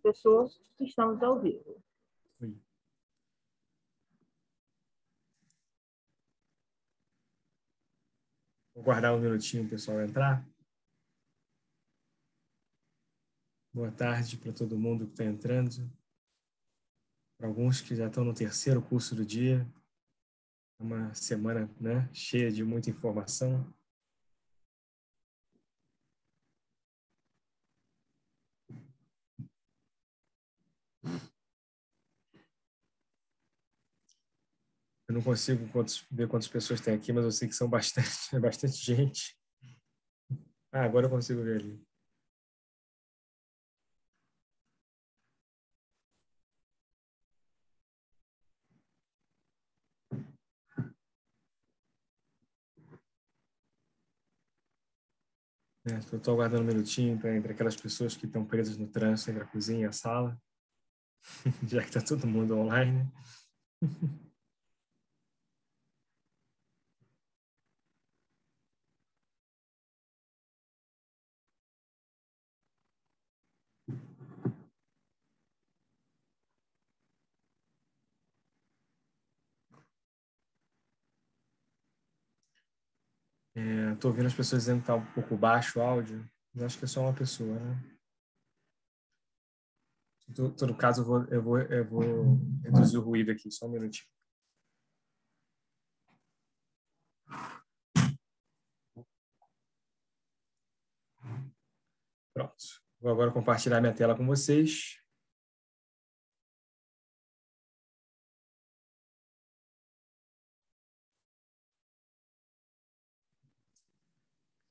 Pessoas, estamos ao vivo. Vou guardar um minutinho o pessoal entrar. Boa tarde para todo mundo que está entrando. Para alguns que já estão no terceiro curso do dia. É uma semana né, cheia de muita informação. Eu não consigo quantos, ver quantas pessoas tem aqui, mas eu sei que são bastante, é bastante gente. Ah, agora eu consigo ver ali. É, Estou aguardando um minutinho pra, entre aquelas pessoas que estão presas no trânsito entre a cozinha e a sala, já que está todo mundo online. Estou é, ouvindo as pessoas dizendo que está um pouco baixo o áudio, mas acho que é só uma pessoa, né? Em todo caso, eu vou, eu, vou, eu vou reduzir o ruído aqui, só um minutinho. Pronto. Vou agora compartilhar minha tela com vocês.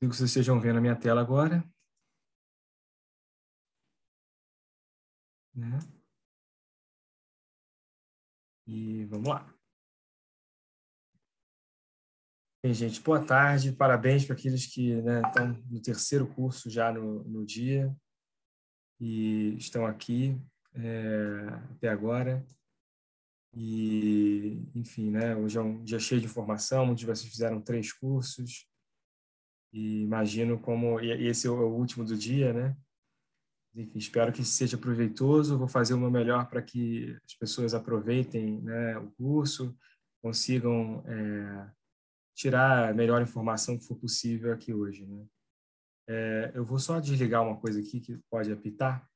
que vocês estejam vendo a minha tela agora. Né? E vamos lá. Bem, gente, boa tarde. Parabéns para aqueles que né, estão no terceiro curso já no, no dia e estão aqui é, até agora. E, enfim, né, hoje é um dia cheio de informação. Muitos de vocês fizeram três cursos. E imagino como e esse é, é o último do dia, né? Enfim, espero que seja proveitoso. Vou fazer o meu melhor para que as pessoas aproveitem né, o curso, consigam é, tirar a melhor informação que for possível aqui hoje, né? É, eu vou só desligar uma coisa aqui que pode apitar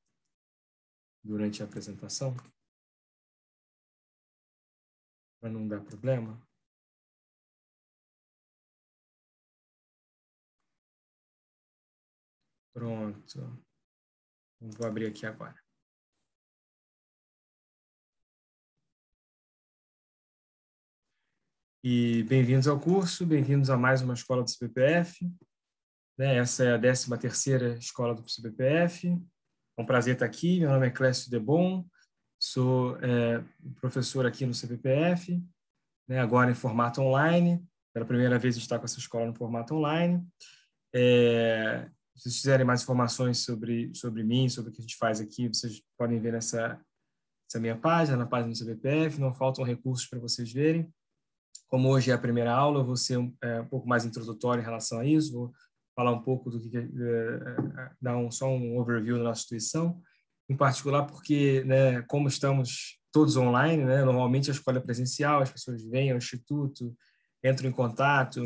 durante a apresentação, para não dar problema. Pronto. Vou abrir aqui agora. E bem-vindos ao curso, bem-vindos a mais uma escola do CPPF. Né? Essa é a 13 terceira escola do CPPF. É um prazer estar aqui. Meu nome é Clécio Debon, sou é, professor aqui no CPPF, né? agora em formato online. Pela primeira vez a está com essa escola no formato online. É, se vocês quiserem mais informações sobre, sobre mim, sobre o que a gente faz aqui, vocês podem ver nessa, nessa minha página, na página do CBPF. Não faltam recursos para vocês verem. Como hoje é a primeira aula, eu vou ser um, é, um pouco mais introdutório em relação a isso, vou falar um pouco do que, que é, é, é dar um, só um overview da nossa instituição, em particular porque, né, como estamos todos online, né, normalmente a escola é presencial, as pessoas vêm ao instituto, entram em contato,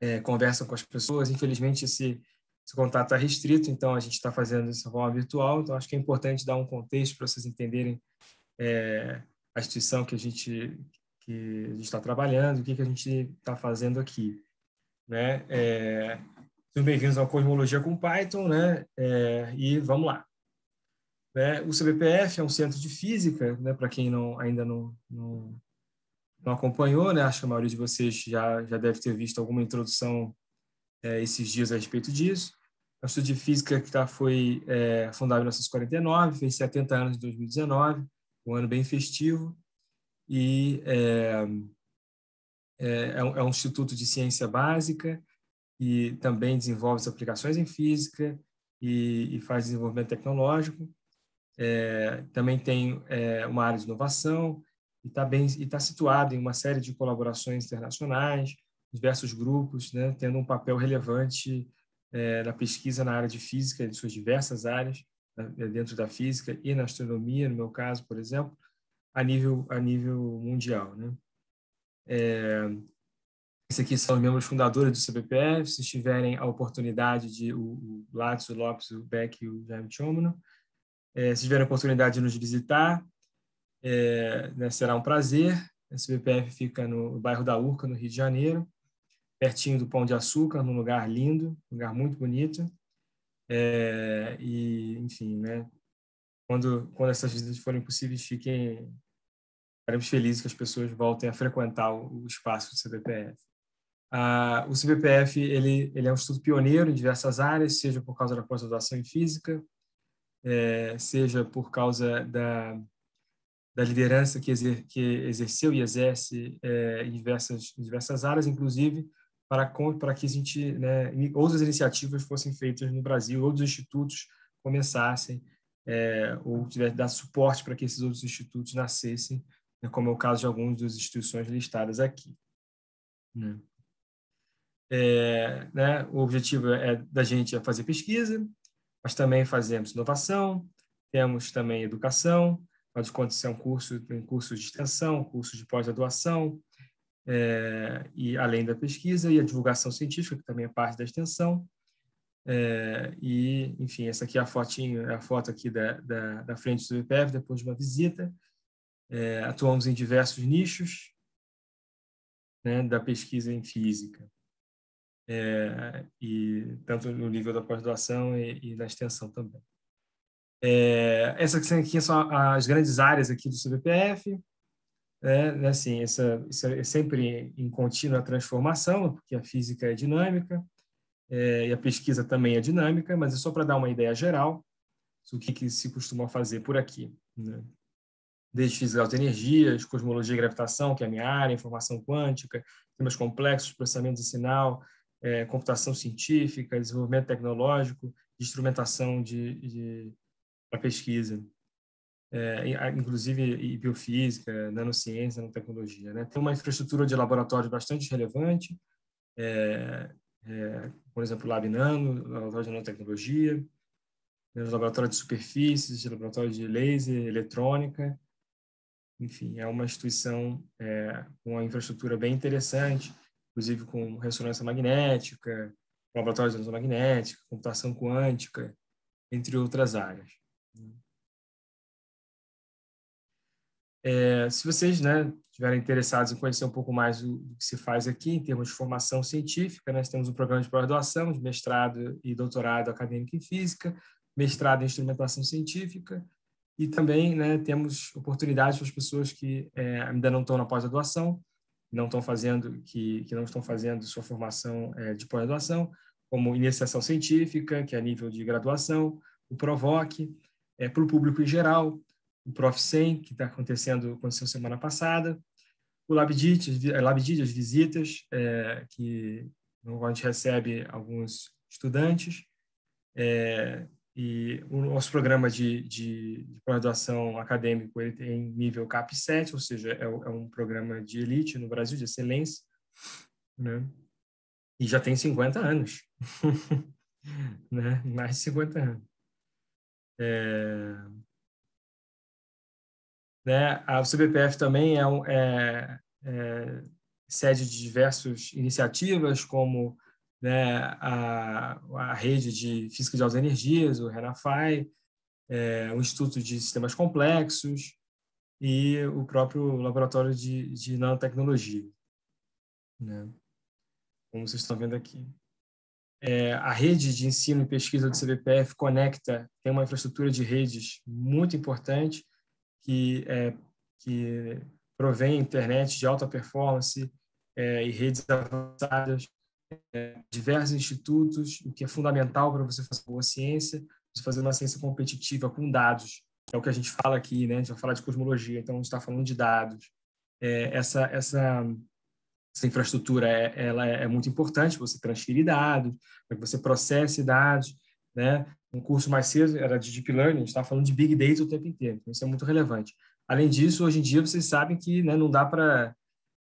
é, conversam com as pessoas. Infelizmente, esse esse contato está restrito, então a gente está fazendo dessa forma virtual, então acho que é importante dar um contexto para vocês entenderem é, a instituição que a gente que está trabalhando, o que, que a gente está fazendo aqui. Né? É, sejam bem-vindos ao Cosmologia com Python, né? É, e vamos lá. É, o CBPF é um centro de física, né? para quem não, ainda não, não, não acompanhou, né? acho que a maioria de vocês já, já deve ter visto alguma introdução é, esses dias a respeito disso. O Instituto de Física que tá, foi é, fundado em 1949, fez 70 anos em 2019, um ano bem festivo, e é, é, é, um, é um instituto de ciência básica e também desenvolve as aplicações em física e, e faz desenvolvimento tecnológico. É, também tem é, uma área de inovação e está bem e está situado em uma série de colaborações internacionais diversos grupos, né, tendo um papel relevante é, na pesquisa na área de física, em suas diversas áreas, né, é, dentro da física e na astronomia, no meu caso, por exemplo, a nível, a nível mundial. Né? É, esses aqui são os membros fundadores do CBPF, se tiverem a oportunidade de o, o Lattes, o Lopes, o Beck e o Jaime Chomano, é, se tiverem a oportunidade de nos visitar, é, né, será um prazer. O CBPF fica no bairro da Urca, no Rio de Janeiro pertinho do Pão de Açúcar, num lugar lindo, um lugar muito bonito. É, e, enfim, né? Quando, quando essas visitas forem possíveis, fiquem. felizes que as pessoas voltem a frequentar o, espaço do CBPF. Ah, o CBPF ele, ele é um estudo pioneiro em diversas áreas, seja por causa da pós-graduação em física, é, seja por causa da, da liderança que, exer, que exerceu e exerce é, em, diversas, em diversas áreas, inclusive para, para que a gente, né, outras iniciativas fossem feitas no Brasil, outros institutos começassem é, ou tivesse dar suporte para que esses outros institutos nascessem, né, como é o caso de algumas das instituições listadas aqui. Né? É, né, o objetivo é, da gente é fazer pesquisa, mas também fazemos inovação, temos também educação, mas quando contas, é um curso, tem cursos de extensão, cursos de pós-graduação, é, e além da pesquisa e a divulgação científica, que também é parte da extensão. É, e, enfim, essa aqui é a fotinho, é a foto aqui da, da, da frente do IPEV, depois de uma visita. É, atuamos em diversos nichos né, da pesquisa em física, é, e tanto no nível da pós-graduação e, e na extensão também. É, essas aqui são as grandes áreas aqui do CBPF, né, né? Assim, essa, isso é sempre em contínua transformação, porque a física é dinâmica é, e a pesquisa também é dinâmica, mas é só para dar uma ideia geral do que, que se costuma fazer por aqui. Né? Desde física de energias, cosmologia e gravitação, que é a minha área, informação quântica, temas complexos, processamento de sinal, é, computação científica, desenvolvimento tecnológico, instrumentação de, de para pesquisa é, inclusive biofísica, nanociência, nanotecnologia. Né? Tem uma infraestrutura de laboratório bastante relevante, é, é, por exemplo, Lab Nano, laboratório de nanotecnologia, né? laboratório de superfícies, laboratório de laser, eletrônica. Enfim, é uma instituição é, com uma infraestrutura bem interessante, inclusive com ressonância magnética, laboratório de ressonância magnética, computação quântica, entre outras áreas. Né? É, se vocês né, estiverem interessados em conhecer um pouco mais do, que se faz aqui em termos de formação científica, nós né, temos um programa de pós-graduação, de mestrado e doutorado acadêmico em física, mestrado em instrumentação científica, e também né, temos oportunidades para as pessoas que é, ainda não estão na pós-graduação, não estão fazendo, que, que não estão fazendo sua formação é, de pós-graduação, como iniciação científica, que é a nível de graduação, o PROVOC, é, para o público em geral, o Prof. 100, que está acontecendo, aconteceu semana passada, o Labdit, é, Labdit as visitas, é, que a gente recebe alguns estudantes, é, e o nosso programa de, de, de graduação acadêmico ele tem nível CAP7, ou seja, é, é, um programa de elite no Brasil, de excelência, né? e já tem 50 anos, né? mais de 50 anos. É, né? A CBPF também é, um, é, é sede de diversas iniciativas, como né, a, a rede de física de altas energias, o RENAFAI, é, o Instituto de Sistemas Complexos e o próprio Laboratório de, de Nanotecnologia, né? como vocês estão vendo aqui. É, a rede de ensino e pesquisa do CBPF conecta, tem uma infraestrutura de redes muito importante, que, é, que provém internet de alta performance é, e redes avançadas, é, diversos institutos, o que é fundamental para você fazer boa ciência, você fazer uma ciência competitiva com dados, é o que a gente fala aqui, né? A gente vai falar de cosmologia, então a gente está falando de dados. É, essa, essa, essa infraestrutura é, ela é, é muito importante, você transferir dados, para que você processe dados, né? um curso mais cedo, era de Deep Learning, a gente estava falando de Big Data o tempo inteiro, então isso é muito relevante. Além disso, hoje em dia vocês sabem que né, não dá para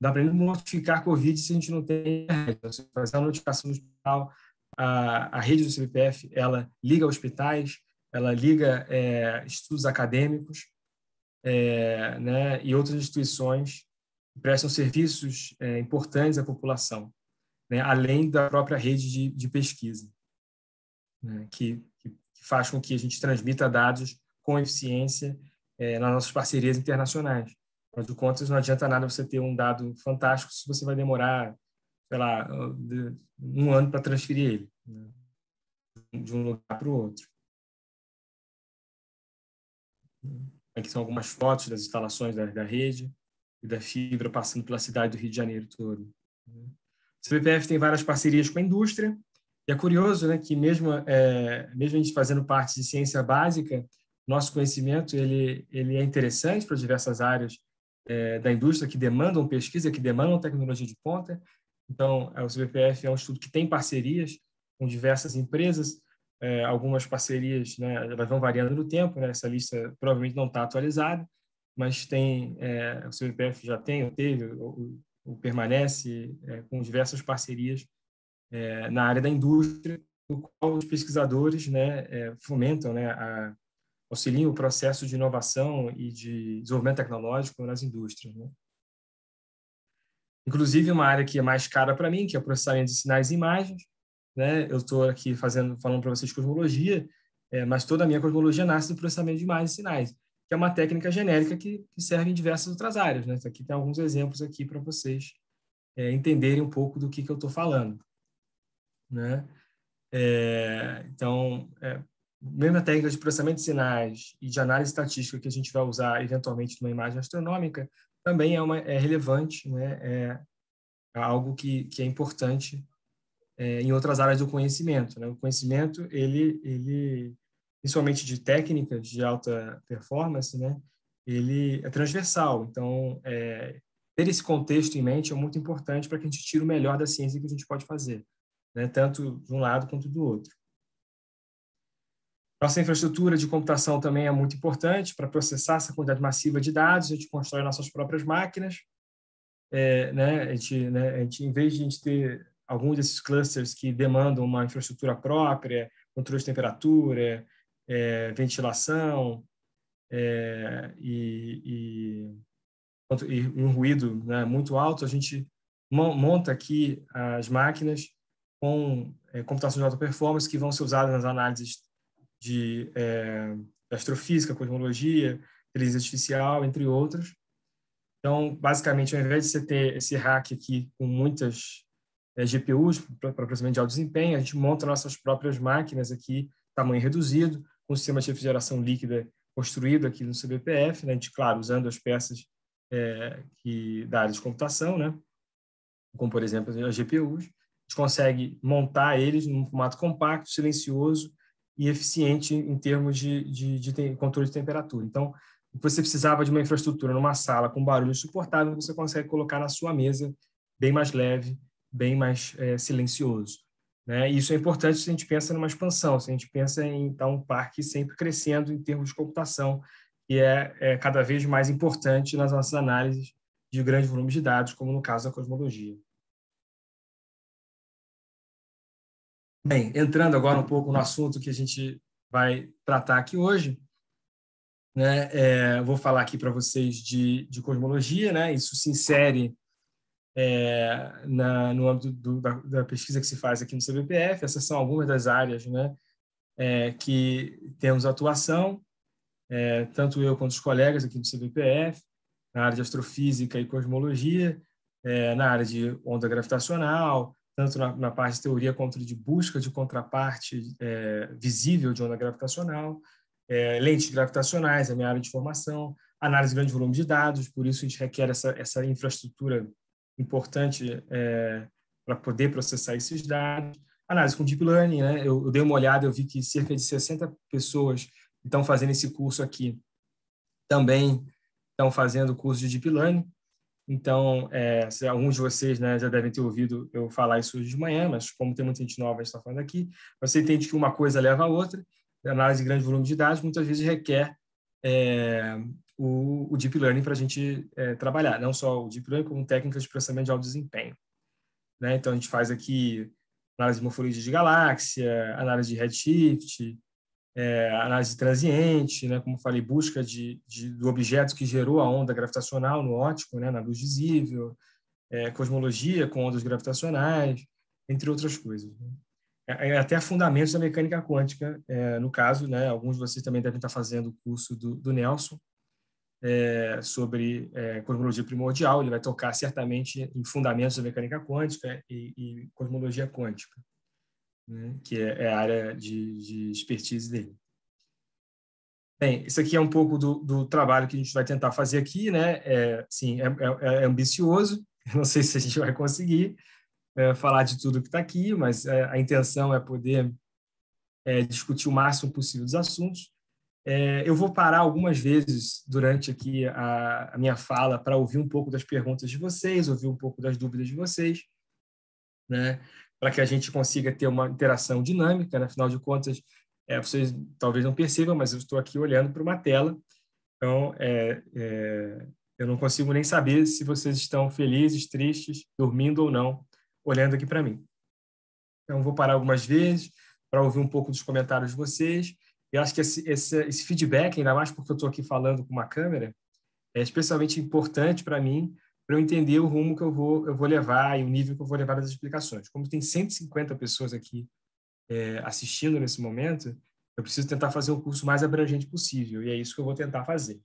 dá notificar Covid se a gente não tem então, você fazer a notificação no hospital, a, a rede do CBPF, ela liga hospitais, ela liga é, estudos acadêmicos é, né, e outras instituições que prestam serviços é, importantes à população, né, além da própria rede de, de pesquisa, né, que que faz com que a gente transmita dados com eficiência é, nas nossas parcerias internacionais. Mas, do contas, não adianta nada você ter um dado fantástico se você vai demorar, sei lá, um ano para transferir ele né? de um lugar para o outro. Aqui são algumas fotos das instalações da, da rede e da fibra passando pela cidade do Rio de Janeiro todo. Né. O CPPF tem várias parcerias com a indústria, e é curioso né, que mesmo, é, mesmo a gente fazendo parte de ciência básica, nosso conhecimento ele, ele é interessante para diversas áreas é, da indústria que demandam pesquisa, que demandam tecnologia de ponta. Então, é, o CBPF é um estudo que tem parcerias com diversas empresas, é, algumas parcerias né, elas vão variando no tempo, né, essa lista provavelmente não está atualizada, mas tem é, o CBPF já tem, ou teve, ou, ou permanece é, com diversas parcerias é, na área da indústria, no qual os pesquisadores né, é, fomentam, né, a, auxiliam o processo de inovação e de desenvolvimento tecnológico nas indústrias. Né? Inclusive, uma área que é mais cara para mim, que é o processamento de sinais e imagens. Né? Eu estou aqui fazendo, falando para vocês de cosmologia, é, mas toda a minha cosmologia nasce do processamento de imagens e sinais, que é uma técnica genérica que, que serve em diversas outras áreas. Né? Aqui tem alguns exemplos aqui para vocês é, entenderem um pouco do que, que eu estou falando né? É, então, é, mesmo a técnica de processamento de sinais e de análise estatística que a gente vai usar eventualmente numa imagem astronômica também é, uma, é relevante, né? É algo que, que é importante é, em outras áreas do conhecimento. Né? O conhecimento, ele, ele, principalmente de técnicas de alta performance, né? ele é transversal. Então, é, ter esse contexto em mente é muito importante para que a gente tire o melhor da ciência que a gente pode fazer né, tanto de um lado quanto do outro. Nossa infraestrutura de computação também é muito importante para processar essa quantidade massiva de dados, a gente constrói nossas próprias máquinas, é, né, a gente, né, a gente, em vez de a gente ter alguns desses clusters que demandam uma infraestrutura própria, controle de temperatura, é, ventilação é, e, e, e, um ruído né, muito alto, a gente monta aqui as máquinas com é, computação de alta performance que vão ser usadas nas análises de, é, astrofísica, cosmologia, inteligência artificial, entre outras. Então, basicamente, ao invés de você ter esse rack aqui com muitas é, GPUs para processamento de alto desempenho, a gente monta nossas próprias máquinas aqui, tamanho reduzido, com sistema de refrigeração líquida construído aqui no CBPF, né? a gente, claro, usando as peças é, que, da área de computação, né? como, por exemplo, as GPUs, gente consegue montar eles num formato compacto, silencioso e eficiente em termos de, de, de controle de temperatura. Então, se você precisava de uma infraestrutura numa sala com barulho suportável, você consegue colocar na sua mesa bem mais leve, bem mais é, silencioso. Né? E isso é importante se a gente pensa numa expansão, se a gente pensa em estar tá, um parque sempre crescendo em termos de computação, que é, é cada vez mais importante nas nossas análises de grande volume de dados, como no caso da cosmologia. Bem, entrando agora um pouco no assunto que a gente vai tratar aqui hoje, né, é, vou falar aqui para vocês de, de, cosmologia, né, isso se insere é, na, no âmbito do, da, da, pesquisa que se faz aqui no CBPF, essas são algumas das áreas né, é, que temos atuação, é, tanto eu quanto os colegas aqui do CBPF, na área de astrofísica e cosmologia, é, na área de onda gravitacional, tanto na, na, parte de teoria quanto de busca de contraparte é, visível de onda gravitacional, é, lentes gravitacionais, a é minha área de formação, análise de grande volume de dados, por isso a gente requer essa, essa infraestrutura importante é, para poder processar esses dados. Análise com Deep Learning, né? Eu, eu, dei uma olhada, eu vi que cerca de 60 pessoas estão fazendo esse curso aqui também estão fazendo o curso de Deep Learning. Então, é, alguns de vocês né, já devem ter ouvido eu falar isso hoje de manhã, mas como tem muita gente nova, a gente está falando aqui, você entende que uma coisa leva a outra, análise de grande volume de dados muitas vezes requer é, o, o, Deep Learning para a gente é, trabalhar, não só o Deep Learning, como técnicas de processamento de alto desempenho. Né? Então, a gente faz aqui análise de morfologia de galáxia, análise de redshift, é, análise transiente, né, como falei, busca de, de, do objeto que gerou a onda gravitacional no ótico, né, na luz visível, é, cosmologia com ondas gravitacionais, entre outras coisas. Né. É, é, até fundamentos da mecânica quântica, é, no caso, né, alguns de vocês também devem estar fazendo o curso do, do Nelson é, sobre cosmologia primordial, ele vai tocar certamente em fundamentos da mecânica quântica e, e cosmologia quântica né, que é, é, a área de, de expertise dele. Bem, isso aqui é um pouco do, do, trabalho que a gente vai tentar fazer aqui, né? É, sim, é, é, é ambicioso, não sei se a gente vai conseguir é, falar de tudo que está aqui, mas é, a intenção é poder é, discutir o máximo possível dos assuntos. eu vou parar algumas vezes durante aqui a, a minha fala para ouvir um pouco das perguntas de vocês, ouvir um pouco das dúvidas de vocês, né? para que a gente consiga ter uma interação dinâmica. Né? Afinal de contas, é, vocês talvez não percebam, mas eu estou aqui olhando para uma tela, então é, é, eu não consigo nem saber se vocês estão felizes, tristes, dormindo ou não, olhando aqui para mim. Então, vou parar algumas vezes para ouvir um pouco dos comentários de vocês. Eu acho que esse, esse, esse feedback, ainda mais porque eu estou aqui falando com uma câmera, é especialmente importante para mim, para eu entender o rumo que eu vou, eu vou levar e o nível que eu vou levar das explicações. Como tem 150 pessoas aqui é, assistindo nesse momento, eu preciso tentar fazer o curso mais abrangente possível, e é isso que eu vou tentar fazer.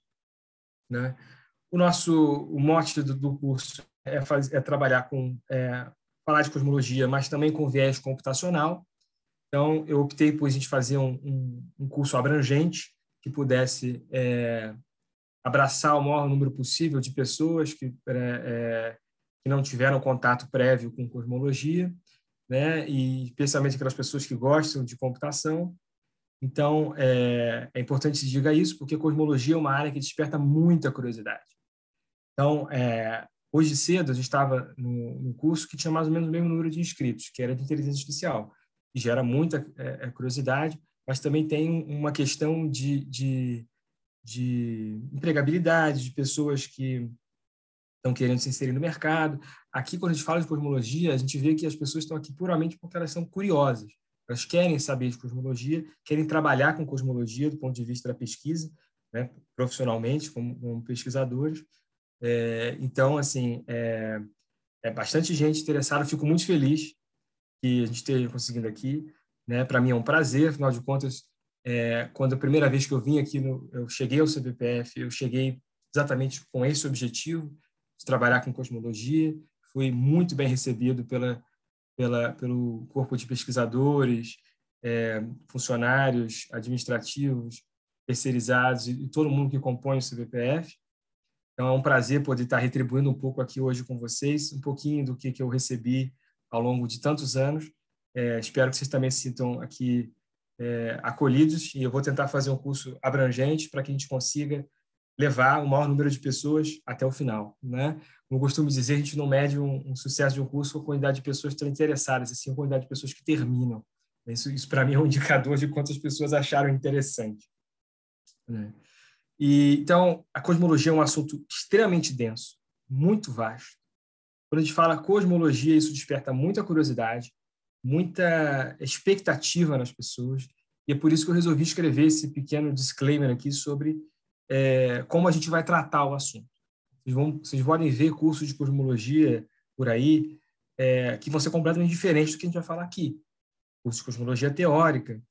Né? O nosso o mote do, do curso é, faz, é, trabalhar com, é, falar de cosmologia, mas também com viés computacional. Então, eu optei por a gente fazer um, um, um curso abrangente que pudesse é, abraçar o maior número possível de pessoas que, é, é, que não tiveram contato prévio com cosmologia, né? e especialmente aquelas pessoas que gostam de computação. Então, é, é importante se diga isso, porque cosmologia é uma área que desperta muita curiosidade. Então, é, hoje cedo, a gente estava num curso que tinha mais ou menos o mesmo número de inscritos, que era de inteligência artificial, e gera muita é, é curiosidade, mas também tem uma questão de, de de empregabilidade, de pessoas que estão querendo se inserir no mercado. Aqui, quando a gente fala de cosmologia, a gente vê que as pessoas estão aqui puramente porque elas são curiosas. Elas querem saber de cosmologia, querem trabalhar com cosmologia do ponto de vista da pesquisa, né, profissionalmente, como, como pesquisadores. É, então, assim, é, é, bastante gente interessada. Fico muito feliz que a gente esteja conseguindo aqui. Né? Para mim é um prazer, afinal de contas, é, quando a primeira vez que eu vim aqui, no, eu cheguei ao CBPF, eu cheguei exatamente com esse objetivo de trabalhar com cosmologia, fui muito bem recebido pela, pela, pelo corpo de pesquisadores, é, funcionários administrativos, terceirizados e, e todo mundo que compõe o CBPF. Então é um prazer poder estar retribuindo um pouco aqui hoje com vocês, um pouquinho do que, que eu recebi ao longo de tantos anos. É, espero que vocês também se sintam aqui é, acolhidos e eu vou tentar fazer um curso abrangente para que a gente consiga levar o maior número de pessoas até o final, né? Como costumo dizer, a gente não mede um, um sucesso de um curso com a quantidade de pessoas que estão interessadas, e sim a quantidade de pessoas que terminam. Isso, isso para mim, é um indicador de quantas pessoas acharam interessante. Né? E, então, a cosmologia é um assunto extremamente denso, muito vasto. Quando a gente fala cosmologia, isso desperta muita curiosidade, muita expectativa nas pessoas. E é por isso que eu resolvi escrever esse pequeno disclaimer aqui sobre é, como a gente vai tratar o assunto. Vocês, vão, vocês podem ver cursos de cosmologia por aí é, que vão ser completamente diferentes do que a gente vai falar aqui. Cursos de cosmologia teórica,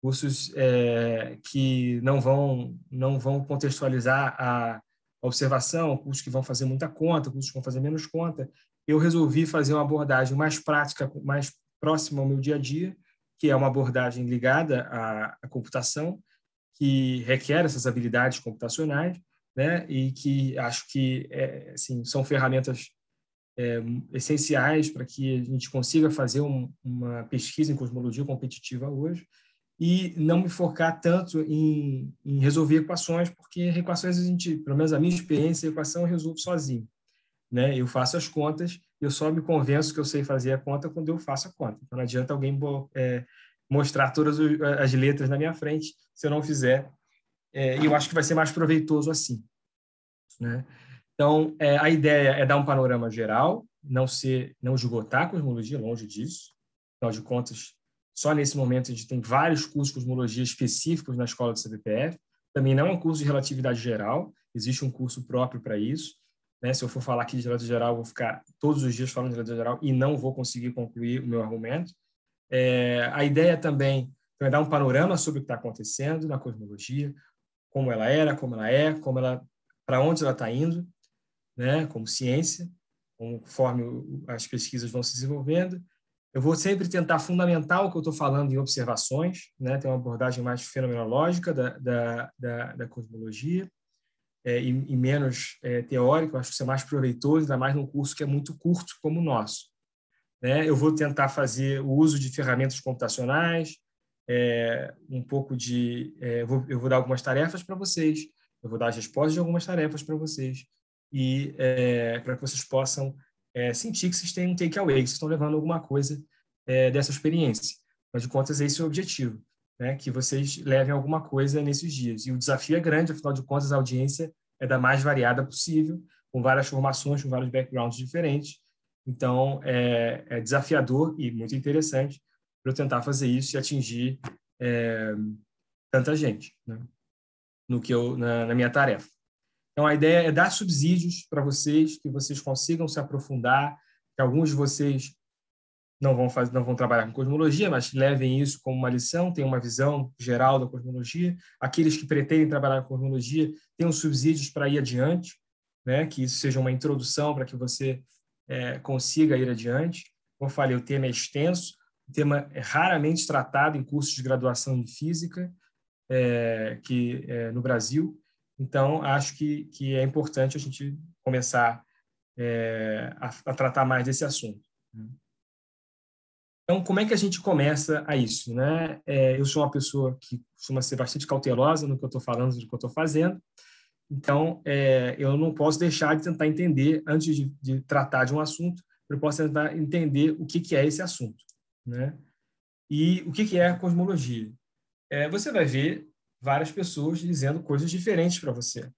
cursos é, que não vão, não vão contextualizar a observação, cursos que vão fazer muita conta, cursos que vão fazer menos conta. Eu resolvi fazer uma abordagem mais prática, mais próximo ao meu dia a dia, que é uma abordagem ligada à, à computação, que requer essas habilidades computacionais, né? E que acho que é, assim, são ferramentas é, essenciais para que a gente consiga fazer um, uma pesquisa em cosmologia competitiva hoje e não me focar tanto em, em resolver equações, porque equações a gente, pelo menos a minha experiência, a equação eu resolvo sozinho, né? Eu faço as contas eu só me convenço que eu sei fazer a conta quando eu faço a conta. Então, não adianta alguém é, mostrar todas as letras na minha frente se eu não fizer. É, e é, eu acho que vai ser mais proveitoso assim. Né? Então, é, a ideia é dar um panorama geral, não se, não esgotar a cosmologia, longe disso. Afinal de contas, só nesse momento a gente tem vários cursos de cosmologia específicos na escola do CBPF. Também não é um curso de relatividade geral, existe um curso próprio para isso. Né? Se eu for falar aqui de direito geral, vou ficar todos os dias falando de direito geral e não vou conseguir concluir o meu argumento. É, a ideia também é dar um panorama sobre o que está acontecendo na cosmologia, como ela era, como ela é, como ela, para onde ela está indo, né? Como ciência, conforme as pesquisas vão se desenvolvendo. Eu vou sempre tentar fundamentar o que eu estou falando em observações, né? Tem uma abordagem mais fenomenológica da, da, da, da cosmologia é, e, e, menos é, teórico, acho que isso é mais proveitoso, ainda mais num curso que é muito curto como o nosso. Né? Eu vou tentar fazer o uso de ferramentas computacionais, é, um pouco de. É, eu vou, eu, vou, dar algumas tarefas para vocês, eu vou dar as respostas de algumas tarefas para vocês, e é, para que vocês possam é, sentir que vocês têm um takeaway, que vocês estão levando alguma coisa dessa experiência. Mas, de contas, esse é o objetivo né, que vocês levem alguma coisa nesses dias. E o desafio é grande, afinal de contas, a audiência é da mais variada possível, com várias formações, com vários backgrounds diferentes. Então, é, é desafiador e muito interessante para eu tentar fazer isso e atingir é, tanta gente né, no que eu, na, na minha tarefa. Então, a ideia é dar subsídios para vocês, que vocês consigam se aprofundar, que alguns de vocês não vão fazer, não vão trabalhar com cosmologia, mas levem isso como uma lição, tenham uma visão geral da cosmologia. Aqueles que pretendem trabalhar com cosmologia tenham subsídios para ir adiante, né? Que isso seja uma introdução para que você é, consiga ir adiante. Como eu falei, o tema é extenso, o tema é raramente tratado em cursos de graduação em física é, que é, no Brasil. Então, acho que, que é importante a gente começar é, a, a, tratar mais desse assunto. Né? Então, como é que a gente começa a isso? Né? É, eu sou uma pessoa que costuma ser bastante cautelosa no que eu estou falando, no que eu estou fazendo. Então, é, eu não posso deixar de tentar entender, antes de, de, tratar de um assunto, eu posso tentar entender o que, que é esse assunto. Né? E o que, que é a cosmologia? É, você vai ver várias pessoas dizendo coisas diferentes para você.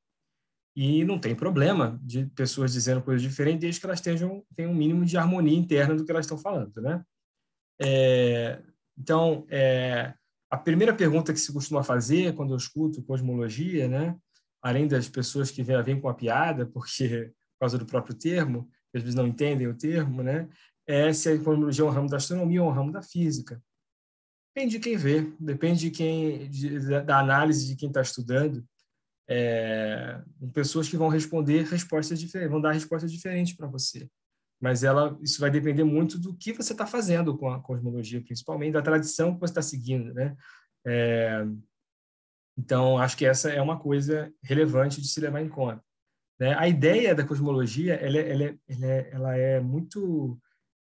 E não tem problema de pessoas dizendo coisas diferentes, desde que elas tenham, tenham um mínimo de harmonia interna do que elas estão falando. Né? É, então, é, a primeira pergunta que se costuma fazer quando eu escuto cosmologia, né, além das pessoas que vêm com a piada, porque por causa do próprio termo, às vezes não entendem o termo, né, é se a cosmologia é um ramo da astronomia ou um ramo da física. Depende de quem vê, depende de quem de, da análise de quem está estudando. É, pessoas que vão responder respostas diferentes, vão dar respostas diferentes para você mas ela isso vai depender muito do que você está fazendo com a cosmologia, principalmente da tradição que você está seguindo, né? É, então acho que essa é uma coisa relevante de se levar em conta. Né? A ideia da cosmologia, ela, é, ela, é, ela, é, ela é muito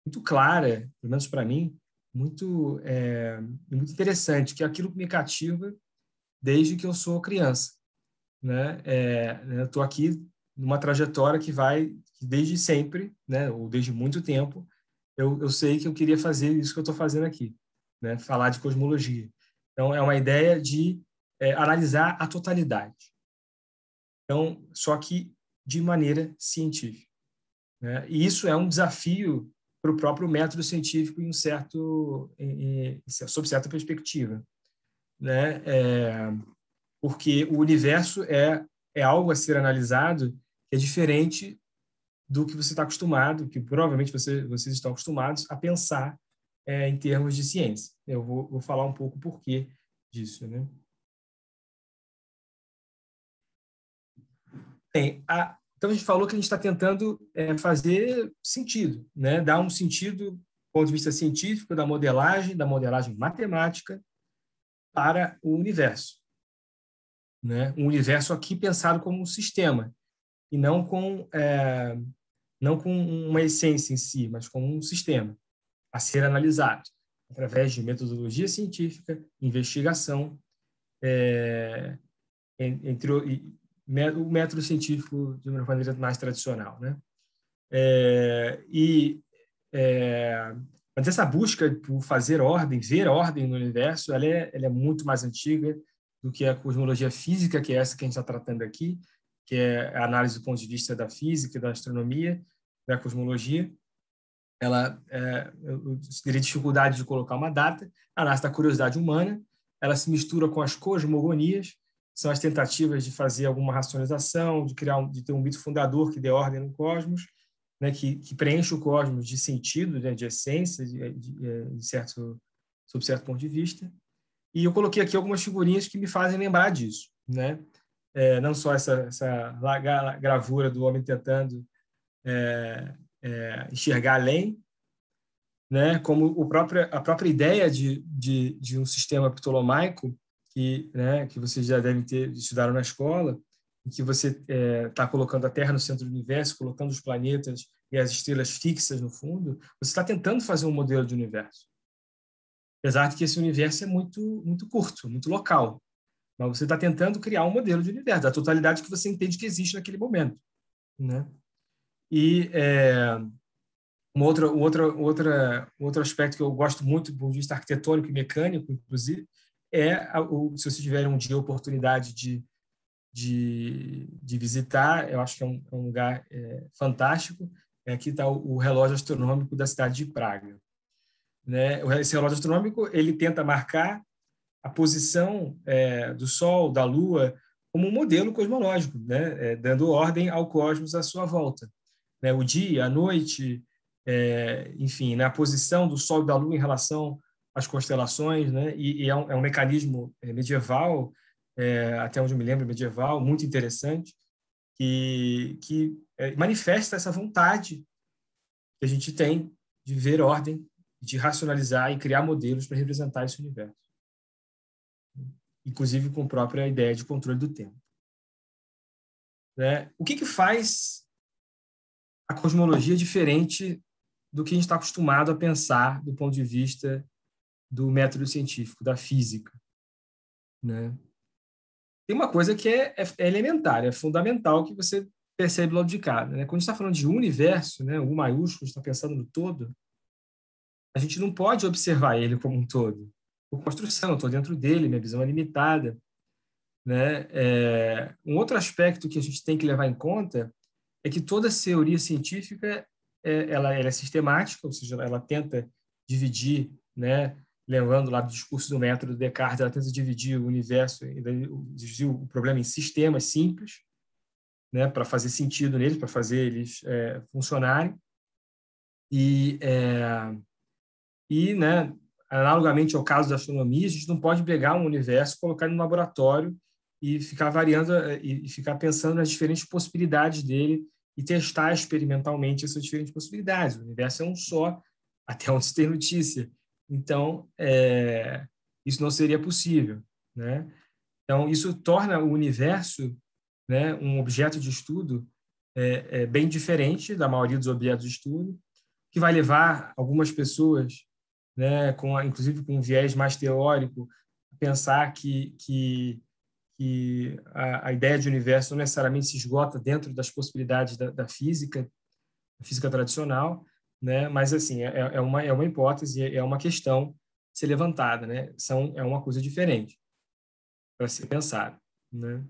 muito clara, pelo menos para mim, muito é, muito interessante, que é aquilo que me cativa desde que eu sou criança, né? É, eu estou aqui numa trajetória que vai que desde sempre, né, ou desde muito tempo, eu, eu sei que eu queria fazer isso que eu estou fazendo aqui, né, falar de cosmologia. Então, é uma ideia de é, analisar a totalidade. Então, só que de maneira científica. Né? E isso é um desafio para o próprio método científico em um certo, em, em, sob certa perspectiva. Né? É, porque o universo é, é algo a ser analisado que é diferente do que você está acostumado, que provavelmente você, vocês estão acostumados a pensar é, em termos de ciência. Eu vou, vou falar um pouco o porquê disso. Né? Bem, a, então a gente falou que a gente está tentando é, fazer sentido, né? dar um sentido do ponto de vista científico da modelagem, da modelagem matemática para o universo. Né? Um universo aqui pensado como um sistema e não com é, não com uma essência em si, mas com um sistema a ser analisado através de metodologia científica, investigação, é, entre o, o método científico de uma maneira mais tradicional, né? É, e é, mas essa busca por fazer ordem, ver ordem no universo, ela é, ela é muito mais antiga do que a cosmologia física, que é essa que a gente está tratando aqui, que é a análise do ponto de vista da física, da astronomia, da cosmologia. Ela é, eu teria dificuldade de colocar uma data. A análise da curiosidade humana, ela se mistura com as cosmogonias, são as tentativas de fazer alguma racionalização, de criar, de ter um mito fundador que dê ordem no cosmos, né, que, que preenche o cosmos de sentido, né, de essência, de, é, de, é, de certo, sob certo ponto de vista. E eu coloquei aqui algumas figurinhas que me fazem lembrar disso, né? é, não só essa, essa gravura do homem tentando é, é, enxergar além, né, como o próprio, a própria ideia de, de, de um sistema ptolomaico que, né, que vocês já devem ter estudaram na escola, em que você está é, colocando a Terra no centro do universo, colocando os planetas e as estrelas fixas no fundo, você está tentando fazer um modelo de universo. Apesar de que esse universo é muito, muito curto, muito local mas você está tentando criar um modelo de universo, da totalidade que você entende que existe naquele momento. Né? E é, um, outra, outra, outra, outro aspecto que eu gosto muito do ponto de vista arquitetônico e mecânico, inclusive, é, a, o, se você tiver um dia a oportunidade de, de, de visitar, eu acho que é um, é um lugar é, fantástico, é, aqui está o, o relógio astronômico da cidade de Praga. Né? Esse relógio astronômico ele tenta marcar a posição é, do Sol, da Lua, como um modelo cosmológico, né? É, dando ordem ao cosmos à sua volta. Né? O dia, a noite, é, enfim, né? a posição do Sol e da Lua em relação às constelações, né? e, e é, um, é um mecanismo é, medieval, é, até onde eu me lembro, medieval, muito interessante, que, que manifesta essa vontade que a gente tem de ver ordem, de racionalizar e criar modelos para representar esse universo inclusive com a própria ideia de controle do tempo. Né? O que, que faz a cosmologia diferente do que a gente está acostumado a pensar do ponto de vista do método científico, da física? Né? Tem uma coisa que é, é, é elementar, é fundamental que você percebe logo de cara. Né? Quando a gente está falando de universo, né, o maiúsculo, a gente está pensando no todo, a gente não pode observar ele como um todo por construção, estou dentro dele, minha visão é limitada. Né? É, um outro aspecto que a gente tem que levar em conta é que toda teoria científica é, ela, ela, é sistemática, ou seja, ela tenta dividir, né? levando lá do discurso do método Descartes, ela tenta dividir o universo, dividir o problema em sistemas simples, né? para fazer sentido neles, para fazer eles é, funcionarem. E, é, e né, analogamente ao caso da astronomia, a gente não pode pegar um universo, colocar no laboratório e ficar variando eh, e ficar pensando nas diferentes possibilidades dele e testar experimentalmente essas diferentes possibilidades. O universo é um só, até onde se tem notícia. Então, é, isso não seria possível, né? Então, isso torna o universo, né, um objeto de estudo é, é bem diferente da maioria dos objetos de estudo, que vai levar algumas pessoas né, com a, inclusive com um viés mais teórico, pensar que, que, que a, a, ideia de universo não necessariamente se esgota dentro das possibilidades da, da física, física tradicional, né? Mas assim é, é, uma é uma hipótese, é uma questão ser levantada, né? São é uma coisa diferente para ser pensada, né?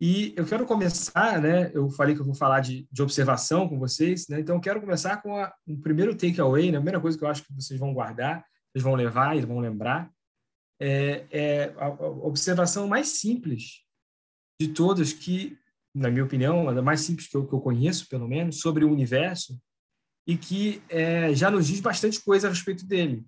E eu quero começar, né? Eu falei que eu vou falar de, de observação com vocês, né? Então eu quero começar com a, um primeiro takeaway, né? A primeira coisa que eu acho que vocês vão guardar, vocês vão levar e vão lembrar é, é a, a, observação mais simples de todas que, na minha opinião, é a mais simples que eu, que eu conheço, pelo menos, sobre o universo e que é, já nos diz bastante coisa a respeito dele.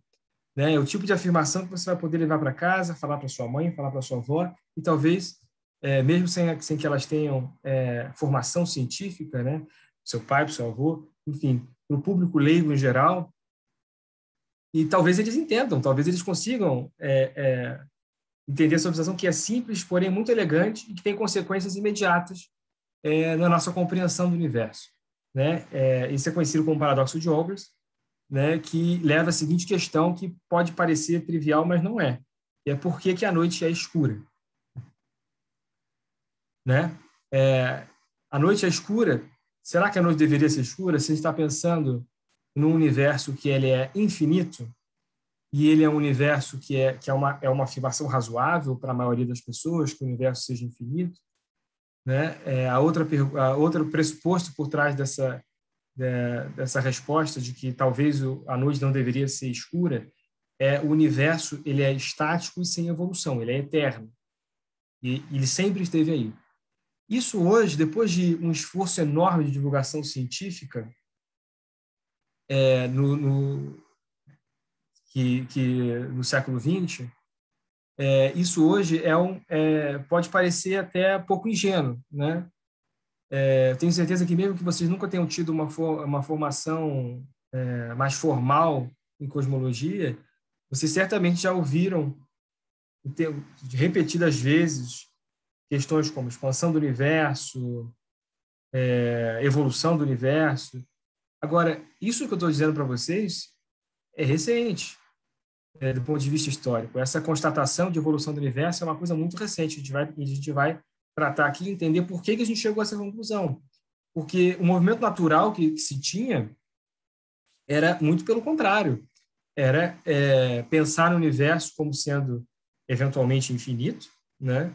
Né? O tipo de afirmação que você vai poder levar para casa, falar para sua mãe, falar para sua avó e talvez é, mesmo sem, sem que elas tenham é, formação científica, né? seu pai, seu avô, enfim, para o público leigo em geral. E talvez eles entendam, talvez eles consigam é, é, entender essa observação que é simples, porém muito elegante e que tem consequências imediatas é, na nossa compreensão do universo. Né? É, isso é conhecido como paradoxo de Olbers, né? que leva à seguinte questão que pode parecer trivial, mas não é. E é por que a noite é escura? né? É, a noite é escura. Será que a noite deveria ser escura? Se a gente está pensando num universo que ele é infinito e ele é um universo que é que é uma é uma afirmação razoável para a maioria das pessoas que o universo seja infinito, né? É, a outra a outro pressuposto por trás dessa dessa resposta de que talvez o, a noite não deveria ser escura é o universo ele é estático e sem evolução, ele é eterno e ele sempre esteve aí. Isso hoje, depois de um esforço enorme de divulgação científica, é, no, no, que, que, no século XX, é, isso hoje é um, é, pode parecer até pouco ingênuo. Né? É, tenho certeza que, mesmo que vocês nunca tenham tido uma, for, uma formação é, mais formal em cosmologia, vocês certamente já ouviram repetidas vezes questões como expansão do universo, é, evolução do universo. Agora, isso que eu estou dizendo para vocês é recente, é, do ponto de vista histórico. Essa constatação de evolução do universo é uma coisa muito recente. A gente vai, a gente vai tratar aqui e entender por que, que a gente chegou a essa conclusão. Porque o movimento natural que, que se tinha era muito pelo contrário. Era é, pensar no universo como sendo eventualmente infinito, né?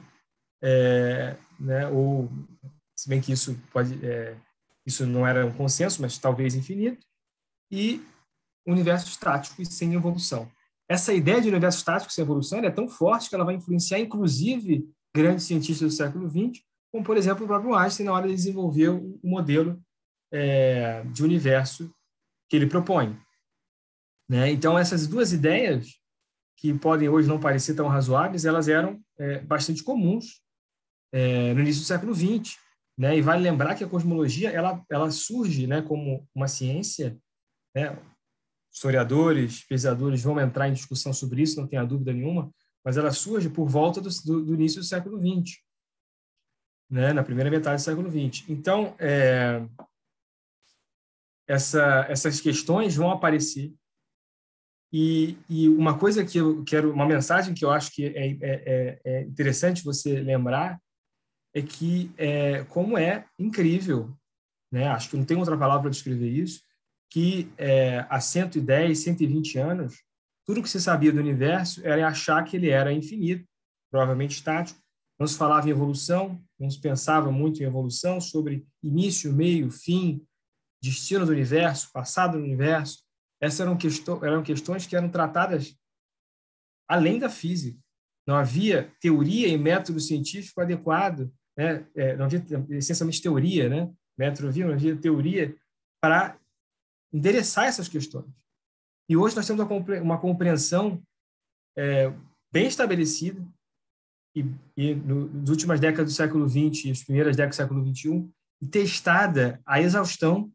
é, né, ou se bem que isso pode é, isso não era um consenso, mas talvez infinito, e universo estático e sem evolução. Essa ideia de universo estático sem evolução é tão forte que ela vai influenciar, inclusive, grandes cientistas do século XX, como, por exemplo, o próprio Einstein, na hora de desenvolver o modelo é, de universo que ele propõe. Né? Então, essas duas ideias, que podem hoje não parecer tão razoáveis, elas eram é, bastante comuns é, no início do século XX. Né? E vale lembrar que a cosmologia ela, ela surge né, como uma ciência. Né? Historiadores, pesquisadores vão entrar em discussão sobre isso, não tenha dúvida nenhuma, mas ela surge por volta do, do, do início do século XX, né? na primeira metade do século XX. Então, é, essa, essas questões vão aparecer. E, e, uma coisa que eu quero, uma mensagem que eu acho que é, é, é, é interessante você lembrar é que é, como é incrível, né? acho que não tem outra palavra para descrever isso, que é, há 110, 120 anos, tudo que se sabia do universo era achar que ele era infinito, provavelmente estático. Não se falava em evolução, não se pensava muito em evolução, sobre início, meio, fim, destino do universo, passado do universo. Essas eram, eram questões que eram tratadas além da física. Não havia teoria e método científico adequado né? é, não havia essencialmente teoria, né? metrovia, não havia teoria para endereçar essas questões. E hoje nós temos uma compreensão é, bem estabelecida, e, e no, nas últimas décadas do século XX e as primeiras décadas do século XXI, e testada a exaustão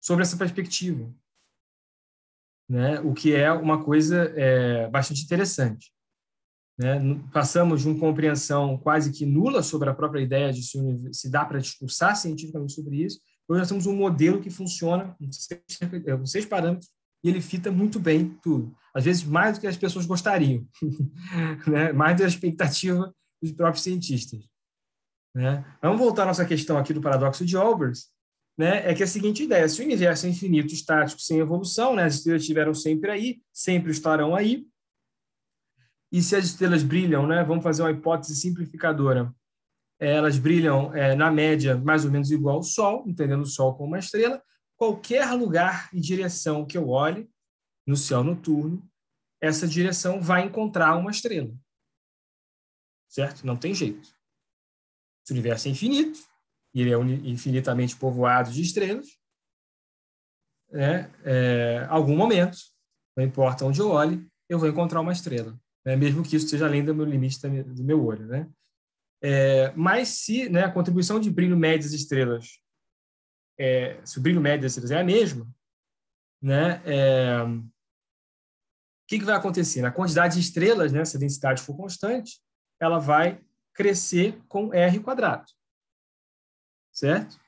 sobre essa perspectiva, né? o que é uma coisa é, bastante interessante. Né? Passamos de uma compreensão quase que nula sobre a própria ideia de se, se dá para discursar cientificamente sobre isso. Hoje nós temos um modelo que funciona com seis, é, com seis parâmetros e ele fita muito bem tudo. Às vezes, mais do que as pessoas gostariam, né? mais do que a expectativa dos próprios cientistas. Né? Vamos voltar à nossa questão aqui do paradoxo de Olbers, né? é que é a seguinte ideia, se o universo é infinito, estático, sem evolução, né? as estrelas estiveram sempre aí, sempre estarão aí, e se as estrelas brilham, né? Vamos fazer uma hipótese simplificadora. É, elas brilham é, na média mais ou menos igual ao Sol, entendendo o Sol como uma estrela. Qualquer lugar e direção que eu olhe no céu noturno, essa direção vai encontrar uma estrela. Certo? Não tem jeito. O universo é infinito, e ele é infinitamente povoado de estrelas. Né? É, algum momento, não importa onde eu olhe, eu vou encontrar uma estrela né? mesmo que isso esteja além do meu limite do meu olho. Né? É, mas se né, a contribuição de brilho médias estrelas, é, se o brilho médio das estrelas é a mesma, né, é, o que, que vai acontecer? Na quantidade de estrelas, né, se a densidade for constante, ela vai crescer com R quadrado. Certo?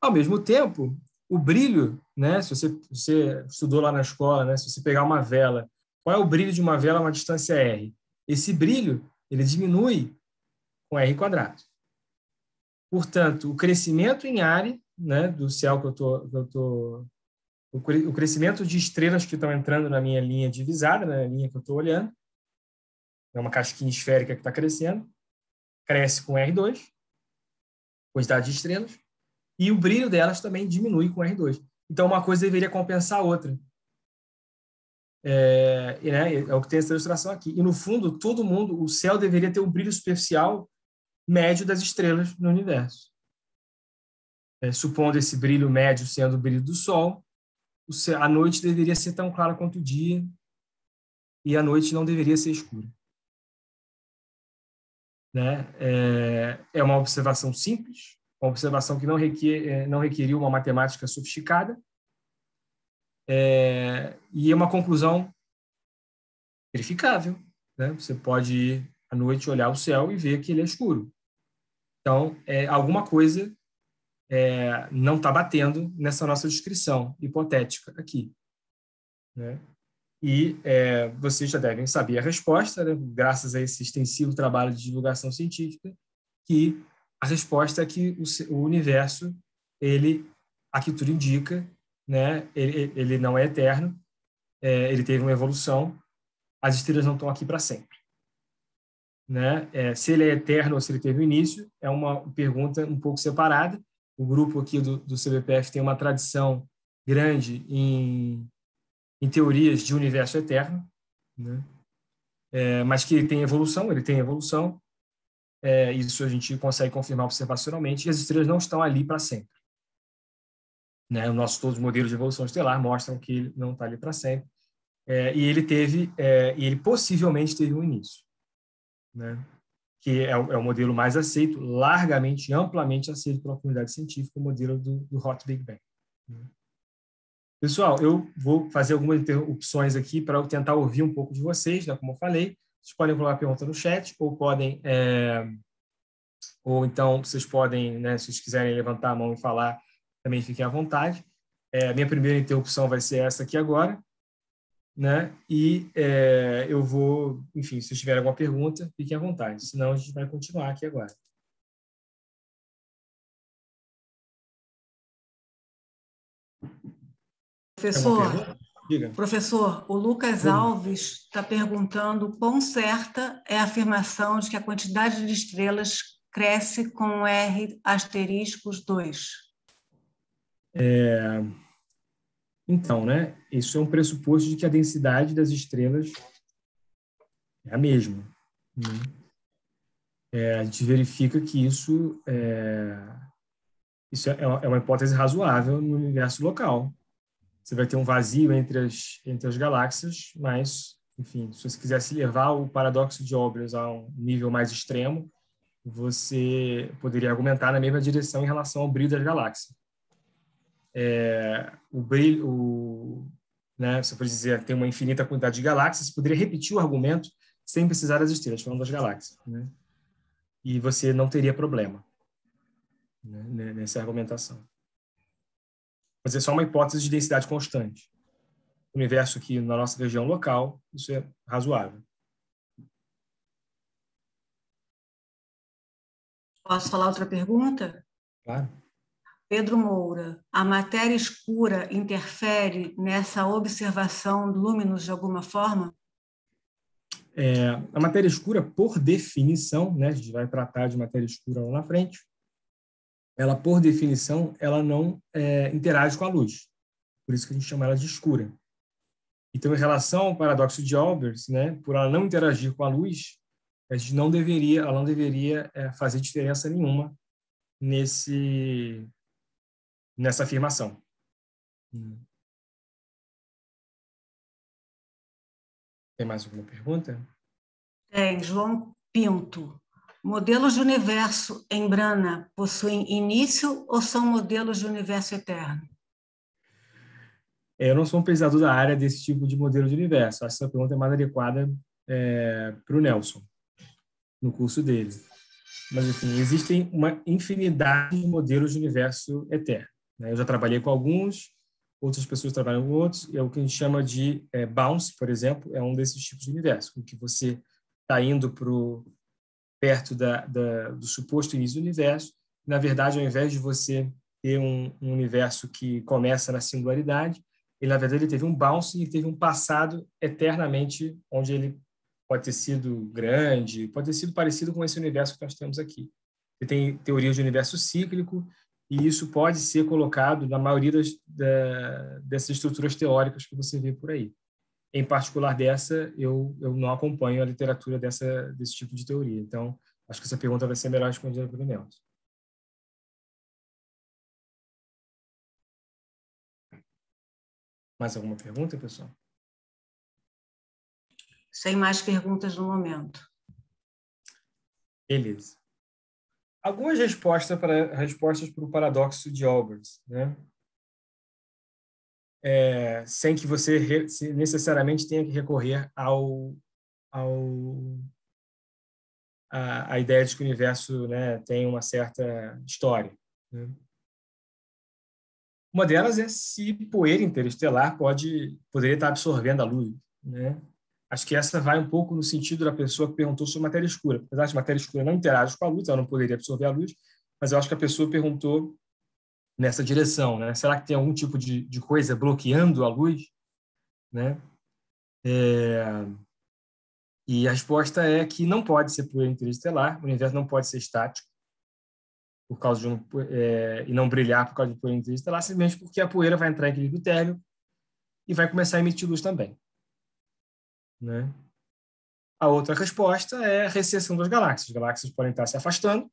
Ao mesmo tempo, o brilho, né, se você, você estudou lá na escola, né, se você pegar uma vela qual é o brilho de uma vela a uma distância R? Esse brilho, ele diminui com R quadrado. Portanto, o crescimento em área né, do céu que eu tô, que eu tô o, o, crescimento de estrelas que estão entrando na minha linha divisada, né, na linha que eu estou olhando, é uma casquinha esférica que está crescendo, cresce com R2, quantidade de estrelas, e o brilho delas também diminui com R2. Então, uma coisa deveria compensar a outra. É, né, é o que tem essa ilustração aqui. E no fundo, todo mundo, o céu deveria ter o um brilho superficial médio das estrelas no universo. É, supondo esse brilho médio sendo o brilho do Sol, a noite deveria ser tão clara quanto o dia e a noite não deveria ser escura. Né? É, é uma observação simples, uma observação que não, requer, é, não requeria uma matemática sofisticada, é, e é uma conclusão verificável. Né? Você pode ir à noite olhar o céu e ver que ele é escuro. Então, é, alguma coisa é, não está batendo nessa nossa descrição hipotética aqui. Né? E é, vocês já devem saber a resposta, né? graças a esse extensivo trabalho de divulgação científica, que a resposta é que o, o universo, ele, a que tudo indica, né? Ele, ele não é eterno, é, ele teve uma evolução. As estrelas não estão aqui para sempre, né? É, se ele é eterno ou se ele teve um início é uma pergunta um pouco separada. O grupo aqui do, do CBPF tem uma tradição grande em, em teorias de universo eterno, né? É, mas que ele tem evolução, ele tem evolução. É, isso a gente consegue confirmar observacionalmente. E as estrelas não estão ali para sempre. Né? O nosso, todos os modelos de evolução estelar mostram que ele não está ali para sempre. É, e ele teve, é, e ele possivelmente teve um início, né? que é o, é o, modelo mais aceito, largamente, amplamente aceito pela comunidade científica, o modelo do, do Hot Big Bang. Né? Pessoal, eu vou fazer algumas interrupções aqui para tentar ouvir um pouco de vocês, né? como eu falei. Vocês podem colocar a pergunta no chat, ou podem, é, ou então vocês podem, né, se vocês quiserem levantar a mão e falar também fiquem à vontade. É, a minha primeira interrupção vai ser essa aqui agora, né? E é, eu vou, enfim, se tiver alguma pergunta, fiquem à vontade, senão a gente vai continuar aqui agora. Professor, professor, o Lucas Alves está perguntando quão certa é a afirmação de que a quantidade de estrelas cresce com R asteriscos 2. É... Então, né, isso é um pressuposto de que a densidade das estrelas é a mesma. Né? É, a gente verifica que isso é, isso é, é uma hipótese razoável no universo local. Você vai ter um vazio entre as, entre as galáxias, mas, enfim, se você quisesse levar o paradoxo de obras a um nível mais extremo, você poderia argumentar na mesma direção em relação ao brilho das galáxias é, o brilho, o, né, se eu for dizer, tem uma infinita quantidade de galáxias, poderia repetir o argumento sem precisar das estrelas, falando das galáxias. Né? E você não teria problema né, nessa argumentação. Mas é só uma hipótese de densidade constante. O universo aqui na nossa região local, isso é razoável. Posso falar outra pergunta? Claro. Pedro Moura, a matéria escura interfere nessa observação do luminous de alguma forma? É, a matéria escura, por definição, né, a gente vai tratar de matéria escura lá na frente, ela, por definição, ela não é, interage com a luz. Por isso que a gente chama ela de escura. Então, em relação ao paradoxo de Albers, né, por ela não interagir com a luz, a gente não deveria, ela não deveria é, fazer diferença nenhuma nesse nessa afirmação. Hum. Tem mais alguma pergunta? Tem, João Pinto. Modelos de universo em Brana possuem início ou são modelos de universo eterno? É, eu não sou um pesquisador da área desse tipo de modelo de universo. Acho que essa pergunta é mais adequada é, para o Nelson, no curso dele. Mas, enfim, existem uma infinidade de modelos de universo eterno. Né? Eu já trabalhei com alguns, outras pessoas trabalham com outros, é o que a gente chama de é, bounce, por exemplo, é um desses tipos de universo, em que você está indo pro, perto da, da, do suposto início do universo, na verdade, ao invés de você ter um, um universo que começa na singularidade, ele, na verdade, ele teve um bounce e teve um passado eternamente onde ele pode ter sido grande, pode ter sido parecido com esse universo que nós temos aqui. Você tem teorias de universo cíclico, e isso pode ser colocado na maioria das, da, dessas estruturas teóricas que você vê por aí. Em particular dessa, eu, eu não acompanho a literatura dessa, desse tipo de teoria. Então, acho que essa pergunta vai ser melhor respondida pelo Nelson. Mais alguma pergunta, pessoal? Sem mais perguntas no momento. Beleza algumas respostas para respostas para o paradoxo de Albers, né? É, sem que você re, necessariamente tenha que recorrer ao, ao a, a, ideia de que o universo né, tem uma certa história. Né? Uma delas é se poeira interestelar pode poderia estar absorvendo a luz, né? Acho que essa vai um pouco no sentido da pessoa que perguntou sobre matéria escura. Apesar de matéria escura não interage com a luz, ela não poderia absorver a luz, mas eu acho que a pessoa perguntou nessa direção, né? Será que tem algum tipo de, de coisa bloqueando a luz, né? É... E a resposta é que não pode ser poeira interestelar, o universo não pode ser estático por causa de um, é... e não brilhar por causa de poeira interestelar, simplesmente porque a poeira vai entrar em equilíbrio térmico e vai começar a emitir luz também. Né? A outra resposta é a recessão das galáxias. As galáxias podem estar se afastando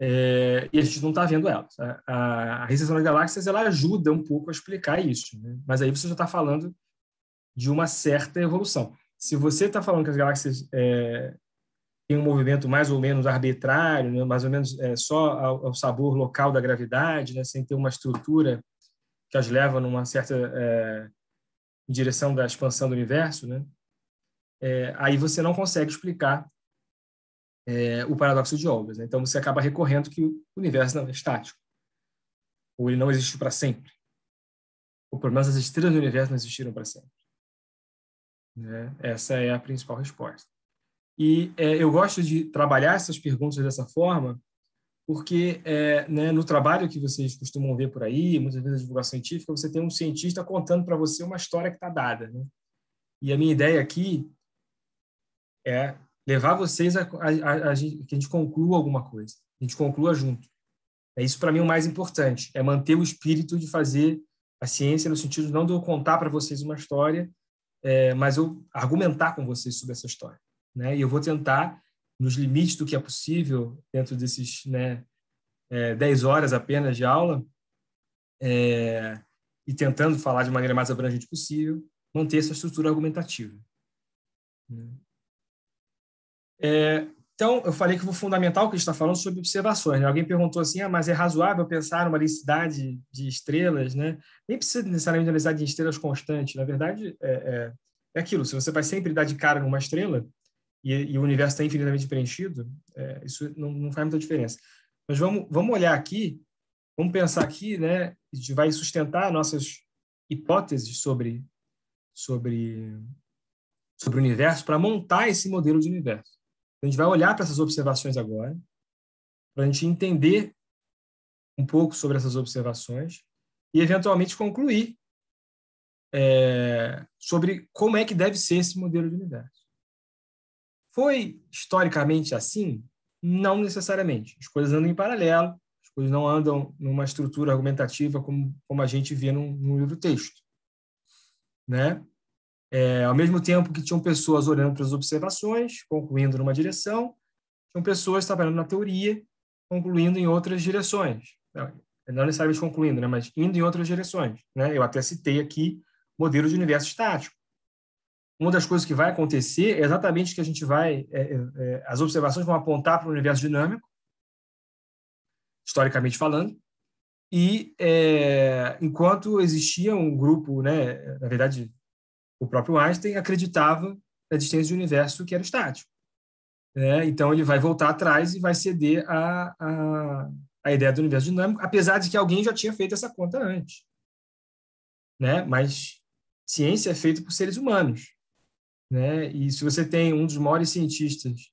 é, e a gente não está vendo elas. A, a, a, recessão das galáxias ela ajuda um pouco a explicar isso, né? mas aí você já está falando de uma certa evolução. Se você está falando que as galáxias é, têm um movimento mais ou menos arbitrário, né? mais ou menos é, só ao, ao, sabor local da gravidade, né? sem ter uma estrutura que as leva numa certa é, em direção da expansão do universo, né? É, aí você não consegue explicar é, o paradoxo de Olbers. Né? Então você acaba recorrendo que o universo não é estático, ou ele não existe para sempre, ou pelo menos as estrelas do universo não existiram para sempre. Né? Essa é a principal resposta. E é, eu gosto de trabalhar essas perguntas dessa forma, porque é, né, no trabalho que vocês costumam ver por aí, muitas vezes a divulgação científica, você tem um cientista contando para você uma história que está dada. Né? E a minha ideia aqui é levar vocês a, a, a, a gente, que a gente conclua alguma coisa, a gente conclua junto. É isso para mim o mais importante, é manter o espírito de fazer a ciência no sentido não de eu contar para vocês uma história, é, mas eu argumentar com vocês sobre essa história. Né? E eu vou tentar nos limites do que é possível dentro desses né, é, 10 horas apenas de aula é, e tentando falar de maneira mais abrangente possível, manter essa estrutura argumentativa. Né. É, então, eu falei que vou fundamentar o que a gente está falando sobre observações. Né? Alguém perguntou assim, ah, mas é razoável pensar uma densidade de estrelas? Né? Nem precisa necessariamente de densidade de estrelas constante. Na verdade, é, é, é aquilo. Se você vai sempre dar de cara numa estrela, e, e o universo está infinitamente preenchido, é, isso não, não, faz muita diferença. Mas vamos, vamos olhar aqui, vamos pensar aqui, né? A gente vai sustentar nossas hipóteses sobre, sobre, sobre o universo para montar esse modelo de universo. A gente vai olhar para essas observações agora, para a gente entender um pouco sobre essas observações e, eventualmente, concluir é, sobre como é que deve ser esse modelo de universo. Foi historicamente assim? Não necessariamente. As coisas andam em paralelo, as coisas não andam numa estrutura argumentativa como, como a gente vê no, livro texto. Né? É, ao mesmo tempo que tinham pessoas olhando para as observações, concluindo numa direção, tinham pessoas trabalhando na teoria, concluindo em outras direções. Não necessariamente concluindo, né? mas indo em outras direções. Né? Eu até citei aqui modelo de universo estático uma das coisas que vai acontecer é exatamente que a gente vai, é, é, é, as observações vão apontar para o universo dinâmico, historicamente falando, e é, enquanto existia um grupo, né, na verdade, o próprio Einstein acreditava na existência de um universo que era estático. Né? Então ele vai voltar atrás e vai ceder a, a, a ideia do universo dinâmico, apesar de que alguém já tinha feito essa conta antes. Né? Mas ciência é feita por seres humanos. Né? E se você tem um dos maiores cientistas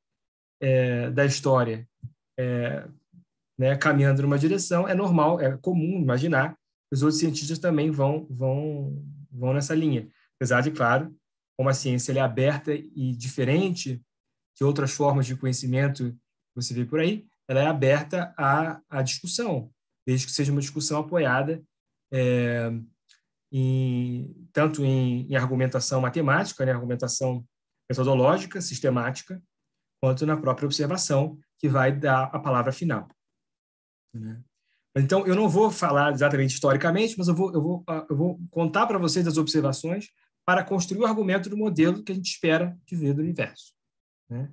é, da história é, né, caminhando numa direção, é normal, é comum imaginar que os outros cientistas também vão, vão, vão nessa linha. Apesar de, claro, como a ciência é aberta e diferente de outras formas de conhecimento que você vê por aí, ela é aberta à, à discussão, desde que seja uma discussão apoiada é, em, tanto em, em, argumentação matemática, né, argumentação metodológica, sistemática, quanto na própria observação, que vai dar a palavra final. Né? Então, eu não vou falar exatamente historicamente, mas eu vou, eu vou, ah, eu vou contar para vocês as observações para construir o argumento do modelo que a gente espera de ver do universo. Né?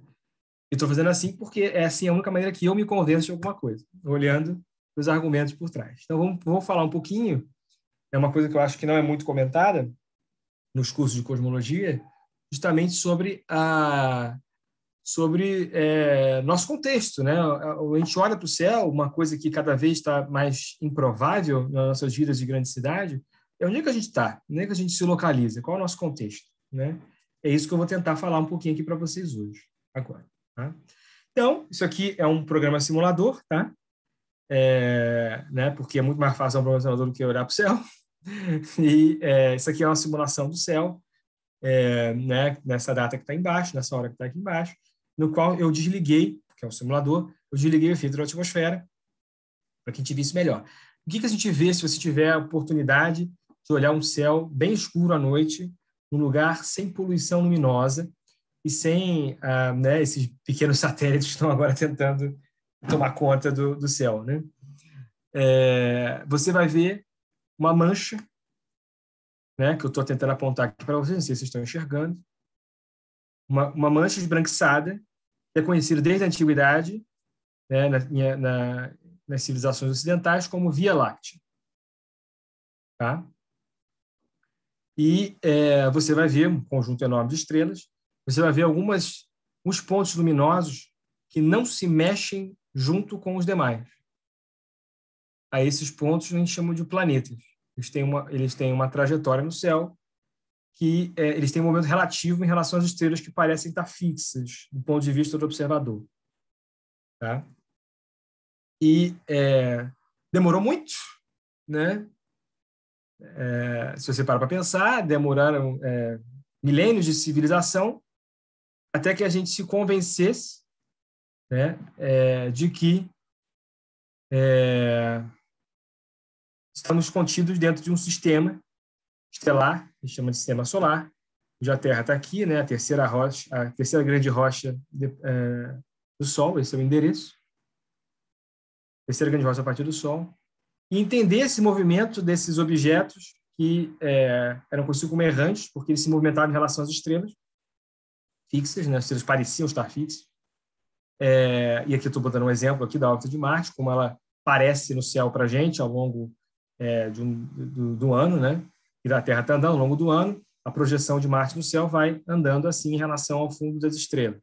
estou fazendo assim porque é assim a única maneira que eu me convenço de alguma coisa, olhando os argumentos por trás. Então, vamos, vamos falar um pouquinho é uma coisa que eu acho que não é muito comentada nos cursos de cosmologia, justamente sobre a sobre é, nosso contexto, né? A gente olha para o céu, uma coisa que cada vez está mais improvável nas nossas vidas de grande cidade, é onde é que a gente está, onde é que a gente se localiza, qual é o nosso contexto, né? É isso que eu vou tentar falar um pouquinho aqui para vocês hoje, agora. Tá? Então, isso aqui é um programa simulador, tá? É, né? Porque é muito mais fácil um programa simulador do que olhar para o céu. E é, isso aqui é uma simulação do céu, é, né, nessa data que está embaixo, nessa hora que está aqui embaixo, no qual eu desliguei, que é o simulador, eu desliguei o filtro da atmosfera para que a gente visse melhor. O que, que a gente vê se você tiver a oportunidade de olhar um céu bem escuro à noite, num lugar sem poluição luminosa e sem ah, né, esses pequenos satélites que estão agora tentando tomar conta do, do céu. Né? É, você vai ver uma mancha, né, que eu estou tentando apontar aqui para vocês, não sei se vocês estão enxergando, uma, uma mancha esbranquiçada, que é conhecida desde a antiguidade, né, na, na, nas civilizações ocidentais, como Via Láctea. Tá? E é, você vai ver um conjunto enorme de estrelas, você vai ver algumas uns pontos luminosos que não se mexem junto com os demais. A esses pontos a gente chama de planetas. Eles têm uma, eles têm uma trajetória no céu que é, eles têm um momento relativo em relação às estrelas que parecem estar fixas do ponto de vista do observador. Tá? E é, demorou muito, né? É, se você parar para pensar, demoraram é, milênios de civilização até que a gente se convencesse né, é, de que é, estamos contidos dentro de um sistema estelar, que chama de sistema solar, cuja Terra está aqui, né, a terceira rocha, a terceira grande rocha de, é, do Sol, esse é o endereço, terceira grande rocha a partir do Sol, e entender esse movimento desses objetos que é, eram conhecidos como errantes, porque eles se movimentavam em relação às estrelas fixas, né, eles pareciam estar fixos. É, e aqui estou botando um exemplo aqui da órbita de Marte, como ela parece no céu para a gente ao longo é, de um, do, do, ano, né? E da Terra está andando ao longo do ano, a projeção de Marte no céu vai andando assim em relação ao fundo das estrelas.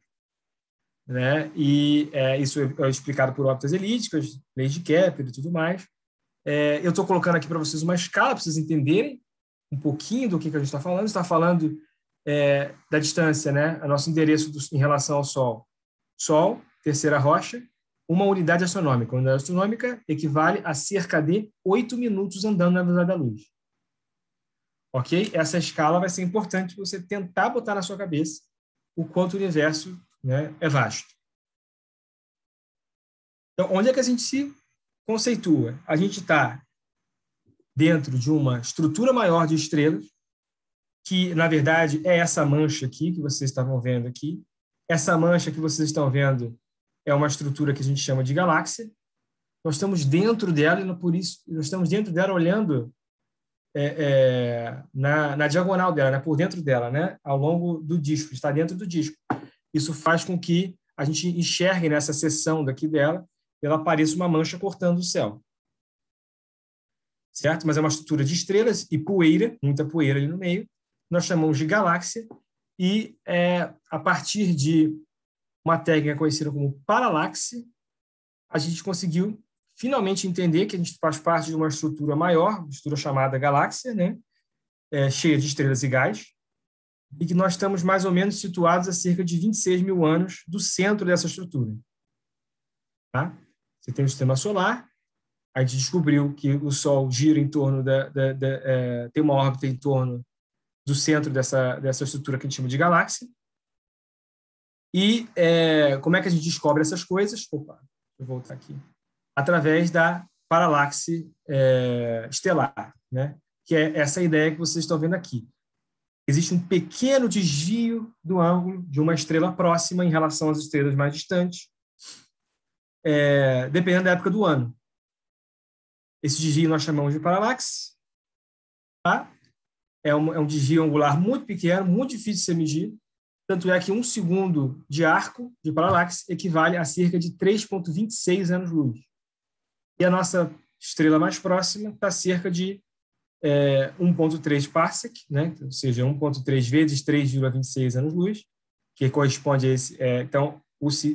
Né? E é, isso é, é explicado por ópticas elípticas, leis de Kepler e tudo mais. É, eu estou colocando aqui para vocês uma escala, para vocês entenderem um pouquinho do que, que a gente está falando. está falando é, da distância, né? O nosso endereço do, em relação ao Sol. Sol, terceira rocha, uma unidade astronômica. Uma unidade astronômica equivale a cerca de oito minutos andando na velocidade da luz. Ok? Essa escala vai ser importante para você tentar botar na sua cabeça o quanto o universo né, é vasto. Então, onde é que a gente se conceitua? A gente está dentro de uma estrutura maior de estrelas, que, na verdade, é essa mancha aqui que vocês estavam vendo aqui. Essa mancha que vocês estão vendo é uma estrutura que a gente chama de galáxia. Nós estamos dentro dela e por isso nós estamos dentro dela olhando é, é, na, na, diagonal dela, né? por dentro dela, né? ao longo do disco, está dentro do disco. Isso faz com que a gente enxergue nessa seção daqui dela e ela apareça uma mancha cortando o céu. Certo? Mas é uma estrutura de estrelas e poeira, muita poeira ali no meio. Nós chamamos de galáxia e é, a partir de uma técnica conhecida como paralaxe, a gente conseguiu finalmente entender que a gente faz parte de uma estrutura maior, uma estrutura chamada galáxia, né? É, cheia de estrelas e gás, e que nós estamos mais ou menos situados a cerca de 26 mil anos do centro dessa estrutura. Tá? Você tem o sistema solar, a gente descobriu que o Sol gira em torno da, da, da é, tem uma órbita em torno do centro dessa, dessa estrutura que a gente chama de galáxia, e é, como é que a gente descobre essas coisas? Opa, deixa eu voltar aqui. Através da paralaxe é, estelar, né? que é essa ideia que vocês estão vendo aqui. Existe um pequeno desvio do ângulo de uma estrela próxima em relação às estrelas mais distantes, é, dependendo da época do ano. Esse desvio nós chamamos de paralaxe. Tá? É, um, é um desvio angular muito pequeno, muito difícil de ser medido tanto é que um segundo de arco de paralaxe equivale a cerca de 3,26 anos-luz. E a nossa estrela mais próxima está cerca de é, 1,3 parsec, né? ou seja, 1,3 vezes 3,26 anos-luz, que corresponde a esse. É, então,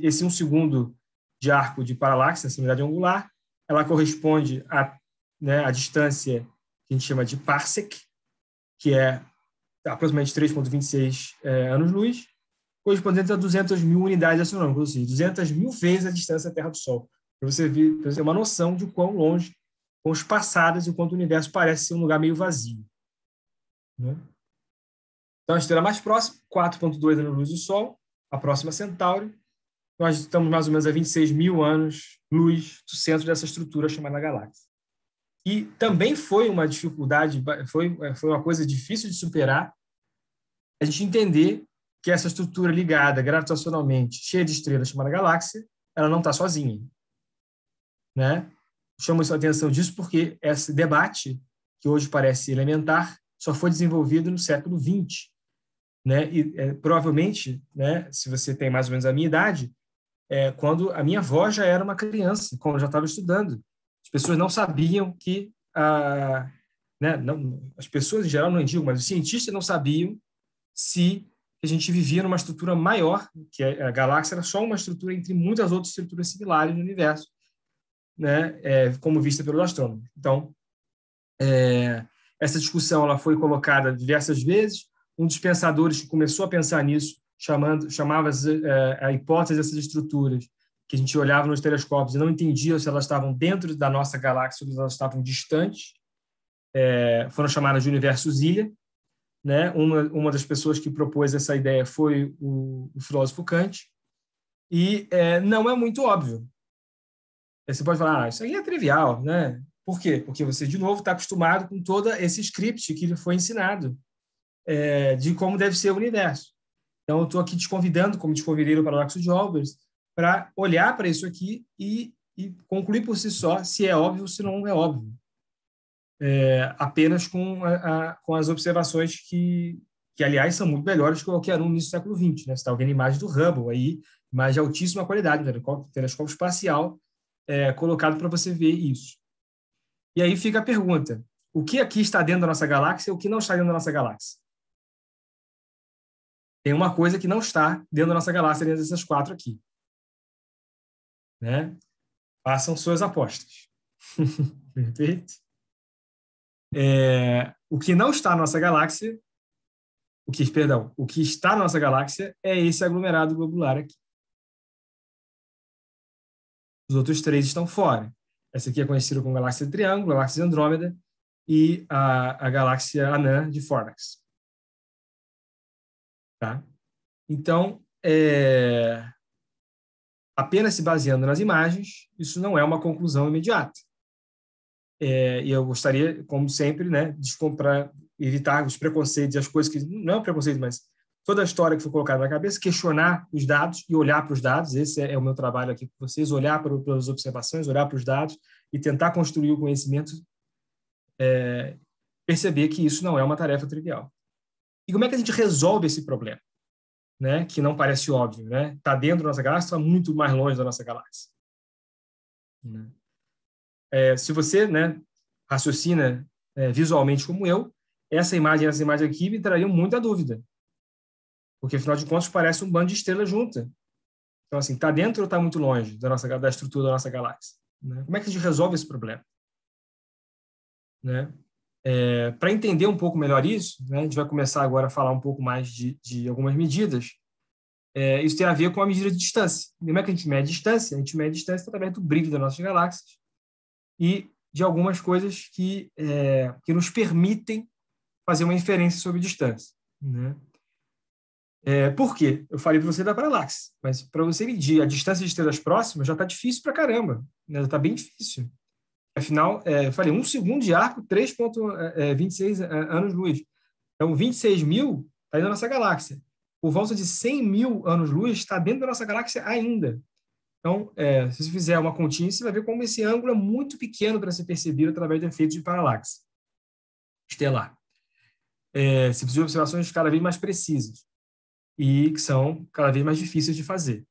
esse um segundo de arco de paralaxe, na similaridade angular, ela corresponde à né, a distância que a gente chama de parsec, que é aproximadamente 3,26 é, eh, anos-luz, correspondente a 200 mil unidades astronômicas, ou seja, 200 mil vezes a distância da Terra do Sol. Para você, você ter uma noção de quão longe, quão espaçadas e o quanto o universo parece ser um lugar meio vazio. Né? Então, a estrela mais próxima, 4,2 anos-luz do Sol, a próxima Centauri. Nós estamos mais ou menos a 26 mil anos-luz do centro dessa estrutura chamada galáxia e também foi uma dificuldade, foi, é, foi uma coisa difícil de superar, a gente entender que essa estrutura ligada gravitacionalmente, cheia de estrelas, chamada galáxia, ela não está sozinha. Né? Chamo a atenção disso porque esse debate, que hoje parece elementar, só foi desenvolvido no século XX. Né? E é, provavelmente, né, se você tem mais ou menos a minha idade, é, quando a minha avó já era uma criança, quando eu já estava estudando pessoas não sabiam que ah, né, não, as pessoas em geral não digo, mas os cientistas não sabiam se a gente vivia numa estrutura maior, que é, a galáxia era só uma estrutura entre muitas outras estruturas similares no universo, né, é, como vista pelos astrônomos. Então, é, essa discussão ela foi colocada diversas vezes. Um dos pensadores que começou a pensar nisso chamando, chamava é, a hipótese dessas estruturas que a gente olhava nos telescópios e não entendia se elas estavam dentro da nossa galáxia ou se elas estavam distantes, é, foram chamadas de universos ilha. Né? Uma, uma das pessoas que propôs essa ideia foi o, o filósofo Kant, e é, não é muito óbvio. Você pode falar, ah, isso aí é trivial, né? Por quê? Porque você, de novo, está acostumado com todo esse script que lhe foi ensinado é, de como deve ser o universo. Então, eu estou aqui te convidando, como te convidei no Paradoxo de Albers, para olhar para isso aqui e, e, concluir por si só se é óbvio ou se não é óbvio. É, apenas com, a, a, com as observações que, que, aliás, são muito melhores que qualquer um no século XX. Né? Você está vendo imagem do Hubble, aí, imagem de altíssima qualidade, um né? telescópio espacial é, colocado para você ver isso. E aí fica a pergunta, o que aqui está dentro da nossa galáxia e o que não está dentro da nossa galáxia? Tem uma coisa que não está dentro da nossa galáxia, dentro dessas quatro aqui né? Façam suas apostas. Perfeito? É, o que não está na nossa galáxia, o que, perdão, o que está na nossa galáxia é esse aglomerado globular aqui. Os outros três estão fora. Essa aqui é conhecida como galáxia de Triângulo, galáxia de Andrômeda e a, a galáxia anã de Fornax. Tá? Então, é apenas se baseando nas imagens, isso não é uma conclusão imediata. É, e eu gostaria, como sempre, né, comprar, evitar os preconceitos e as coisas que não é preconceito, mas toda a história que foi colocada na cabeça, questionar os dados e olhar para os dados. Esse é, é o meu trabalho aqui com vocês, olhar para, para as observações, olhar para os dados e tentar construir o conhecimento, é, perceber que isso não é uma tarefa trivial. E como é que a gente resolve esse problema? né, que não parece óbvio, né? Está dentro da nossa galáxia, está muito mais longe da nossa galáxia. Né? É, se você, né, raciocina é, visualmente como eu, essa imagem, essa imagem aqui me trariam muita dúvida, porque afinal de contas parece um bando de estrelas junta. Então assim, está dentro ou está muito longe da nossa da estrutura da nossa galáxia? Né? Como é que a gente resolve esse problema? Né? É, Para entender um pouco melhor isso, né, a gente vai começar agora a falar um pouco mais de, de algumas medidas. É, isso tem a ver com a medida de distância. E como é que a gente mede distância? A gente mede distância através do brilho das nossas galáxias e de algumas coisas que, é, que nos permitem fazer uma inferência sobre distância. Né? É, por quê? Eu falei para você da paralaxe, mas para você medir a distância de estrelas próximas já está difícil para caramba, né? já está bem difícil. Afinal, é, eu falei, um segundo de arco, 3,26 é, é, é, anos-luz. Então, 26 mil está dentro da nossa galáxia. Por volta de 100 mil anos-luz está dentro da nossa galáxia ainda. Então, é, se você fizer uma continha, você vai ver como esse ângulo é muito pequeno para ser percebido através de efeitos de paralaxe estelar. É, você precisa de observações cada vez mais precisas e que são cada vez mais difíceis de fazer.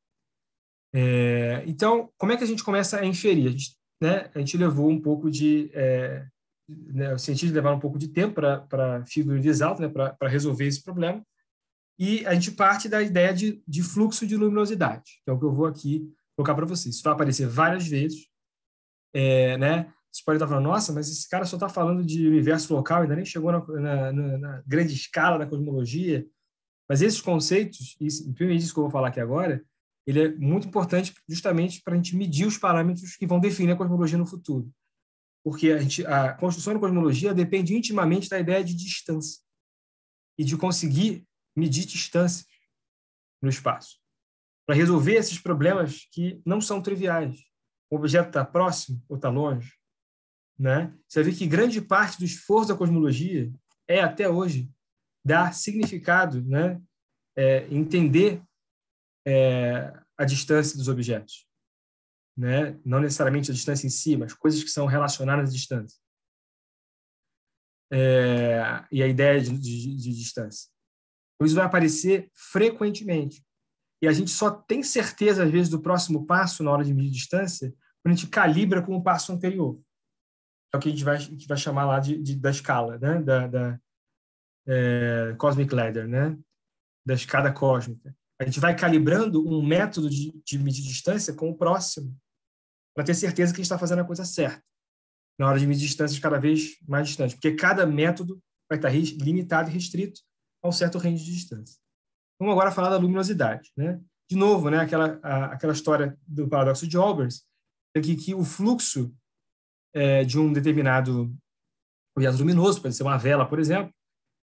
É, então, como é que a gente começa a inferir? A gente né, a gente levou um pouco de. É, né, os cientistas um pouco de tempo para figurizar, né, para resolver esse problema. E a gente parte da ideia de, de fluxo de luminosidade, que é o que eu vou aqui colocar para vocês. Isso vai aparecer várias vezes. É, né? Você pode estar falando, nossa, mas esse cara só está falando de universo local, ainda nem chegou na, na, na, na grande escala da cosmologia. Mas esses conceitos, e principalmente isso que eu vou falar aqui agora, ele é muito importante justamente para a gente medir os parâmetros que vão definir a cosmologia no futuro. Porque a, gente, a construção da cosmologia depende intimamente da ideia de distância e de conseguir medir distância no espaço. Para resolver esses problemas que não são triviais. O objeto está próximo ou está longe? Né? Você vê que grande parte do esforço da cosmologia é, até hoje, dar significado, né? É, entender é, a distância dos objetos. Né? Não necessariamente a distância em si, mas coisas que são relacionadas à distância. É, e a ideia de, de, de distância. Então, isso vai aparecer frequentemente. E a gente só tem certeza, às vezes, do próximo passo na hora de medir distância quando a gente calibra com o passo anterior. É o que a gente vai, a gente vai chamar lá de, de, da escala, né? da, da é, Cosmic Ladder, né? da escada cósmica. A gente vai calibrando um método de, de medir distância com o próximo, para ter certeza que a gente está fazendo a coisa certa, na hora de medir distâncias cada vez mais distantes, porque cada método vai estar tá limitado e restrito a um certo range de distância. Vamos agora falar da luminosidade. Né? De novo, né, aquela, a, aquela história do paradoxo de Olbers, que, que o fluxo é, de um determinado objeto luminoso, pode ser uma vela, por exemplo,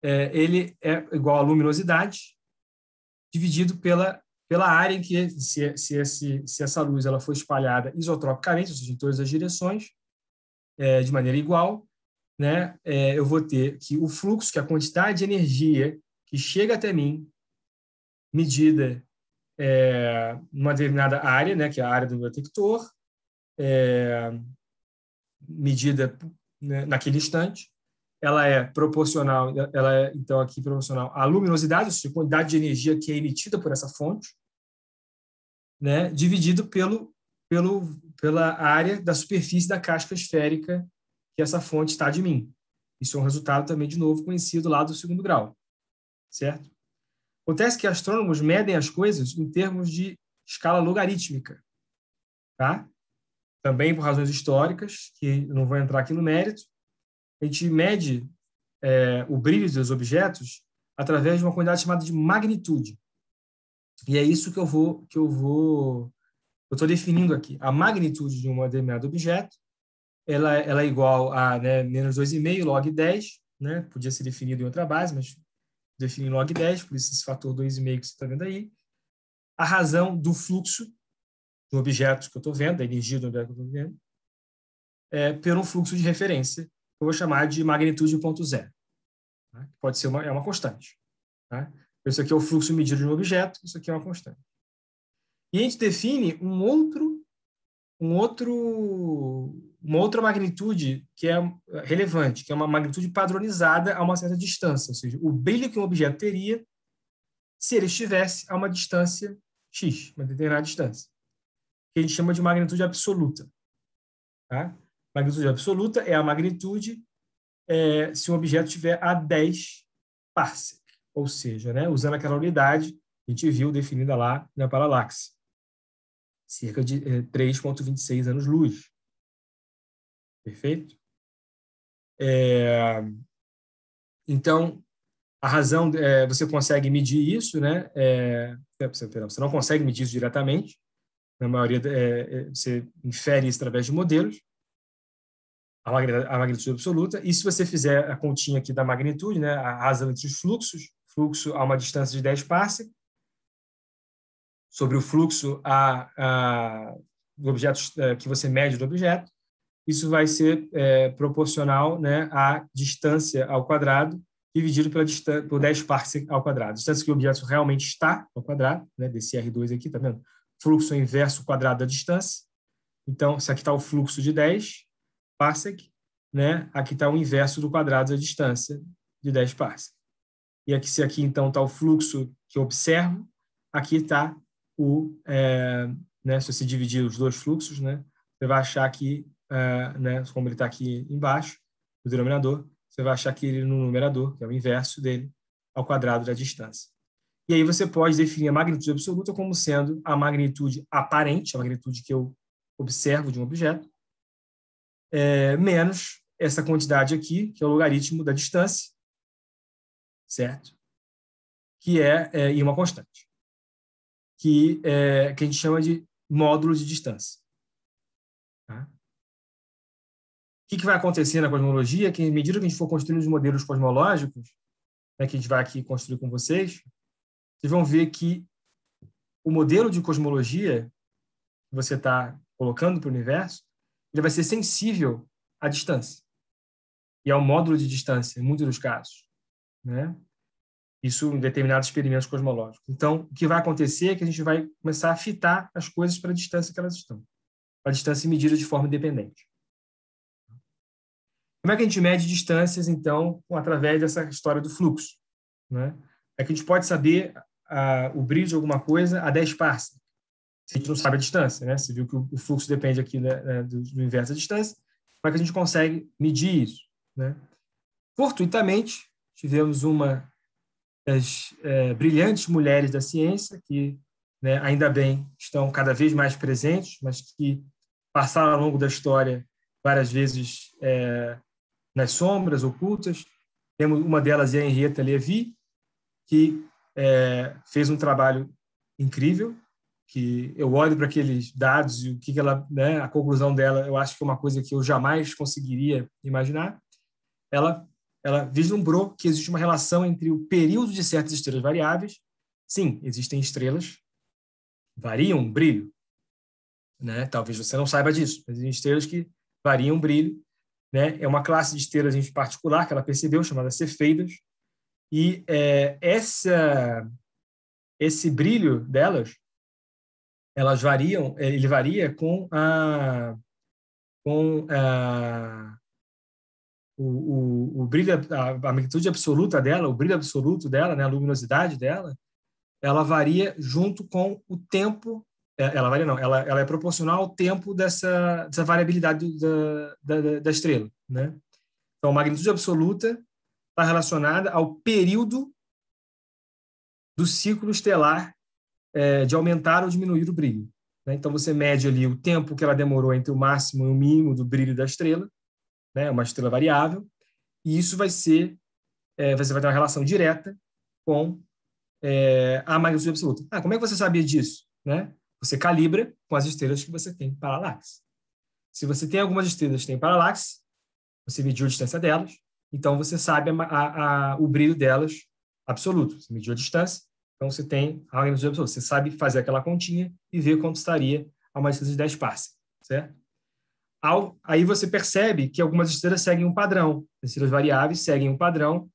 é, ele é igual à luminosidade dividido pela, pela área em que, se, se, se, se essa luz ela for espalhada isotropicamente, ou seja, em todas as direções, é, de maneira igual, né, é, eu vou ter que o fluxo, que é a quantidade de energia que chega até mim, medida é, numa determinada área, né, que é a área do meu detector, é, medida né, naquele instante, ela é proporcional, ela é, então, aqui proporcional à luminosidade, ou seja, a quantidade de energia que é emitida por essa fonte, né, dividido pelo, pelo, pela área da superfície da casca esférica que essa fonte está de mim. Isso é um resultado também, de novo, conhecido lá do segundo grau, certo? Acontece que astrônomos medem as coisas em termos de escala logarítmica, tá? Também por razões históricas, que não vou entrar aqui no mérito, a gente mede é, o brilho dos objetos através de uma quantidade chamada de magnitude. E é isso que eu vou que eu vou eu estou definindo aqui. A magnitude de um determinado objeto, ela, ela é igual a né, menos 2,5 log 10, né? Podia ser definido em outra base, mas defini log 10, por isso esse fator 2,5 que você está vendo aí. A razão do fluxo do objeto que eu estou vendo, da energia do objeto que eu estou vendo, é, pelo fluxo de referência, eu vou chamar de magnitude 1.0. Né? Pode ser uma, é uma constante. Né? Isso aqui é o fluxo medido de um objeto, isso aqui é uma constante. E a gente define um outro, um outro, uma outra magnitude que é relevante, que é uma magnitude padronizada a uma certa distância, ou seja, o brilho que um objeto teria se ele estivesse a uma distância x, uma determinada distância, que a gente chama de magnitude absoluta. Tá? Magnitude absoluta é a magnitude é, se um objeto tiver a 10 parsec, ou seja, né, usando aquela unidade que a gente viu definida lá na paralaxe, cerca de é, 3,26 anos-luz. Perfeito? É, então, a razão, é, você consegue medir isso, né? É, você não consegue medir isso diretamente, na maioria, é, é você infere isso através de modelos, a magnitude absoluta. E se você fizer a continha aqui da magnitude, né, a razão entre os fluxos, fluxo a uma distância de 10 parse sobre o fluxo a, a, do objeto é, que você mede do objeto, isso vai ser é, proporcional né, à distância ao quadrado dividido pela distância, por 10 parse ao quadrado. A distância que o objeto realmente está ao quadrado, né, desse R2 aqui, tá vendo? Fluxo inverso quadrado da distância. Então, se aqui está o fluxo de 10, parsec, né? Aqui está o inverso do quadrado da distância de 10 parsec. E aqui, se aqui então está o fluxo que eu observo, aqui está o, é, né? Se você dividir os dois fluxos, né? Você vai achar que, é, né? Como ele está aqui embaixo, no denominador, você vai achar que ele no numerador, que é o inverso dele, ao quadrado da distância. E aí você pode definir a magnitude absoluta como sendo a magnitude aparente, a magnitude que eu observo de um objeto, é, menos essa quantidade aqui, que é o logaritmo da distância, certo? Que é, é e uma constante, que, é, que a gente chama de módulo de distância. Tá? O que, que vai acontecer na cosmologia? Que, à medida que a gente for construindo os modelos cosmológicos, né, que a gente vai aqui construir com vocês, vocês vão ver que o modelo de cosmologia que você está colocando para o universo ele vai ser sensível à distância e ao módulo de distância, em muitos dos casos. Né? Isso em determinados experimentos cosmológicos. Então, o que vai acontecer é que a gente vai começar a fitar as coisas para a distância que elas estão, a distância medida de forma independente. Como é que a gente mede distâncias, então, através dessa história do fluxo? Né? É que a gente pode saber ah, o brilho de alguma coisa a 10 parsecs a gente não sabe a distância, né? Você viu que o fluxo depende aqui né, né, do, do inverso da distância, como é que a gente consegue medir isso, né? Fortuitamente, tivemos uma das é, brilhantes mulheres da ciência que, né, ainda bem, estão cada vez mais presentes, mas que passaram ao longo da história várias vezes é, nas sombras, ocultas. Temos uma delas é a Henrietta Levi, que é, fez um trabalho incrível, que eu olho para aqueles dados e o que, que ela, né, a conclusão dela, eu acho que é uma coisa que eu jamais conseguiria imaginar. Ela, ela vislumbrou que existe uma relação entre o período de certas estrelas variáveis. Sim, existem estrelas variam o brilho, né? Talvez você não saiba disso, mas existem estrelas que variam o brilho, né? É uma classe de estrelas em particular que ela percebeu chamada Cefeidas e é, essa esse brilho delas elas variam, eh, ele varia com a com a, eh, o, o, o brilho, a, magnitude absoluta dela, o brilho absoluto dela, né, a luminosidade dela, ela varia junto com o tempo, eh, ela varia não, ela, ela é proporcional ao tempo dessa, dessa variabilidade da, da, da estrela, né? Então, a magnitude absoluta está relacionada ao período do ciclo estelar é, de aumentar ou diminuir o brilho. Né? Então, você mede ali o tempo que ela demorou entre o máximo e o mínimo do brilho da estrela, né? uma estrela variável, e isso vai ser, é, você vai ter uma relação direta com é, a magnitude absoluta. Ah, como é que você sabia disso? Né? Você calibra com as estrelas que você tem paralaxe. Se você tem algumas estrelas que têm paralaxe, você mediu a distância delas, então você sabe a, a, a, o brilho delas absoluto. Você mediu a distância, então, você tem a magnitude absoluta, absoluto. Você sabe fazer aquela continha e ver quanto estaria a uma distância de 10 certo? aí você percebe que algumas estrelas seguem um padrão. As estrelas variáveis seguem um padrão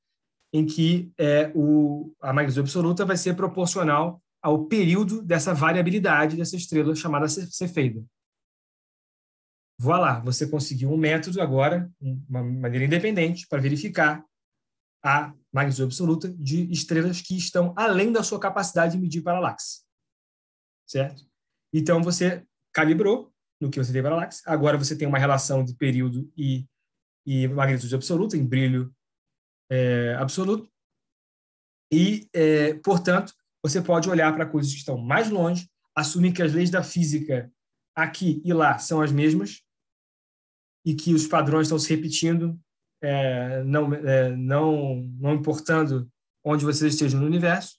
em que é, o, a magnitude absoluta vai ser proporcional ao período dessa variabilidade dessa estrela chamada Cefeida. lá, você conseguiu um método agora, uma maneira independente, para verificar a magnitude absoluta de estrelas que estão além da sua capacidade de medir paralaxe. Certo? Então você calibrou no que você tem paralaxe, agora você tem uma relação de período e, e magnitude absoluta, em brilho é, absoluto, e, é, portanto, você pode olhar para coisas que estão mais longe, assumir que as leis da física aqui e lá são as mesmas e que os padrões estão se repetindo é, não, é, não, não importando onde você esteja no universo.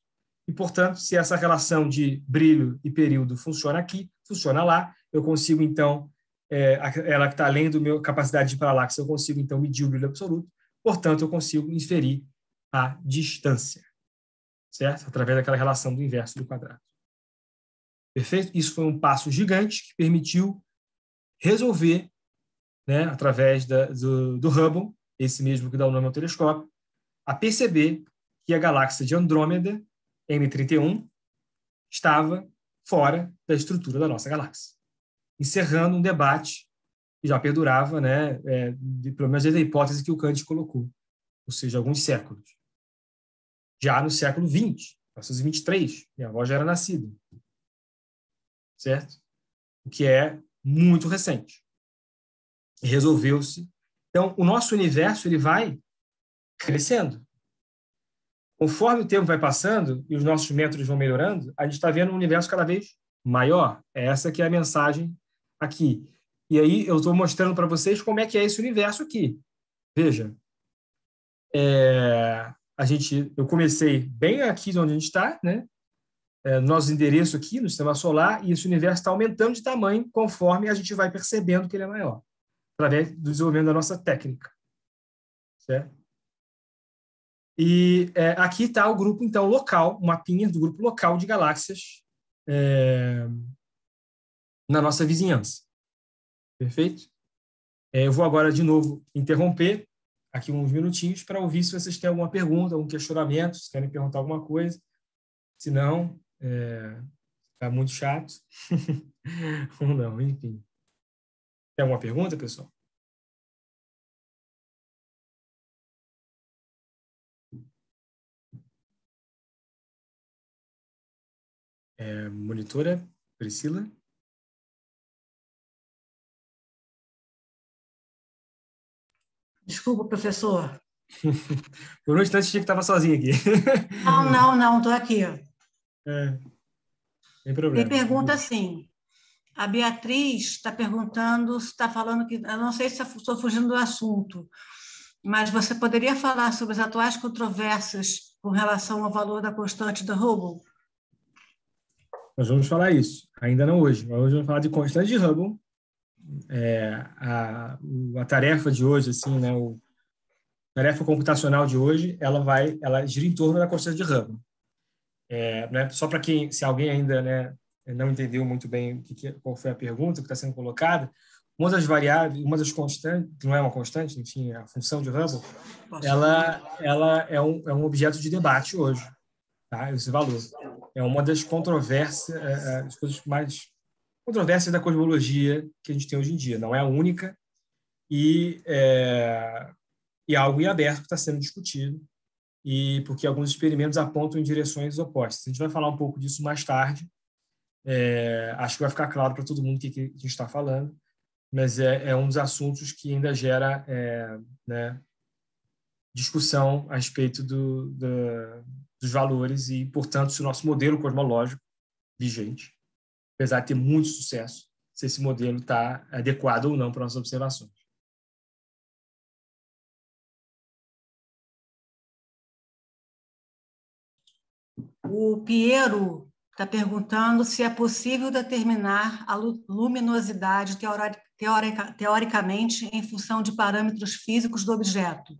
E, portanto, se essa relação de brilho e período funciona aqui, funciona lá, eu consigo, então, é, ela que está além da minha capacidade de paralaxe, eu consigo, então, medir o brilho absoluto, portanto, eu consigo inferir a distância, certo? Através daquela relação do inverso do quadrado. Perfeito? Isso foi um passo gigante que permitiu resolver, né, através da, do, do Hubble, esse mesmo que dá o nome ao telescópio, a perceber que a galáxia de Andrômeda, M31, estava fora da estrutura da nossa galáxia, encerrando um debate que já perdurava, né, é, de, pelo menos desde a hipótese que o Kant colocou, ou seja, alguns séculos. Já no século XX, 1923, minha avó já era nascida, certo? O que é muito recente. Resolveu-se então, o nosso universo ele vai crescendo. Conforme o tempo vai passando e os nossos métodos vão melhorando, a gente está vendo um universo cada vez maior. É essa que é a mensagem aqui. E aí eu estou mostrando para vocês como é que é esse universo aqui. Veja, é, a gente, eu comecei bem aqui de onde a gente está, né? É, nosso endereço aqui no sistema solar, e esse universo está aumentando de tamanho conforme a gente vai percebendo que ele é maior através do desenvolvimento da nossa técnica. Certo? E é, aqui está o grupo, então, local, o mapinha do grupo local de galáxias é, na nossa vizinhança. Perfeito? É, eu vou agora, de novo, interromper aqui uns minutinhos para ouvir se vocês têm alguma pergunta, algum questionamento, se querem perguntar alguma coisa. Se não, está é, muito chato. Ou não, enfim. Tem alguma pergunta, pessoal? É, monitora, Priscila. Desculpa, professor. Por um instante achei que estava sozinha aqui. não, não, não, estou aqui. É, tem problema. Tem pergunta assim: A Beatriz está perguntando, está falando que, eu não sei se estou fugindo do assunto, mas você poderia falar sobre as atuais controvérsias com relação ao valor da constante da Hubble? Nós vamos falar isso, ainda não hoje. Mas hoje vamos falar de constante de Hubble. É, a, a tarefa de hoje, assim, né, o, a tarefa computacional de hoje, ela vai, ela gira em torno da constante de Hubble. É, né, só para quem, se alguém ainda né, não entendeu muito bem que, qual foi a pergunta que está sendo colocada, uma das variáveis, uma das constantes, não é uma constante, enfim, é a função de Hubble, ela, ela é, um, é um objeto de debate hoje, tá? esse valor é uma das controvérsias, é, é, as coisas mais controvérsias da cosmologia que a gente tem hoje em dia. Não é a única e é, e é algo em aberto que está sendo discutido e porque alguns experimentos apontam em direções opostas. A gente vai falar um pouco disso mais tarde. É, acho que vai ficar claro para todo mundo o que, que a gente está falando, mas é, é, um dos assuntos que ainda gera né, discussão a respeito do, do dos valores e, portanto, se o nosso modelo cosmológico vigente, apesar de ter muito sucesso, se esse modelo está adequado ou não para as observações. O Piero está perguntando se é possível determinar a luminosidade teoricamente em função de parâmetros físicos do objeto,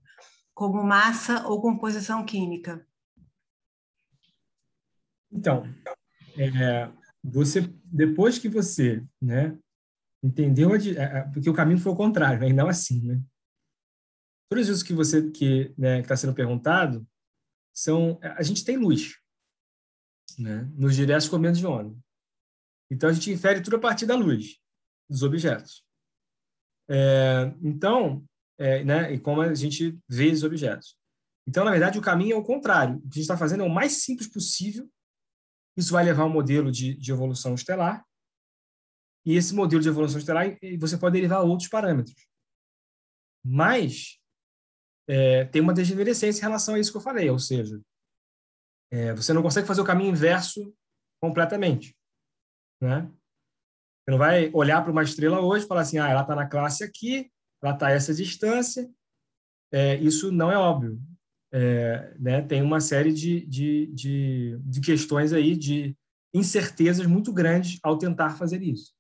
como massa ou composição química. Então, é, você depois que você, né, entendeu a, é, é, porque o caminho foi o contrário, né, e não assim, né? Todas as que você que né, está sendo perguntado são é, a gente tem luz, né, nos diversos comandos de onda. Então a gente infere tudo a partir da luz dos objetos. É, então, é, né, e como a gente vê os objetos. Então, na verdade, o caminho é o contrário. O que a gente está fazendo é o mais simples possível isso vai levar ao um modelo de, de evolução estelar, e esse modelo de evolução estelar você pode derivar outros parâmetros. Mas é, tem uma desvirescência em relação a isso que eu falei, ou seja, é, você não consegue fazer o caminho inverso completamente. Né? Você não vai olhar para uma estrela hoje e falar assim, ah, ela está na classe aqui, ela está a essa distância. É, isso não é óbvio é, né, tem uma série de, de, de, de questões aí, de incertezas muito grandes ao tentar fazer isso.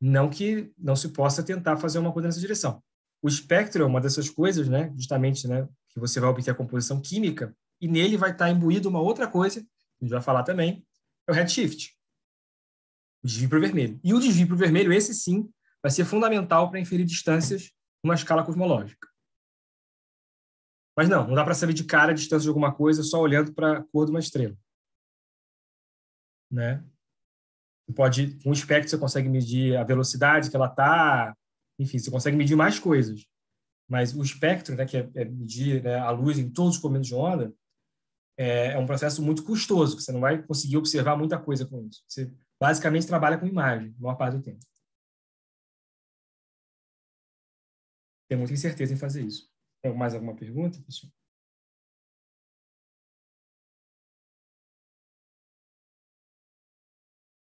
Não que não se possa tentar fazer uma coisa nessa direção. O espectro é uma dessas coisas, né, justamente, né, que você vai obter a composição química, e nele vai estar imbuído uma outra coisa, que a gente vai falar também, é o redshift, o desvio para o vermelho. E o desvio para o vermelho, esse sim, vai ser fundamental para inferir distâncias numa escala cosmológica. Mas não, não dá para saber de cara a distância de alguma coisa só olhando para a cor de uma estrela. Né? pode, com o espectro você consegue medir a velocidade que ela está, enfim, você consegue medir mais coisas. Mas o espectro, né, que é, é medir né, a luz em todos os comandos de onda, é, é um processo muito custoso, que você não vai conseguir observar muita coisa com isso. Você basicamente trabalha com imagem, a maior parte do tempo. Tem muita incerteza em fazer isso mais alguma pergunta, pessoal?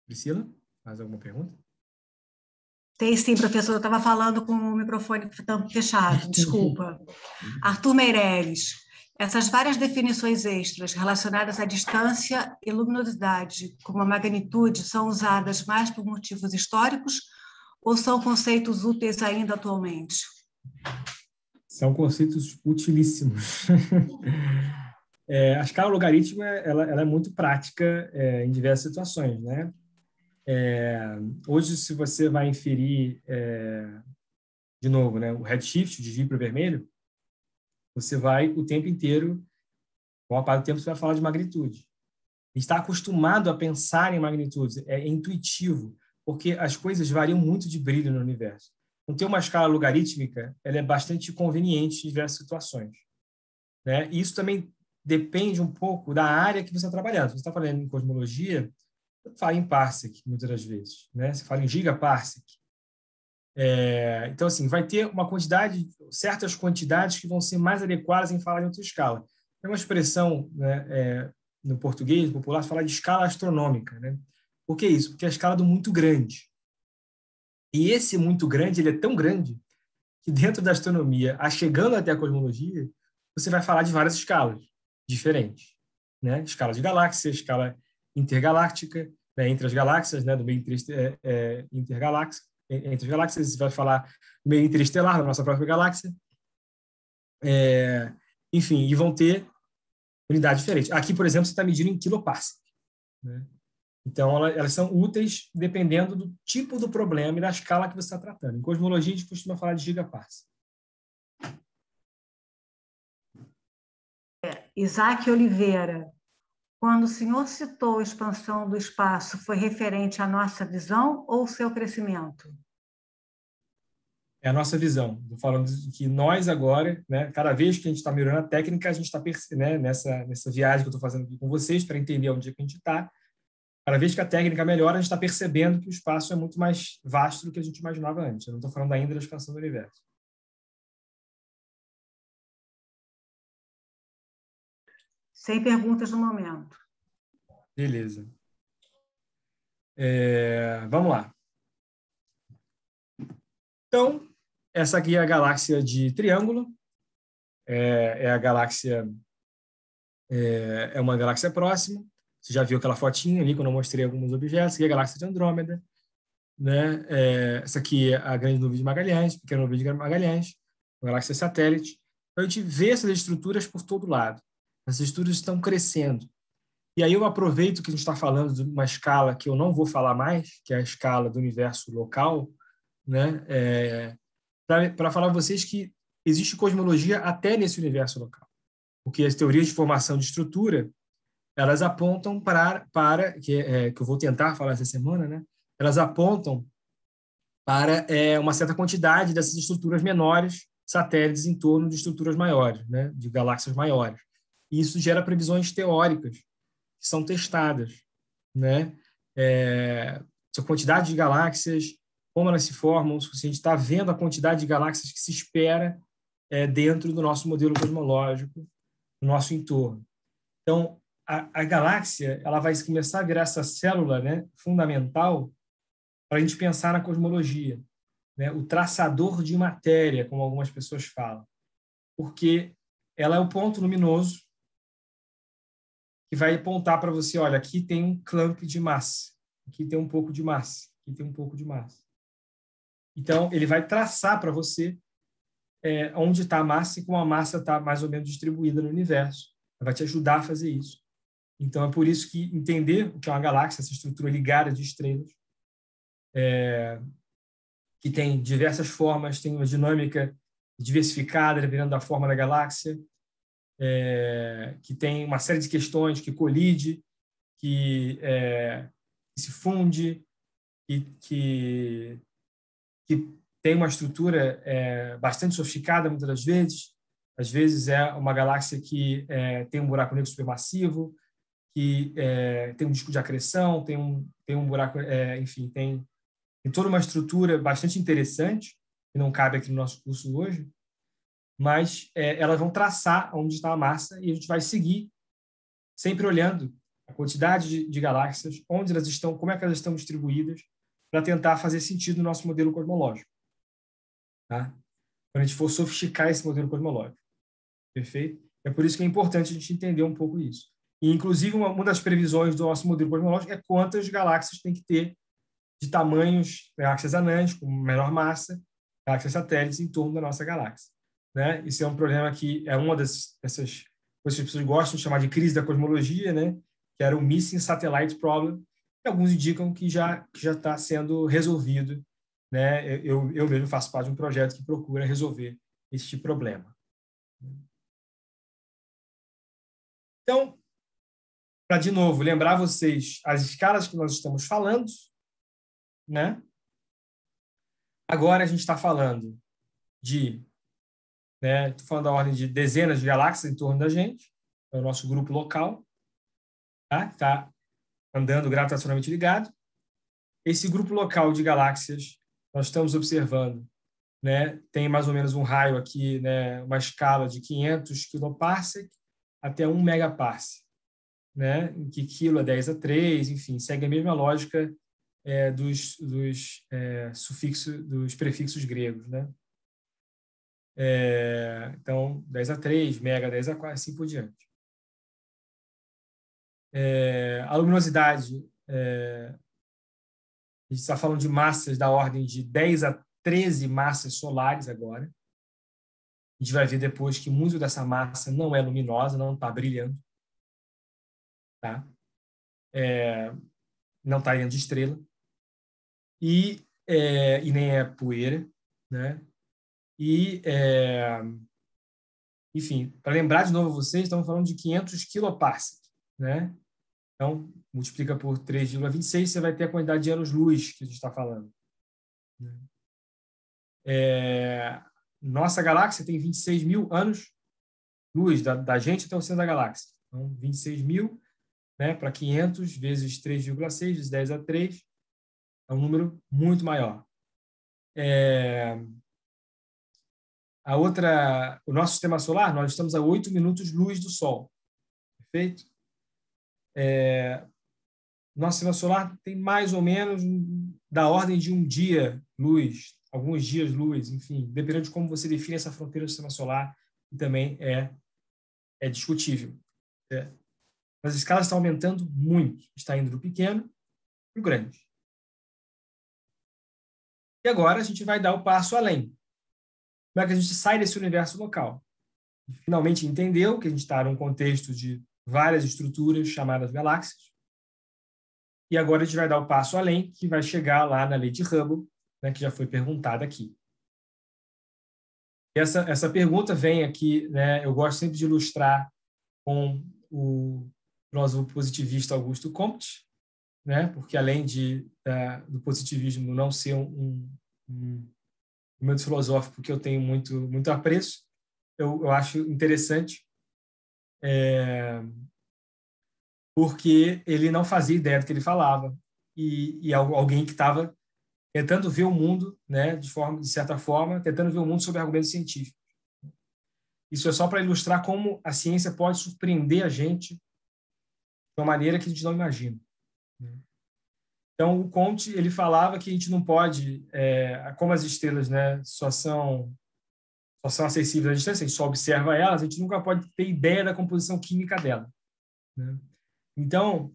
Priscila, mais alguma pergunta? Tem sim, professor. Eu estava falando com o microfone tá fechado, desculpa. Arthur Meirelles, essas várias definições extras relacionadas à distância e luminosidade, como a magnitude, são usadas mais por motivos históricos ou são conceitos úteis ainda atualmente? São conceitos utilíssimos. é, a escala logarítmica ela, ela é muito prática é, em diversas situações, né? É, hoje, se você vai inferir, é, de novo, né, o redshift de vir para vermelho, você vai o tempo inteiro, uma parte do tempo, você vai falar de magnitude. Está acostumado a pensar em magnitudes, é intuitivo, porque as coisas variam muito de brilho no universo não ter uma escala logarítmica, ela é bastante conveniente em diversas situações. Né? E isso também depende um pouco da área que você está trabalhando. Se você está falando em cosmologia, fala em parsec, muitas das vezes. Né? Você fala em gigaparsec. É, então, assim, vai ter uma quantidade, certas quantidades que vão ser mais adequadas em falar em outra escala. Tem uma expressão né, é, no português popular, falar de escala astronômica. Né? Por que isso? Porque é a escala do muito grande. E esse muito grande, ele é tão grande que dentro da astronomia, a chegando até a cosmologia, você vai falar de várias escalas diferentes, né? Escala de galáxia, escala intergaláctica, né? entre as galáxias, né? Do meio é, é, intergaláctico, entre as galáxias, você vai falar do meio interestelar da nossa própria galáxia, é, enfim, e vão ter unidades diferentes. Aqui, por exemplo, você está medindo em quiloparsec, né? Então, elas são úteis dependendo do tipo do problema e da escala que você está tratando. Em cosmologia, a gente costuma falar de gigaparse. É, Isaac Oliveira, quando o senhor citou a expansão do espaço, foi referente à nossa visão ou seu crescimento? É a nossa visão. Estou falando que nós agora, né, cada vez que a gente está melhorando a técnica, a gente está né, nessa, nessa viagem que eu estou fazendo aqui com vocês para entender onde é que a gente está, cada vez que a técnica melhora, a gente está percebendo que o espaço é muito mais vasto do que a gente imaginava antes. Eu não estou falando ainda da expansão do universo. Sem perguntas no momento. Beleza. É, vamos lá. Então, essa aqui é a galáxia de triângulo. É, é a galáxia. É, é uma galáxia próxima. Você já viu aquela fotinha ali quando eu mostrei alguns objetos, que é a galáxia de Andrômeda, né? É, essa aqui é a grande nuvem de Magalhães, pequena nuvem de Magalhães, a galáxia satélite. Então, a gente vê essas estruturas por todo lado. Essas estruturas estão crescendo. E aí eu aproveito que a gente está falando de uma escala que eu não vou falar mais, que é a escala do universo local, né? É, para falar a vocês que existe cosmologia até nesse universo local. Porque as teorias de formação de estrutura elas apontam para, para que, é, é, que eu vou tentar falar essa semana, né? elas apontam para é, uma certa quantidade dessas estruturas menores, satélites em torno de estruturas maiores, né? de galáxias maiores. E isso gera previsões teóricas que são testadas. Né? É, a quantidade de galáxias, como elas se formam, se a gente está vendo a quantidade de galáxias que se espera é, dentro do nosso modelo cosmológico, no nosso entorno. Então, a, a galáxia ela vai começar a virar essa célula né, fundamental para a gente pensar na cosmologia. Né? O traçador de matéria, como algumas pessoas falam. Porque ela é o ponto luminoso que vai apontar para você, olha, aqui tem um clump de massa, aqui tem um pouco de massa, aqui tem um pouco de massa. Então, ele vai traçar para você é, onde está a massa e como a massa está mais ou menos distribuída no universo. Vai te ajudar a fazer isso. Então, é por isso que entender o que é uma galáxia, essa estrutura ligada de estrelas, é, que tem diversas formas, tem uma dinâmica diversificada, dependendo da forma da galáxia, é, que tem uma série de questões que colide, que, é, que se funde, e que, que tem uma estrutura é, bastante sofisticada muitas das vezes. Às vezes é uma galáxia que é, tem um buraco negro supermassivo, que é, tem um disco de acreção, tem um, tem um buraco, é, enfim, tem, tem toda uma estrutura bastante interessante, que não cabe aqui no nosso curso hoje, mas é, elas vão traçar onde está a massa e a gente vai seguir, sempre olhando a quantidade de, de galáxias, onde elas estão, como é que elas estão distribuídas, para tentar fazer sentido no nosso modelo cosmológico. Tá? Quando a gente for sofisticar esse modelo cosmológico. Perfeito? É por isso que é importante a gente entender um pouco isso. E, inclusive, uma, uma das previsões do nosso modelo cosmológico é quantas galáxias tem que ter de tamanhos, galáxias anãs, com menor massa, galáxias satélites em torno da nossa galáxia. Né? Isso é um problema que é uma das, dessas coisas que as pessoas gostam de chamar de crise da cosmologia, né? que era o Missing Satellite Problem, e alguns indicam que já que já está sendo resolvido. Né? Eu, eu mesmo faço parte de um projeto que procura resolver este tipo problema. Então, para, de novo, lembrar vocês as escalas que nós estamos falando, né? Agora a gente está falando de, né, estou falando da ordem de dezenas de galáxias em torno da gente, é o nosso grupo local, tá? Está andando gravitacionalmente ligado. Esse grupo local de galáxias nós estamos observando, né, tem mais ou menos um raio aqui, né, uma escala de 500 kiloparsec até 1 megaparsec né, em que quilo é 10 a 3, enfim, segue a mesma lógica é, dos, dos, é, dos prefixos gregos. Né? É, então, 10 a 3, mega 10 a 4, assim por diante. É, a luminosidade, é, a gente está falando de massas da ordem de 10 a 13 massas solares agora. A gente vai ver depois que muito dessa massa não é luminosa, não está brilhando tá? É, não está dentro de estrela e, é, e nem é poeira, né? E é, enfim, para lembrar de novo a vocês, estamos falando de 500 quilopasses, né? Então, multiplica por 3,26, você vai ter a quantidade de anos-luz que a gente está falando. Né? É, nossa galáxia tem 26 mil anos-luz da, da, gente até o centro da galáxia. Então, 26 mil né, para 500 vezes 3,6, vezes 10 a 3, é um número muito maior. É... A outra, o nosso sistema solar, nós estamos a 8 minutos luz do Sol. Perfeito? É... Nosso sistema solar tem mais ou menos da ordem de um dia luz, alguns dias luz, enfim, dependendo de como você define essa fronteira do sistema solar, também é, é discutível. É. Mas as escalas estão aumentando muito. Está indo do pequeno para o grande. E agora a gente vai dar o passo além. Como é que a gente sai desse universo local? finalmente entendeu que a gente está num contexto de várias estruturas chamadas galáxias. E agora a gente vai dar o passo além, que vai chegar lá na lei de Hubble, né, que já foi perguntada aqui. Essa, essa pergunta vem aqui, né, eu gosto sempre de ilustrar com o filósofo positivista Augusto Comte, né? porque além de, do positivismo não ser um, um, um método filosófico que eu tenho muito, muito apreço, eu, eu acho interessante, é, porque ele não fazia ideia do que ele falava, e, e alguém que estava tentando ver o mundo, né, de forma de certa forma, tentando ver o mundo sob argumentos científicos. Isso é só para ilustrar como a ciência pode surpreender a gente de uma maneira que a gente não imagina. Né? Então, o Conte ele falava que a gente não pode, é, como as estrelas né, só, são, só são acessíveis à distância, a gente só observa elas, a gente nunca pode ter ideia da composição química dela. Né? Então,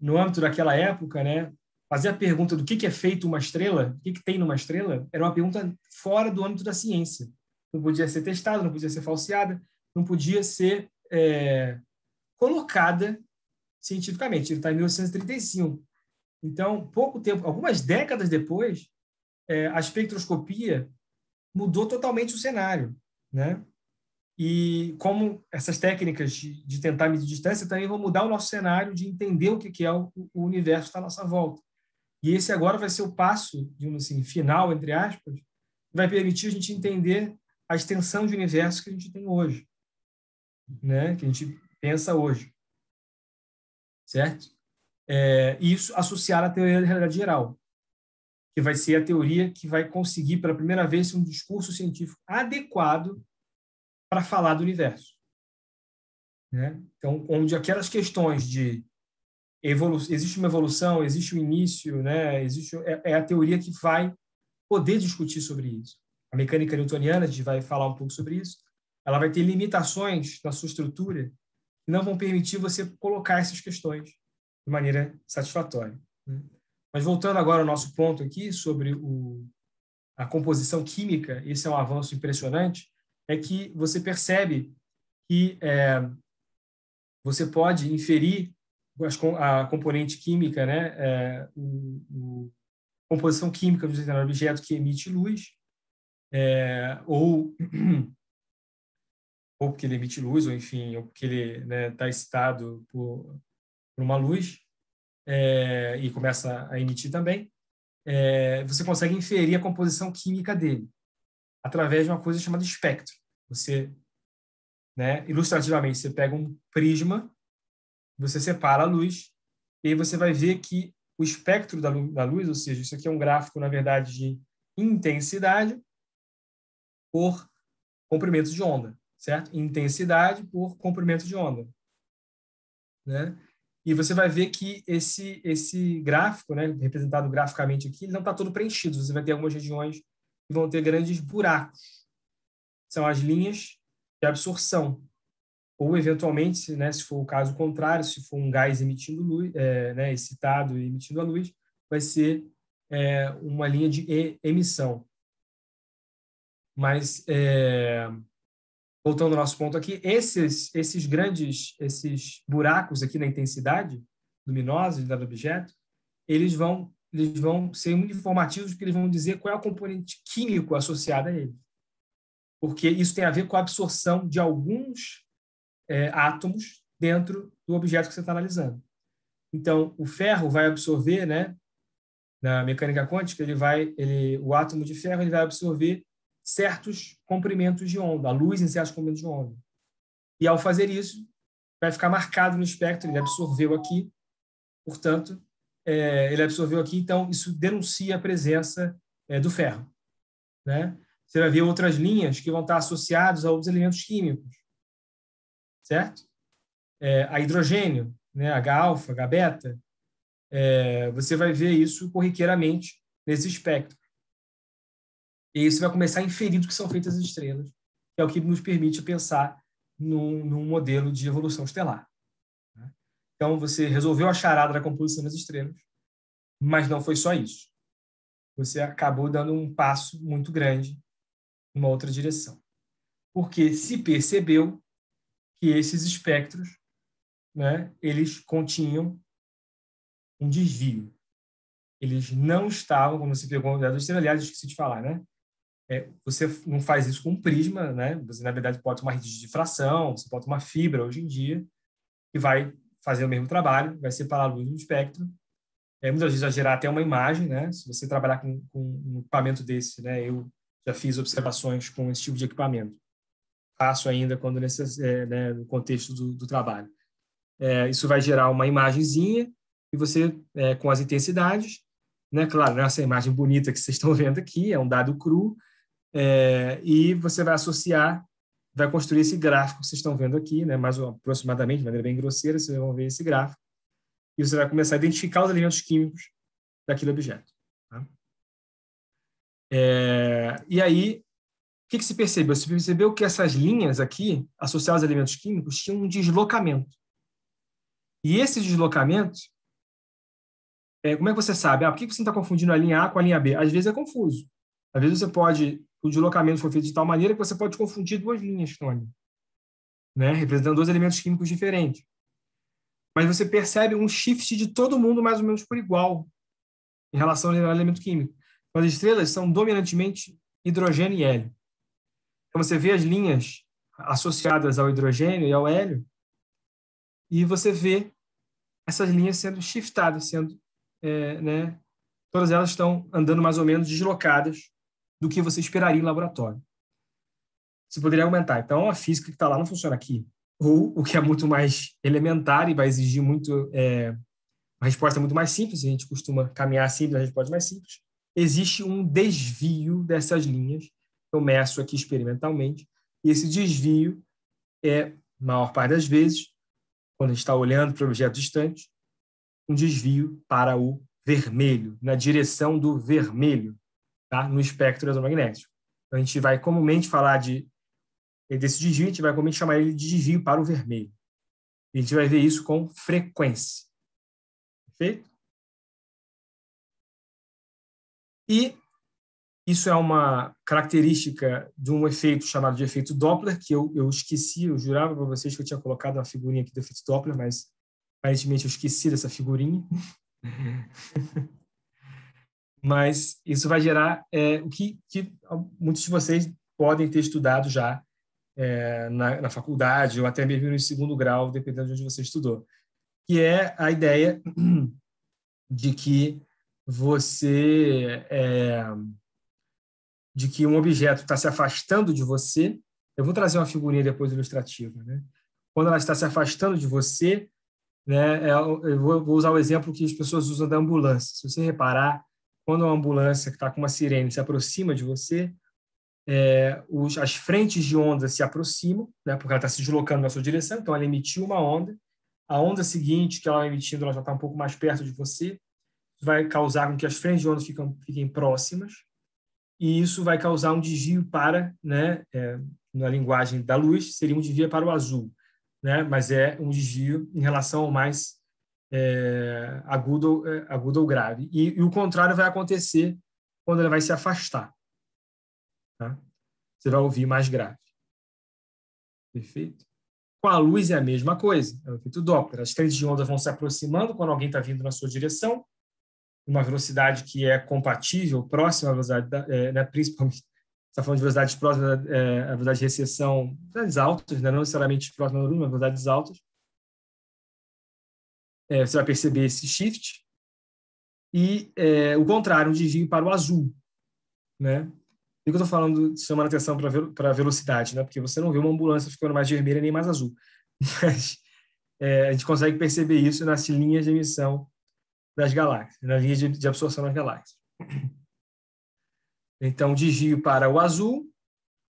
no âmbito daquela época, né, fazer a pergunta do que, que é feito uma estrela, o que, que tem numa estrela, era uma pergunta fora do âmbito da ciência. Não podia ser testada, não podia ser falseada, não podia ser é, colocada cientificamente. Ele está em 1935. Então, pouco tempo, algumas décadas depois, é, a espectroscopia mudou totalmente o cenário, né? E como essas técnicas de, de tentar medir distância também vão mudar o nosso cenário de entender o que, que é o, o universo à nossa volta. E esse agora vai ser o passo, digamos assim, final, entre aspas, que vai permitir a gente entender a extensão de universo que a gente tem hoje, né? que a gente pensa hoje certo? É, isso associar à teoria da realidade geral, que vai ser a teoria que vai conseguir, pela primeira vez, um discurso científico adequado para falar do universo. Né? Então, onde aquelas questões de existe uma evolução, existe um início, né? existe, é, é, a teoria que vai poder discutir sobre isso. A mecânica newtoniana, a gente vai falar um pouco sobre isso, ela vai ter limitações na sua estrutura não vão permitir você colocar essas questões de maneira satisfatória. Né? Mas voltando agora ao nosso ponto aqui sobre o, a composição química, esse é um avanço impressionante, é que você percebe que é, você pode inferir as, a componente química, né, é, o, o, composição química do um objeto que emite luz, é, ou ou porque ele emite luz, ou enfim, ou porque ele está né, tá excitado por, por, uma luz é, e começa a emitir também, é, você consegue inferir a composição química dele através de uma coisa chamada espectro. Você, né, ilustrativamente, você pega um prisma, você separa a luz, e aí você vai ver que o espectro da luz, da luz, ou seja, isso aqui é um gráfico, na verdade, de intensidade por comprimento de onda certo? Intensidade por comprimento de onda, né? E você vai ver que esse esse gráfico, né, representado graficamente aqui, ele não está todo preenchido. Você vai ter algumas regiões que vão ter grandes buracos. São as linhas de absorção. Ou, eventualmente, né, se for o caso contrário, se for um gás emitindo luz, é, né, excitado e emitindo a luz, vai ser é, uma linha de emissão. Mas é, voltando ao nosso ponto aqui, esses, esses grandes, esses buracos aqui na intensidade luminosa de dado objeto, eles vão, eles vão ser informativos porque eles vão dizer qual é o componente químico associado a ele. Porque isso tem a ver com a absorção de alguns é, átomos dentro do objeto que você está analisando. Então, o ferro vai absorver, né, na mecânica quântica, ele vai, ele, o átomo de ferro ele vai absorver certos comprimentos de onda, a luz em certos comprimentos de onda. E ao fazer isso, vai ficar marcado no espectro, ele absorveu aqui, portanto, é, ele absorveu aqui, então isso denuncia a presença é, do ferro. Né? Você vai ver outras linhas que vão estar associadas a outros elementos químicos, certo? É, a hidrogênio, né? H-alfa, H-beta, é, você vai ver isso corriqueiramente nesse espectro. E isso vai começar a inferir do que são feitas as estrelas, que é o que nos permite pensar num, num modelo de evolução estelar. Né? Então, você resolveu a charada da composição das estrelas, mas não foi só isso. Você acabou dando um passo muito grande numa outra direção. Porque se percebeu que esses espectros né, eles continham um desvio. Eles não estavam, como você pegou na estrela, aliás, esqueci de falar, né? é, você não faz isso com um prisma, né? Você, na verdade, pode uma rede de difração, você pode uma fibra hoje em dia, e vai fazer o mesmo trabalho, vai separar a luz do espectro. É, muitas vezes vai gerar até uma imagem, né? Se você trabalhar com, com um equipamento desse, né? Eu já fiz observações com esse tipo de equipamento. Faço ainda quando necess... É, né, no contexto do, do trabalho. É, isso vai gerar uma imagenzinha e você, é, com as intensidades, né? Claro, não é essa imagem bonita que vocês estão vendo aqui, é um dado cru, é, e você vai associar, vai construir esse gráfico que vocês estão vendo aqui, né, mais aproximadamente, de maneira bem grosseira, vocês vão ver esse gráfico. E você vai começar a identificar os elementos químicos daquele objeto. Tá? É, e aí, o que, que, se percebeu? Se percebeu que essas linhas aqui, associadas aos elementos químicos, tinham um deslocamento. E esse deslocamento, é, como é que você sabe? Ah, por que você não está confundindo a linha A com a linha B? Às vezes é confuso. Às vezes você pode o deslocamento foi feito de tal maneira que você pode confundir duas linhas que estão ali, né? representando dois elementos químicos diferentes. Mas você percebe um shift de todo mundo mais ou menos por igual em relação ao elemento químico. Então, as estrelas são dominantemente hidrogênio e hélio. Então você vê as linhas associadas ao hidrogênio e ao hélio, e você vê essas linhas sendo shiftadas, sendo, é, né, todas elas estão andando mais ou menos deslocadas do que você esperaria em laboratório. Você poderia aumentar, então a física que está lá não funciona aqui. Ou o que é muito mais elementar e vai exigir muito é, uma resposta muito mais simples, a gente costuma caminhar a nas respostas mais simples. Existe um desvio dessas linhas, eu meço aqui experimentalmente, e esse desvio é, maior parte das vezes, quando a gente está olhando para objetos distantes, um desvio para o vermelho, na direção do vermelho tá? no espectro eletromagnético. Então, a gente vai comumente falar de desse desvio, a gente vai comumente chamar ele de desvio para o vermelho. E a gente vai ver isso com frequência. Perfeito? E isso é uma característica de um efeito chamado de efeito Doppler, que eu, eu esqueci, eu jurava para vocês que eu tinha colocado uma figurinha aqui do efeito Doppler, mas aparentemente eu esqueci dessa figurinha. mas isso vai gerar é, o que, que, muitos de vocês podem ter estudado já é, na, na, faculdade ou até mesmo no segundo grau, dependendo de onde você estudou, que é a ideia de que você é, de que um objeto está se afastando de você. Eu vou trazer uma figurinha depois ilustrativa, né? Quando ela está se afastando de você, né? É, eu vou usar o exemplo que as pessoas usam da ambulância. Se você reparar, quando a ambulância que está com uma sirene se aproxima de você, é, os, as frentes de onda se aproximam, né, porque ela está se deslocando na sua direção, então ela emitiu uma onda. A onda seguinte que ela vai emitindo, ela já está um pouco mais perto de você, vai causar com que as frentes de onda fiquem próximas, e isso vai causar um desvio para, né, é, na linguagem da luz, seria um desvio para o azul, né, mas é um desvio em relação ao mais é, é, aguda, ou grave. E, e, o contrário vai acontecer quando ela vai se afastar. Tá? Você vai ouvir mais grave. Perfeito? Com a luz é a mesma coisa, é o efeito Doppler. As frentes de onda vão se aproximando quando alguém está vindo na sua direção, uma velocidade que é compatível, próxima à velocidade, da, é, né, principalmente, está falando de velocidades próximas é, à velocidade de recessão, velocidades altas, né, não necessariamente próximas à número, mas velocidades altas é, você vai perceber esse shift, e é, o contrário, um desvio para o azul. Né? E que eu estou falando, chamando atenção para a velocidade, né? porque você não vê uma ambulância ficando mais vermelha nem mais azul. Mas é, a gente consegue perceber isso nas linhas de emissão das galáxias, na linha de, de absorção das galáxias. Então, desvio para o azul,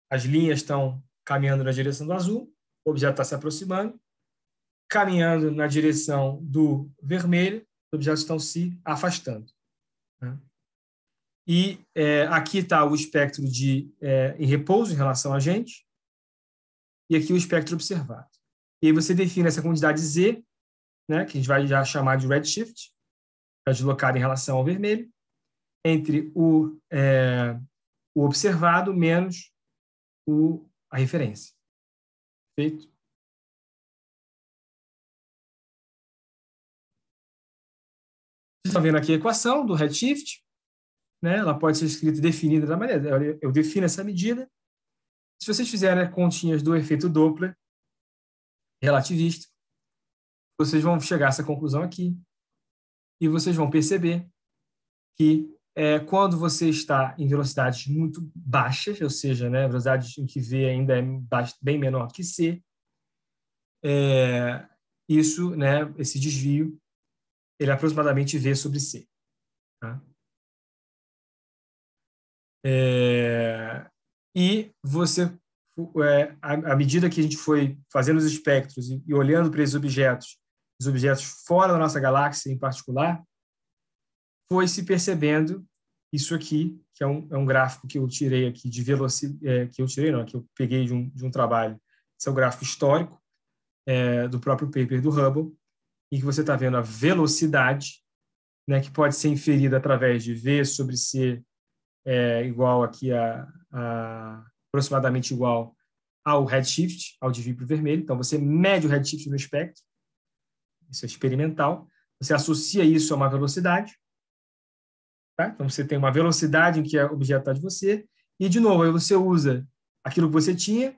as linhas estão caminhando na direção do azul, o objeto está se aproximando, caminhando na direção do vermelho, os objetos estão se afastando. Né? E é, aqui está o espectro de é, em repouso em relação a gente, e aqui o espectro observado. E aí você define essa quantidade Z, né, que a gente vai já chamar de redshift, para deslocar em relação ao vermelho, entre o, é, o observado menos o, a referência. Feito? Vocês estão tá vendo aqui a equação do redshift, né? Ela pode ser escrita e definida da maneira, eu defino essa medida. Se vocês fizerem né, continhas do efeito Doppler relativista, vocês vão chegar a essa conclusão aqui e vocês vão perceber que é, quando você está em velocidades muito baixas, ou seja, né, velocidades em que V ainda é bem menor que C, é, isso, né, esse desvio ele é aproximadamente V sobre C. Tá? É, e você, é, à, medida que a gente foi fazendo os espectros e, e olhando para esses objetos, os objetos fora da nossa galáxia em particular, foi se percebendo isso aqui, que é um, é um gráfico que eu tirei aqui de velocidade, é, que eu tirei não, é que eu peguei de um, de um trabalho, esse é o um gráfico histórico é, do próprio paper do Hubble, e que você está vendo a velocidade, né, que pode ser inferida através de V sobre C é, igual aqui a, a, aproximadamente igual ao redshift, ao desvio para o vermelho. Então, você mede o redshift no espectro, isso é experimental. Você associa isso a uma velocidade. Tá? Então, você tem uma velocidade em que o é objeto está de você. E, de novo, aí você usa aquilo que você tinha,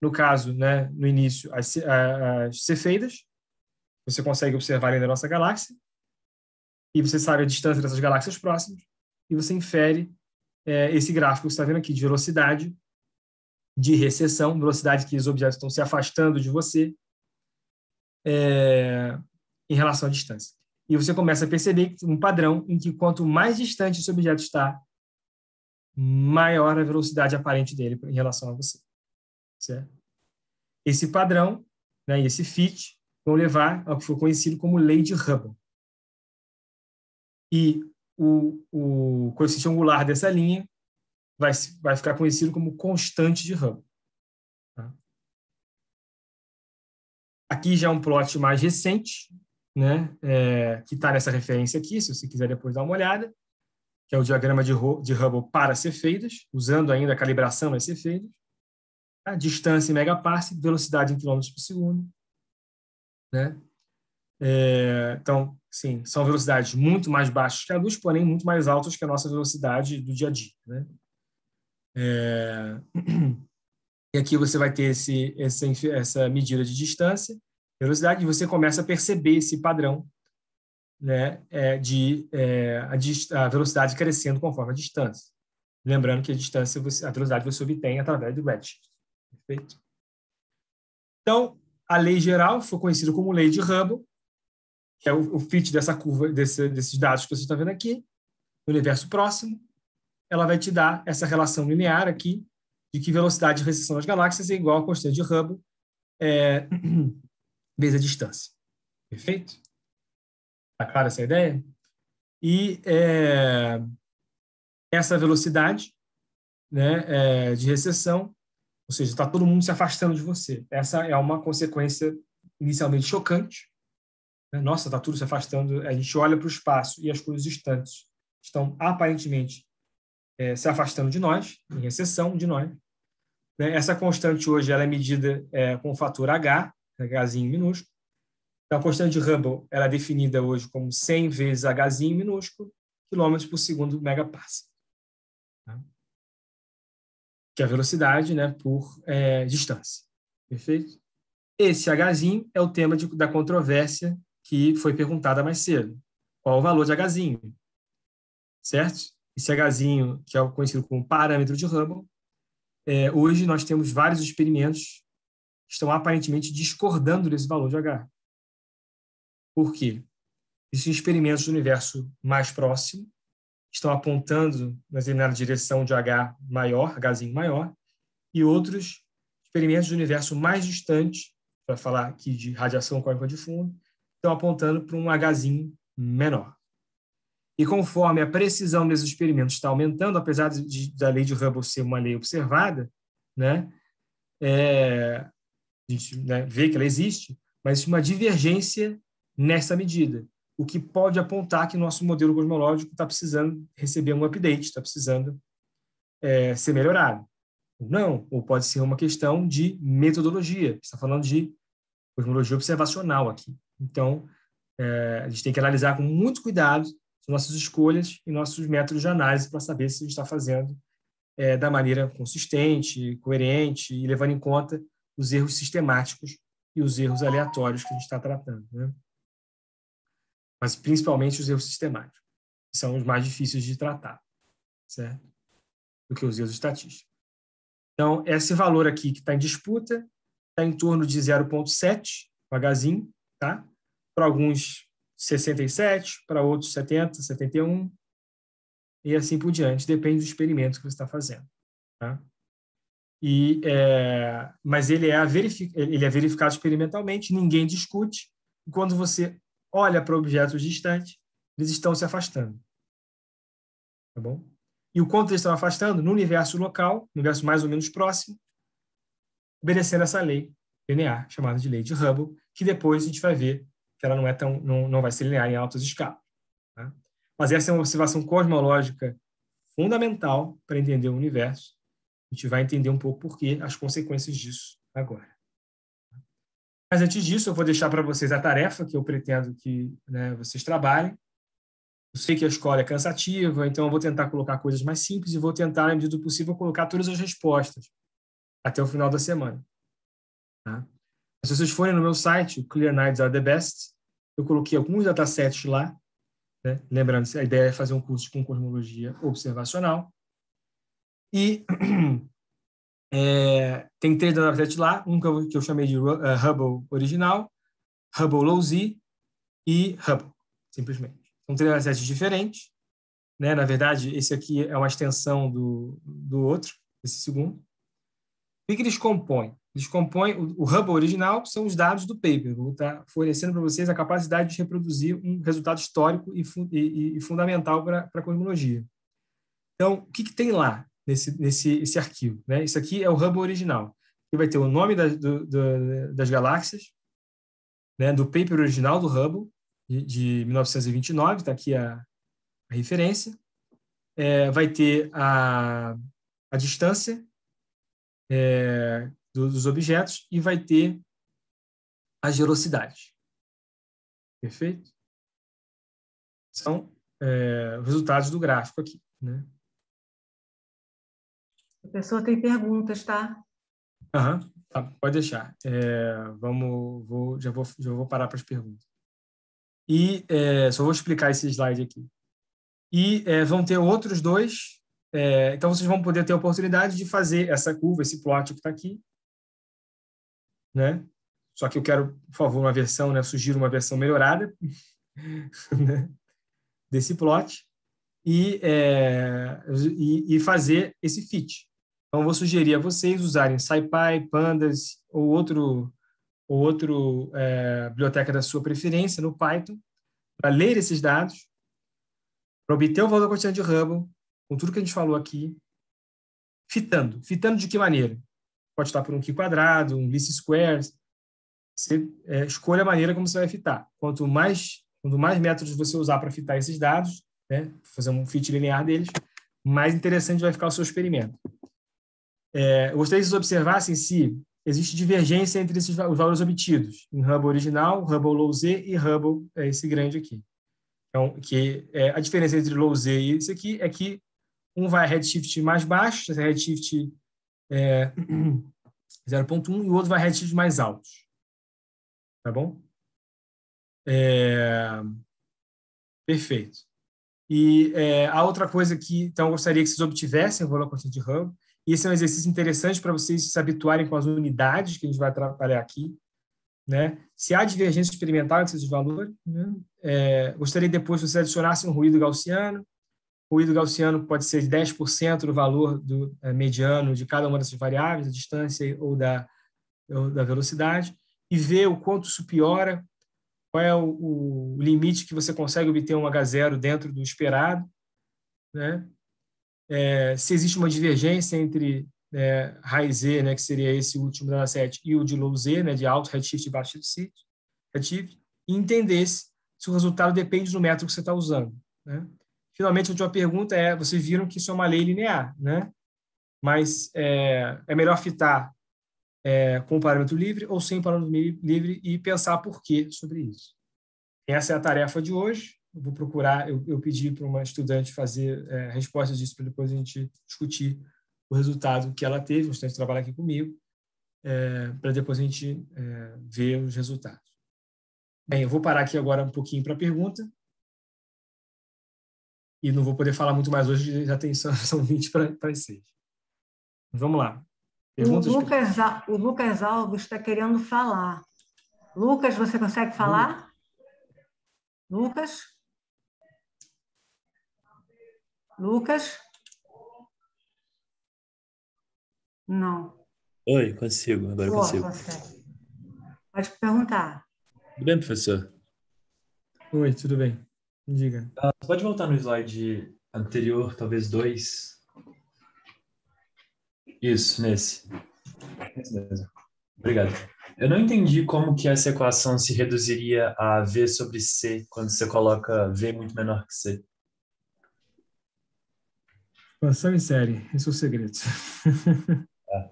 no caso, né, no início, as, as cefeidas, você consegue observar além da nossa galáxia, e você sabe a distância dessas galáxias próximas, e você infere é, esse gráfico que você está vendo aqui de velocidade, de recessão, velocidade que os objetos estão se afastando de você é, em relação à distância. E você começa a perceber um padrão em que quanto mais distante esse objeto está, maior a velocidade aparente dele em relação a você. Certo? Esse padrão, né, esse fit, vão levar ao que foi conhecido como lei de Hubble. E o, o coeficiente angular dessa linha vai, vai ficar conhecido como constante de Hubble. Tá? Aqui já é um plot mais recente, né, é, que está nessa referência aqui, se você quiser depois dar uma olhada, que é o diagrama de, de Hubble para Cefeidas, usando ainda a calibração das Cefeidas, a tá? distância em megaparsec, velocidade em quilômetros por segundo, né? É, então, sim, são velocidades muito mais baixas que a luz, porém muito mais altas que a nossa velocidade do dia a dia. Né? É, e aqui você vai ter esse, essa, essa medida de distância, velocidade, e você começa a perceber esse padrão né, é, de é, a, a, velocidade crescendo conforme a distância. Lembrando que a distância, você, a velocidade você obtém através do redshift. Perfeito? Então, a lei geral, foi conhecida como lei de Hubble, que é o, o fit dessa curva, desse, desses dados que você está vendo aqui, no universo próximo, ela vai te dar essa relação linear aqui, de que velocidade de recessão das galáxias é igual à constante de Hubble é, vezes a distância. Perfeito? Está clara essa ideia? E é, essa velocidade né, é, de recessão ou seja, está todo mundo se afastando de você. Essa é uma consequência inicialmente chocante. Né? Nossa, está tudo se afastando. A gente olha para o espaço e as coisas distantes estão aparentemente é, se afastando de nós, em recessão de nós. Né? Essa constante hoje ela é medida é, com o fator H, né? Hzinho minúsculo. Então, a constante de Hubble ela é definida hoje como 100 vezes Hzinho minúsculo, quilômetros por segundo megapascal. Tá? que é a velocidade né, por é, distância. Perfeito? Esse Hzinho é o tema de, da controvérsia que foi perguntada mais cedo. Qual o valor de Hzinho? Certo? Esse Hzinho, que é conhecido como parâmetro de Hubble, é, hoje nós temos vários experimentos que estão aparentemente discordando desse valor de H. Por quê? Existem experimentos do universo mais próximo, estão apontando na determinada direção de H maior, Hzinho maior, e outros experimentos do universo mais distante, para falar aqui de radiação cósmica de fundo, estão apontando para um Hzinho menor. E conforme a precisão desses experimentos está aumentando, apesar de, da lei de Hubble ser uma lei observada, né, é, a gente né, vê que ela existe, mas é uma divergência nessa medida o que pode apontar que nosso modelo cosmológico está precisando receber um update, está precisando é, ser melhorado. Ou não, ou pode ser uma questão de metodologia, está falando de cosmologia observacional aqui. Então, é, a gente tem que analisar com muito cuidado nossas escolhas e nossos métodos de análise para saber se a gente está fazendo é, da maneira consistente, coerente e levando em conta os erros sistemáticos e os erros aleatórios que a gente está tratando. Né? mas principalmente os erros sistemáticos, que são os mais difíceis de tratar, certo? Do que os erros estatísticos. Então, esse valor aqui que está em disputa está em torno de 0,7 devagarzinho, tá? Para alguns 67, para outros 70, 71 e assim por diante, depende do experimento que você está fazendo, tá? E, é, mas ele é, verific, ele é verificado experimentalmente, ninguém discute. E quando você olha para objetos distantes, eles estão se afastando. Tá bom? E o quanto eles estão afastando no universo local, no universo mais ou menos próximo, obedecendo essa lei linear, chamada de lei de Hubble, que depois a gente vai ver que ela não é tão não, não vai ser linear em altas escalas. Tá? Mas essa é uma observação cosmológica fundamental para entender o universo. A gente vai entender um pouco por quê, as consequências disso agora. Mas antes disso, eu vou deixar para vocês a tarefa que eu pretendo que né, vocês trabalhem. Eu sei que a escola é cansativa, então eu vou tentar colocar coisas mais simples e vou tentar, na medida do possível, colocar todas as respostas até o final da semana. Tá? Se vocês forem no meu site, o Clear Nights Are The Best, eu coloquei alguns datasets lá. Né? Lembrando, a ideia é fazer um curso com cosmologia observacional. E É, tem três WWT lá, um que eu, que eu chamei de uh, Hubble original, Hubble Low Z e Hubble, simplesmente. São três WWT diferentes. Né? Na verdade, esse aqui é uma extensão do, do outro, esse segundo. O que, que eles compõem? Eles compõem o, o Hubble original, são os dados do paper. Vou estar fornecendo para vocês a capacidade de reproduzir um resultado histórico e, fu e, e fundamental para a cosmologia. Então, o que, que tem lá? nesse, nesse esse arquivo. Né? Isso aqui é o Hubble original, que vai ter o nome da, do, do, das galáxias, né? do paper original do Hubble, de, de 1929, está aqui a, a referência. É, vai ter a, a distância é, do, dos objetos e vai ter as velocidades. Perfeito? São é, resultados do gráfico aqui. Né? A pessoa tem perguntas, tá? Aham, tá, pode deixar. É, vamos, vou, já, vou, já vou parar para as perguntas. E é, só vou explicar esse slide aqui. E é, vão ter outros dois. É, então, vocês vão poder ter a oportunidade de fazer essa curva, esse plot que está aqui. Né? Só que eu quero, por favor, uma versão, né? sugiro uma versão melhorada né? desse plot e, é, e, e, fazer esse fit. Então, vou sugerir a vocês usarem SciPy, Pandas ou outro ou outro é, biblioteca da sua preferência no Python para ler esses dados, para obter o valor da quantidade de Hubble, com tudo que a gente falou aqui, fitando. Fitando de que maneira? Pode estar por um Q quadrado, um least squares. Você é, escolha a maneira como você vai fitar. Quanto mais, quanto mais métodos você usar para fitar esses dados, né, fazer um fit linear deles, mais interessante vai ficar o seu experimento. É, eu gostaria que vocês observassem se existe divergência entre esses os valores obtidos em Hubble original, Hubble low Z e Hubble, é esse grande aqui. Então, que é, a diferença entre low Z e esse aqui é que um vai a redshift mais baixo, esse redshift é, 0.1, e o outro vai a redshift mais alto. Tá bom? É, perfeito. E é, a outra coisa que, então, eu gostaria que vocês obtivessem vou lá constante de Hubble e esse é um exercício interessante para vocês se habituarem com as unidades que a gente vai trabalhar aqui. Né? Se há divergência experimental entre esses valores, né? é, gostaria depois que você adicionasse um ruído gaussiano. O ruído gaussiano pode ser 10% do valor do é, mediano de cada uma dessas variáveis, da distância ou da, ou da velocidade, e ver o quanto isso piora, qual é o, o limite que você consegue obter um H0 dentro do esperado. Né? é, se existe uma divergência entre é, raiz Z, né, que seria esse último da sete, e o de low Z, né, de alto redshift e baixo redshift, e entender se, se o resultado depende do método que você está usando. Né? Finalmente, a última pergunta é, vocês viram que isso é uma lei linear, né? mas é, é melhor fitar é, com parâmetro livre ou sem parâmetro livre e pensar por quê sobre isso. Essa é a tarefa de hoje vou procurar, eu, eu pedi para uma estudante fazer é, respostas disso para depois a gente discutir o resultado que ela teve, o estudante trabalha aqui comigo, é, para depois a gente é, ver os resultados. Bem, eu vou parar aqui agora um pouquinho para a pergunta. E não vou poder falar muito mais hoje, já tem, são 20 para as 6. Vamos lá. o Lucas, o Lucas Alves está querendo falar. Lucas, você consegue falar? Lucas? Lucas? Não. Oi, consigo, agora Boa, consigo. Pode perguntar. Tudo bem, professor? Oi, tudo bem. Diga. Ah, pode voltar no slide anterior, talvez dois. Isso, nesse. Esse mesmo. Obrigado. Eu não entendi como que essa equação se reduziria a V sobre C quando você coloca V muito menor que C. Expansão em série, esse é o segredo. Ah,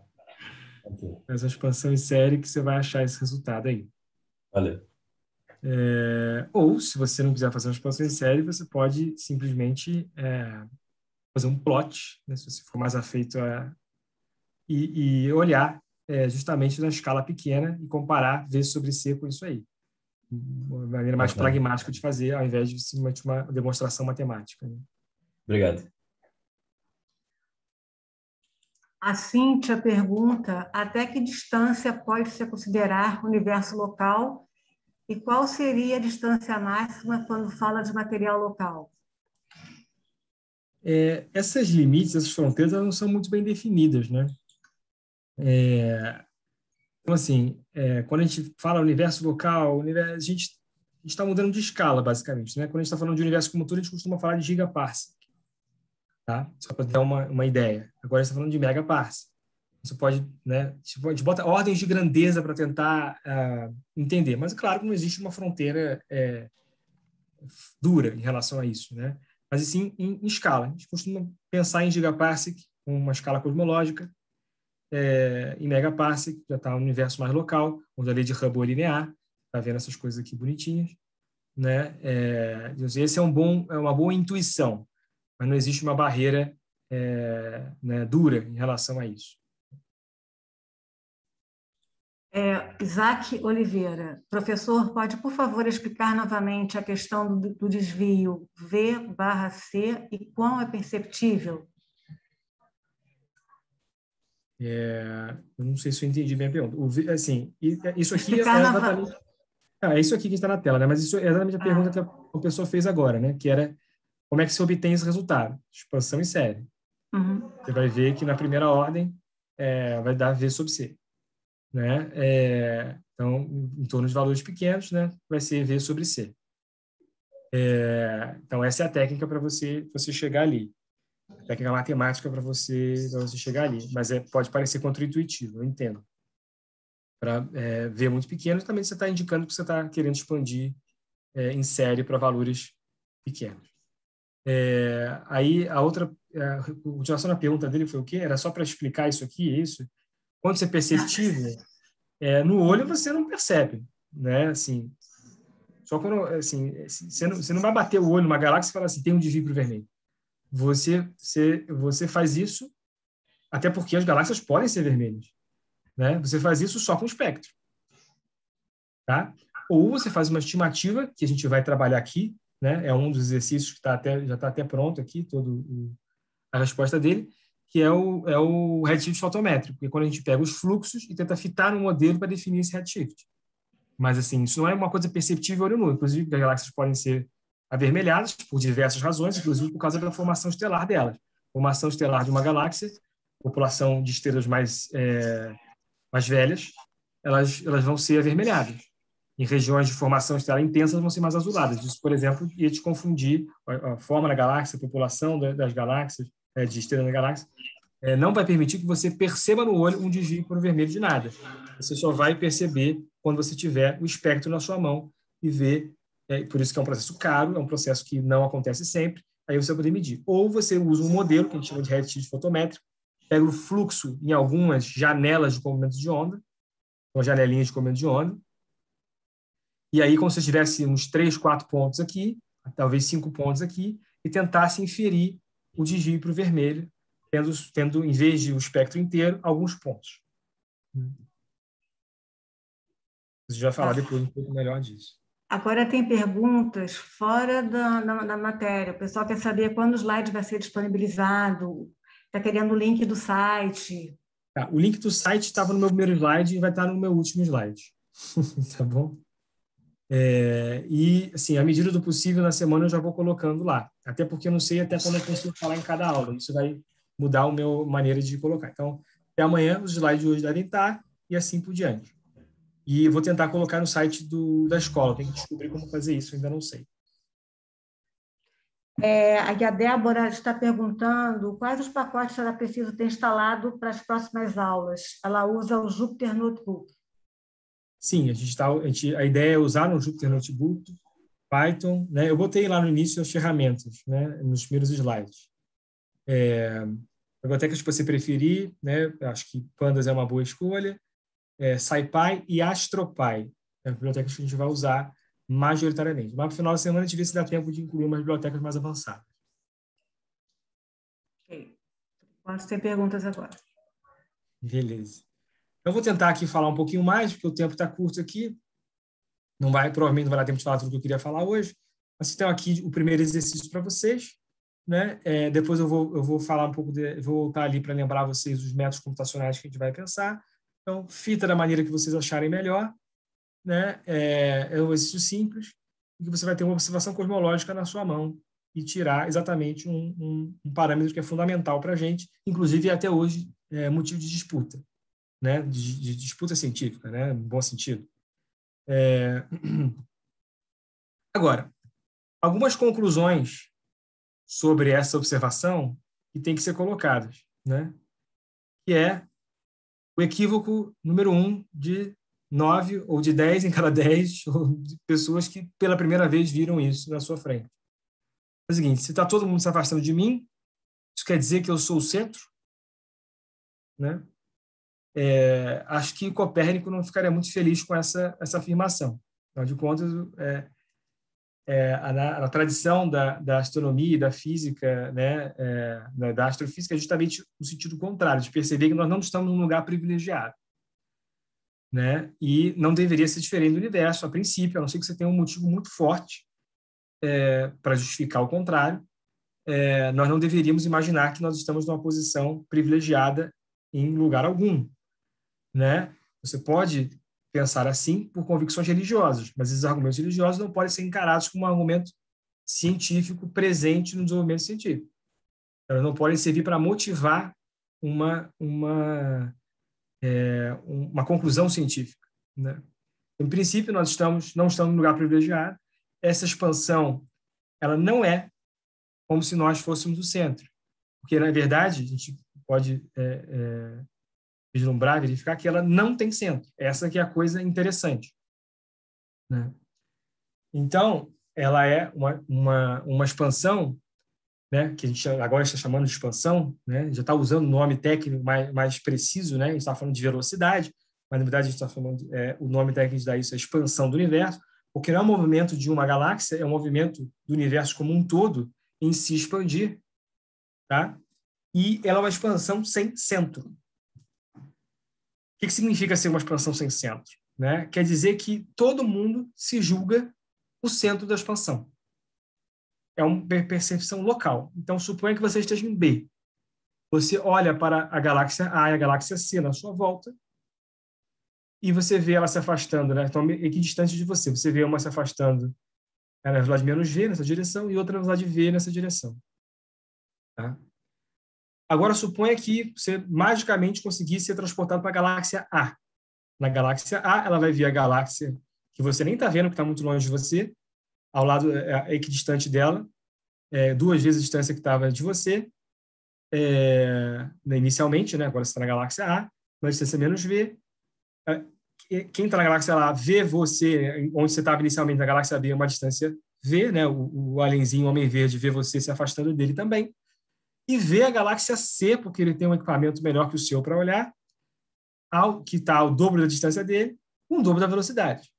okay. expansão em série que você vai achar esse resultado aí. Valeu. É, ou, se você não quiser fazer uma expansão em série, você pode simplesmente é, fazer um plot, né, se você for mais afeito a. e, e olhar é, justamente na escala pequena e comparar V sobre C com isso aí. Uma maneira mais pragmática de fazer, ao invés de simplesmente uma demonstração matemática. Né? Obrigado. A Cíntia pergunta até que distância pode se considerar universo local e qual seria a distância máxima quando fala de material local? É, essas limites, essas fronteiras, elas não são muito bem definidas, né? É, então, assim, é, quando a gente fala universo local, universo, a gente está mudando de escala, basicamente, né? Quando a gente está falando de universo como todo, a gente costuma falar de gigaparsecs tá? Só para dar uma, uma ideia. Agora está falando de mega parse. Você pode, né? A gente bota ordens de grandeza para tentar uh, entender, mas claro que não existe uma fronteira é, dura em relação a isso, né? Mas sim em, em, escala. A gente costuma pensar em gigaparsec, uma escala cosmológica, é, em megaparsec, já está um universo mais local, onde a lei de Hubble é linear, está vendo essas coisas aqui bonitinhas, né? É, esse é um bom, é uma boa intuição mas não existe uma barreira é, né, dura em relação a isso. É, Isaac Oliveira, professor, pode, por favor, explicar novamente a questão do, do desvio V barra C e quão é perceptível? É, eu não sei se eu entendi bem a pergunta. O, assim, é, isso aqui é explicar é exatamente... Na... Ah, isso aqui que está na tela, né? mas isso é exatamente a ah. pergunta que a pessoa fez agora, né? que era como é que se obtém esse resultado? Expansão em série. Uhum. Você vai ver que na primeira ordem é, vai dar V sobre C. Né? É, então, em torno de valores pequenos, né, vai ser V sobre C. É, então, essa é a técnica para você, você chegar ali. A técnica matemática para você, você chegar ali. Mas é, pode parecer contraintuitivo, eu entendo. Para é, V é muito pequeno, também você está indicando que você está querendo expandir é, em série para valores pequenos. É, aí a outra, é, a continuação da pergunta dele foi o quê? Era só para explicar isso aqui, é isso? Quando você é perceptível, é, no olho você não percebe, né? Assim, só quando, assim, você não, você não vai bater o olho numa galáxia e falar assim, tem um desvio vermelho. Você, você, você faz isso até porque as galáxias podem ser vermelhas, né? Você faz isso só com o espectro, tá? Ou você faz uma estimativa que a gente vai trabalhar aqui né? É um dos exercícios que tá até, já está até pronto aqui, todo o, a resposta dele, que é o, é o redshift fotométrico, que é quando a gente pega os fluxos e tenta fitar um modelo para definir esse redshift. Mas, assim, isso não é uma coisa perceptível olho nu. Inclusive, as galáxias podem ser avermelhadas por diversas razões, inclusive por causa da formação estelar delas. Formação estelar de uma galáxia, população de estrelas mais, é, mais velhas, elas, elas vão ser avermelhadas em regiões de formação estelar intensas vão ser mais azuladas. Isso, por exemplo, ia te confundir a, forma da galáxia, a população das galáxias, é, de estrelas da galáxia, é, não vai permitir que você perceba no olho um desvio para o vermelho de nada. Você só vai perceber quando você tiver o espectro na sua mão e ver. É, por isso que é um processo caro, é um processo que não acontece sempre, aí você vai poder medir. Ou você usa um modelo, que a gente chama de redshift fotométrico, pega o fluxo em algumas janelas de comprimento de onda, ou janelinha de comprimento de onda, e aí, como se eu tivesse uns três, quatro pontos aqui, talvez cinco pontos aqui, e tentasse inferir o desvio para o vermelho, tendo, tendo, em vez de o espectro inteiro, alguns pontos. gente já falar ah. depois um pouco melhor disso. Agora tem perguntas fora da, da, da, matéria. O pessoal quer saber quando o slide vai ser disponibilizado, está querendo o link do site. Tá, o link do site estava no meu primeiro slide e vai estar tá no meu último slide. tá bom? É, e, assim, à medida do possível, na semana eu já vou colocando lá. Até porque eu não sei até quando eu consigo falar em cada aula. Isso vai mudar a minha maneira de colocar. Então, até amanhã, os slides de hoje devem estar e assim por diante. E vou tentar colocar no site do, da escola. Tem que descobrir como fazer isso, ainda não sei. É, a Débora está perguntando quais os pacotes ela precisa ter instalado para as próximas aulas. Ela usa o Jupyter Notebook. Sim, a gente tá, a, gente, a ideia é usar no Jupyter Notebook Python, né? Eu botei lá no início as ferramentas, né? Nos primeiros slides. É, bibliotecas que você preferir, né? Acho que Pandas é uma boa escolha. É, SciPy e AstroPy, é né? as bibliotecas que a gente vai usar majoritariamente. Mas no final da semana a gente vê se dá tempo de incluir umas bibliotecas mais avançadas. Ok. Posso ter perguntas agora. Beleza. Eu vou tentar aqui falar um pouquinho mais, porque o tempo está curto aqui. Não vai, provavelmente não vai dar tempo de falar tudo que eu queria falar hoje. Mas então aqui o primeiro exercício para vocês, né? É, depois eu vou eu vou falar um pouco de, vou voltar ali para lembrar vocês os métodos computacionais que a gente vai pensar. Então fita da maneira que vocês acharem melhor, né? É, é um exercício simples em que você vai ter uma observação cosmológica na sua mão e tirar exatamente um, um, um parâmetro que é fundamental para a gente, inclusive até hoje é motivo de disputa né, de, de disputa científica, né, no bom sentido. É... Agora, algumas conclusões sobre essa observação que têm que ser colocadas, né? que é o equívoco número um de nove ou de dez em cada dez pessoas que pela primeira vez viram isso na sua frente. É o seguinte, se está todo mundo se afastando de mim, isso quer dizer que eu sou o centro? Né? É, acho que Copérnico não ficaria muito feliz com essa, essa afirmação. Afinal de contas, é, é, a, a, tradição da, da, astronomia e da física, né, é, da astrofísica, é justamente o sentido contrário, de perceber que nós não estamos num lugar privilegiado. Né? E não deveria ser diferente do universo, a princípio, a não ser que você tenha um motivo muito forte é, para justificar o contrário. É, nós não deveríamos imaginar que nós estamos numa posição privilegiada em lugar algum né? Você pode pensar assim por convicções religiosas, mas esses argumentos religiosos não podem ser encarados como um argumento científico presente no desenvolvimento científico. Elas não podem servir para motivar uma, uma, é, uma conclusão científica. Né? Em princípio, nós estamos não estamos num lugar privilegiado. Essa expansão ela não é como se nós fôssemos o centro, porque, na verdade, a gente pode é, é vislumbrar, verificar que ela não tem centro. Essa que é a coisa interessante. Né? Então, ela é uma, uma, uma expansão, né, que a gente agora está chamando de expansão, né, já está usando o nome técnico mais, mais preciso, né, a gente está falando de velocidade, mas na verdade a gente está falando, é, o nome técnico da isso, é expansão do universo, porque não é um movimento de uma galáxia, é um movimento do universo como um todo em se expandir, tá? E ela é uma expansão sem centro que, que significa ser uma expansão sem centro? Né? Quer dizer que todo mundo se julga o centro da expansão. É uma percepção local. Então, suponha que você esteja em B. Você olha para a galáxia A e a galáxia C na sua volta e você vê ela se afastando, né? Estão equidistantes de você. Você vê uma se afastando na velocidade menos V nessa direção e outra na velocidade V nessa direção. Tá? Agora, suponha que você magicamente conseguisse ser transportado para a galáxia A. Na galáxia A, ela vai ver a galáxia que você nem está vendo, que está muito longe de você, ao lado é, é, equidistante dela, é, duas vezes a distância que estava de você, é, né, inicialmente, né? agora você está na galáxia A, uma distância menos V. É, quem está na galáxia A vê você, onde você estava inicialmente, na galáxia B, é uma distância V, né? o, o alienzinho, o homem verde, vê você se afastando dele também e vê a galáxia C, porque ele tem um equipamento melhor que o seu para olhar, ao, que está ao dobro da distância dele, um dobro da velocidade.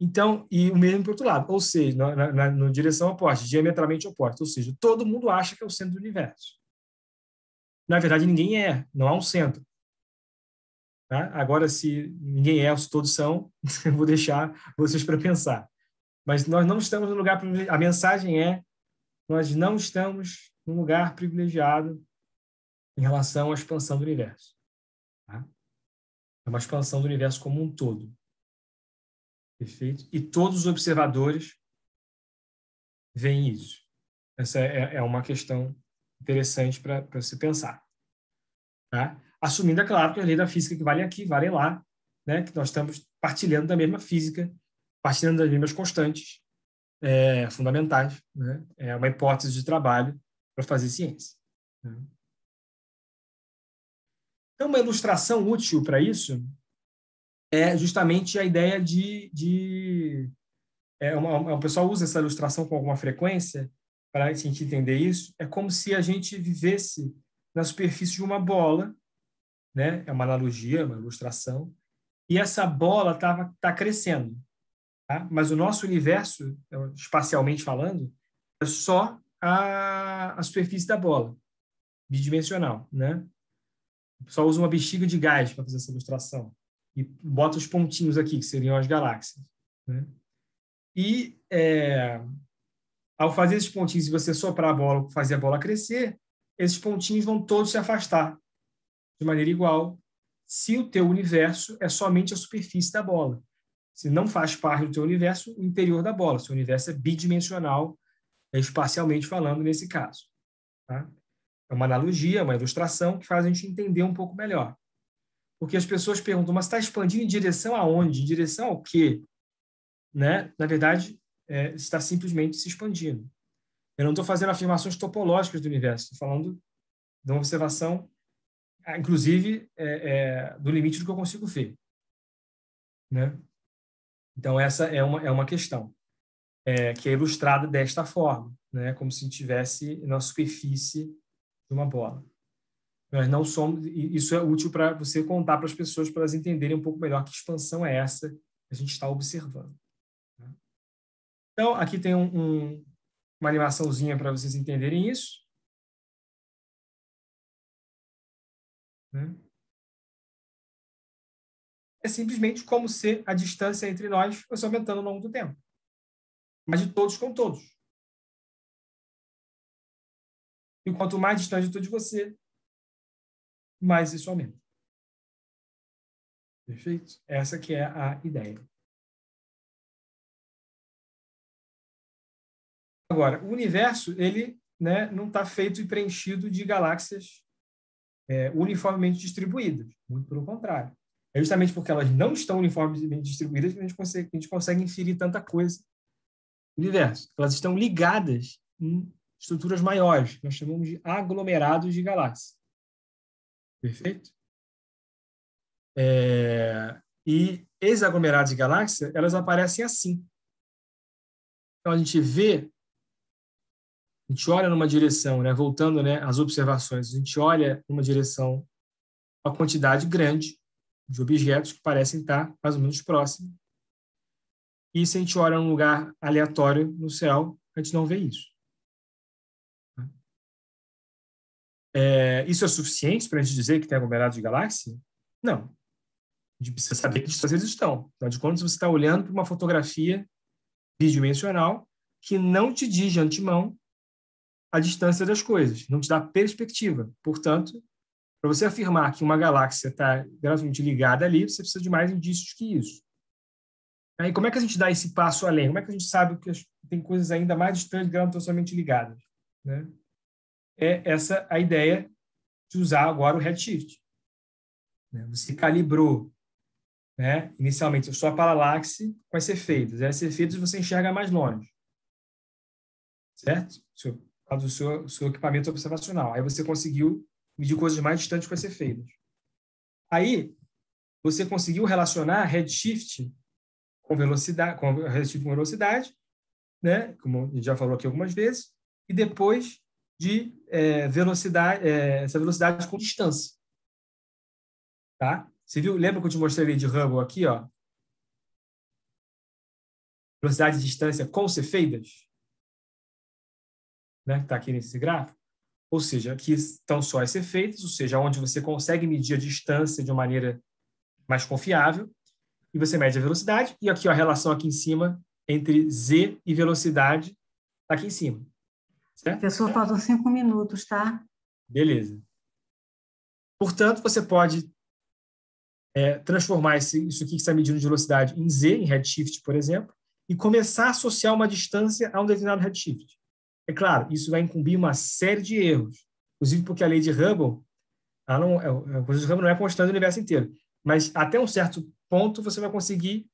Então, e o mesmo para o outro lado, ou seja, na, na, na direção oposta, diametralmente oposta, ou seja, todo mundo acha que é o centro do universo. Na verdade, ninguém é, não há um centro. Tá? Agora, se ninguém é, se todos são, eu vou deixar vocês para pensar. Mas nós não estamos no lugar. A mensagem é: nós não estamos um lugar privilegiado em relação à expansão do universo. Tá? É uma expansão do universo como um todo. Perfeito? E todos os observadores veem isso. Essa é, é uma questão interessante para se pensar. Tá? Assumindo, é claro, que a lei da física que vale aqui, vale lá, né? que nós estamos partilhando da mesma física, partilhando das mesmas constantes é, fundamentais. Né? É uma hipótese de trabalho para fazer ciência. Uhum. Então, uma ilustração útil para isso é justamente a ideia de. de é uma, o pessoal usa essa ilustração com alguma frequência para a gente entender isso. É como se a gente vivesse na superfície de uma bola, né? é uma analogia, uma ilustração, e essa bola está tá crescendo. Tá? Mas o nosso universo, espacialmente falando, é só a, a superfície da bola, bidimensional, né? Só usa uma bexiga de gás para fazer essa ilustração e bota os pontinhos aqui que seriam as galáxias, né? E é, ao fazer esses pontinhos, se você soprar a bola, fazer a bola crescer, esses pontinhos vão todos se afastar de maneira igual, se o teu universo é somente a superfície da bola. Se não faz parte do teu universo, o interior da bola. Se o universo é bidimensional, né, espacialmente falando nesse caso. Tá? É uma analogia, uma ilustração que faz a gente entender um pouco melhor. Porque as pessoas perguntam, mas está expandindo em direção aonde? Em direção ao quê? Né? Na verdade, é, está simplesmente se expandindo. Eu não estou fazendo afirmações topológicas do universo, estou falando de uma observação, ah, inclusive, é, é, do limite do que eu consigo ver. Né? Então, essa é uma, é uma questão é, que é ilustrada desta forma, né? como se estivesse na superfície de uma bola. Nós não somos, isso é útil para você contar para as pessoas, para elas entenderem um pouco melhor que expansão é essa que a gente está observando. Né? Então, aqui tem um, um, uma animaçãozinha para vocês entenderem isso. Né? é simplesmente como se a distância entre nós fosse aumentando ao longo do tempo mas de todos com todos. E quanto mais distante eu estou de você, mais isso aumenta. Perfeito? Essa que é a ideia. Agora, o universo ele né, não está feito e preenchido de galáxias é, uniformemente distribuídas. Muito pelo contrário. É justamente porque elas não estão uniformemente distribuídas que a gente consegue, a gente consegue inferir tanta coisa universo. Elas estão ligadas em estruturas maiores, nós chamamos de aglomerados de galáxias. Perfeito? É... E esses aglomerados de galáxias, elas aparecem assim. Então a gente vê, a gente olha numa direção, né? voltando né, às observações, a gente olha numa direção uma quantidade grande de objetos que parecem estar mais ou menos próximos e se a gente olha um lugar aleatório no céu, a gente não vê isso. É, isso é suficiente para a gente dizer que tem aglomerado de galáxia? Não. A gente precisa saber que distâncias estão. Afinal de contas, você está olhando para uma fotografia bidimensional que não te diz de antemão a distância das coisas, não te dá perspectiva. Portanto, para você afirmar que uma galáxia está gravemente ligada ali, você precisa de mais indícios que isso. E como é que a gente dá esse passo além? Como é que a gente sabe que tem coisas ainda mais distantes que estão somente ligadas? Né? É essa a ideia de usar agora o Redshift. Né? Você calibrou né? inicialmente a sua paralaxe com as cefeidas. As cefeidas você enxerga mais longe. Certo? Seu, do seu, seu equipamento observacional. Aí você conseguiu medir coisas mais distantes com as cefeidas. Aí, você conseguiu relacionar redshift com velocidade, com resistido com velocidade, né? Como a gente já falou aqui algumas vezes, e depois de é, velocidade, é, essa velocidade com distância, tá? Você viu? Lembra que eu te mostrei de Hubble aqui, ó? Velocidade e distância com cefeidas, né? Que está aqui nesse gráfico. Ou seja, aqui estão só é as cefeidas, ou seja, onde você consegue medir a distância de uma maneira mais confiável, e você mede a velocidade. E aqui ó, a relação aqui em cima entre Z e velocidade está aqui em cima. Certo? Pessoa, faltam cinco minutos, tá? Beleza. Portanto, você pode é, transformar esse, isso aqui que está medindo de velocidade em Z, em redshift, por exemplo, e começar a associar uma distância a um determinado redshift. É claro, isso vai incumbir uma série de erros, inclusive porque a lei de Hubble, a, não, a, é, Hubble não é constante no universo inteiro, mas até um certo ponto você vai conseguir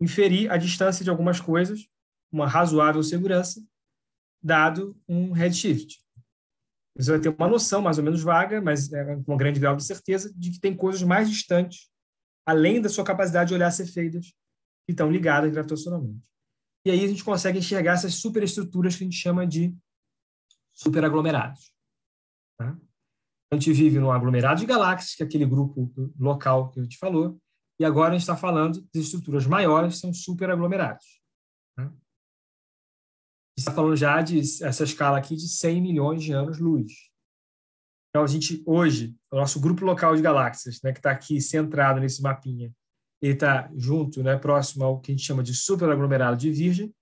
inferir a distância de algumas coisas, uma razoável segurança, dado um redshift. Você vai ter uma noção mais ou menos vaga, mas é com um grande grau de certeza, de que tem coisas mais distantes, além da sua capacidade de olhar feitas, que estão ligadas gravitacionalmente. E aí a gente consegue enxergar essas superestruturas que a gente chama de superaglomerados. Tá? A gente vive num aglomerado de galáxias, que é aquele grupo local que eu te falou, e agora a gente está falando de estruturas maiores, são superaglomerados. Né? está falando já de essa escala aqui de 100 milhões de anos-luz. Então, a gente, hoje, o nosso grupo local de galáxias, né, que está aqui centrado nesse mapinha, ele está junto, né, próximo ao que a gente chama de superaglomerado de Virgem,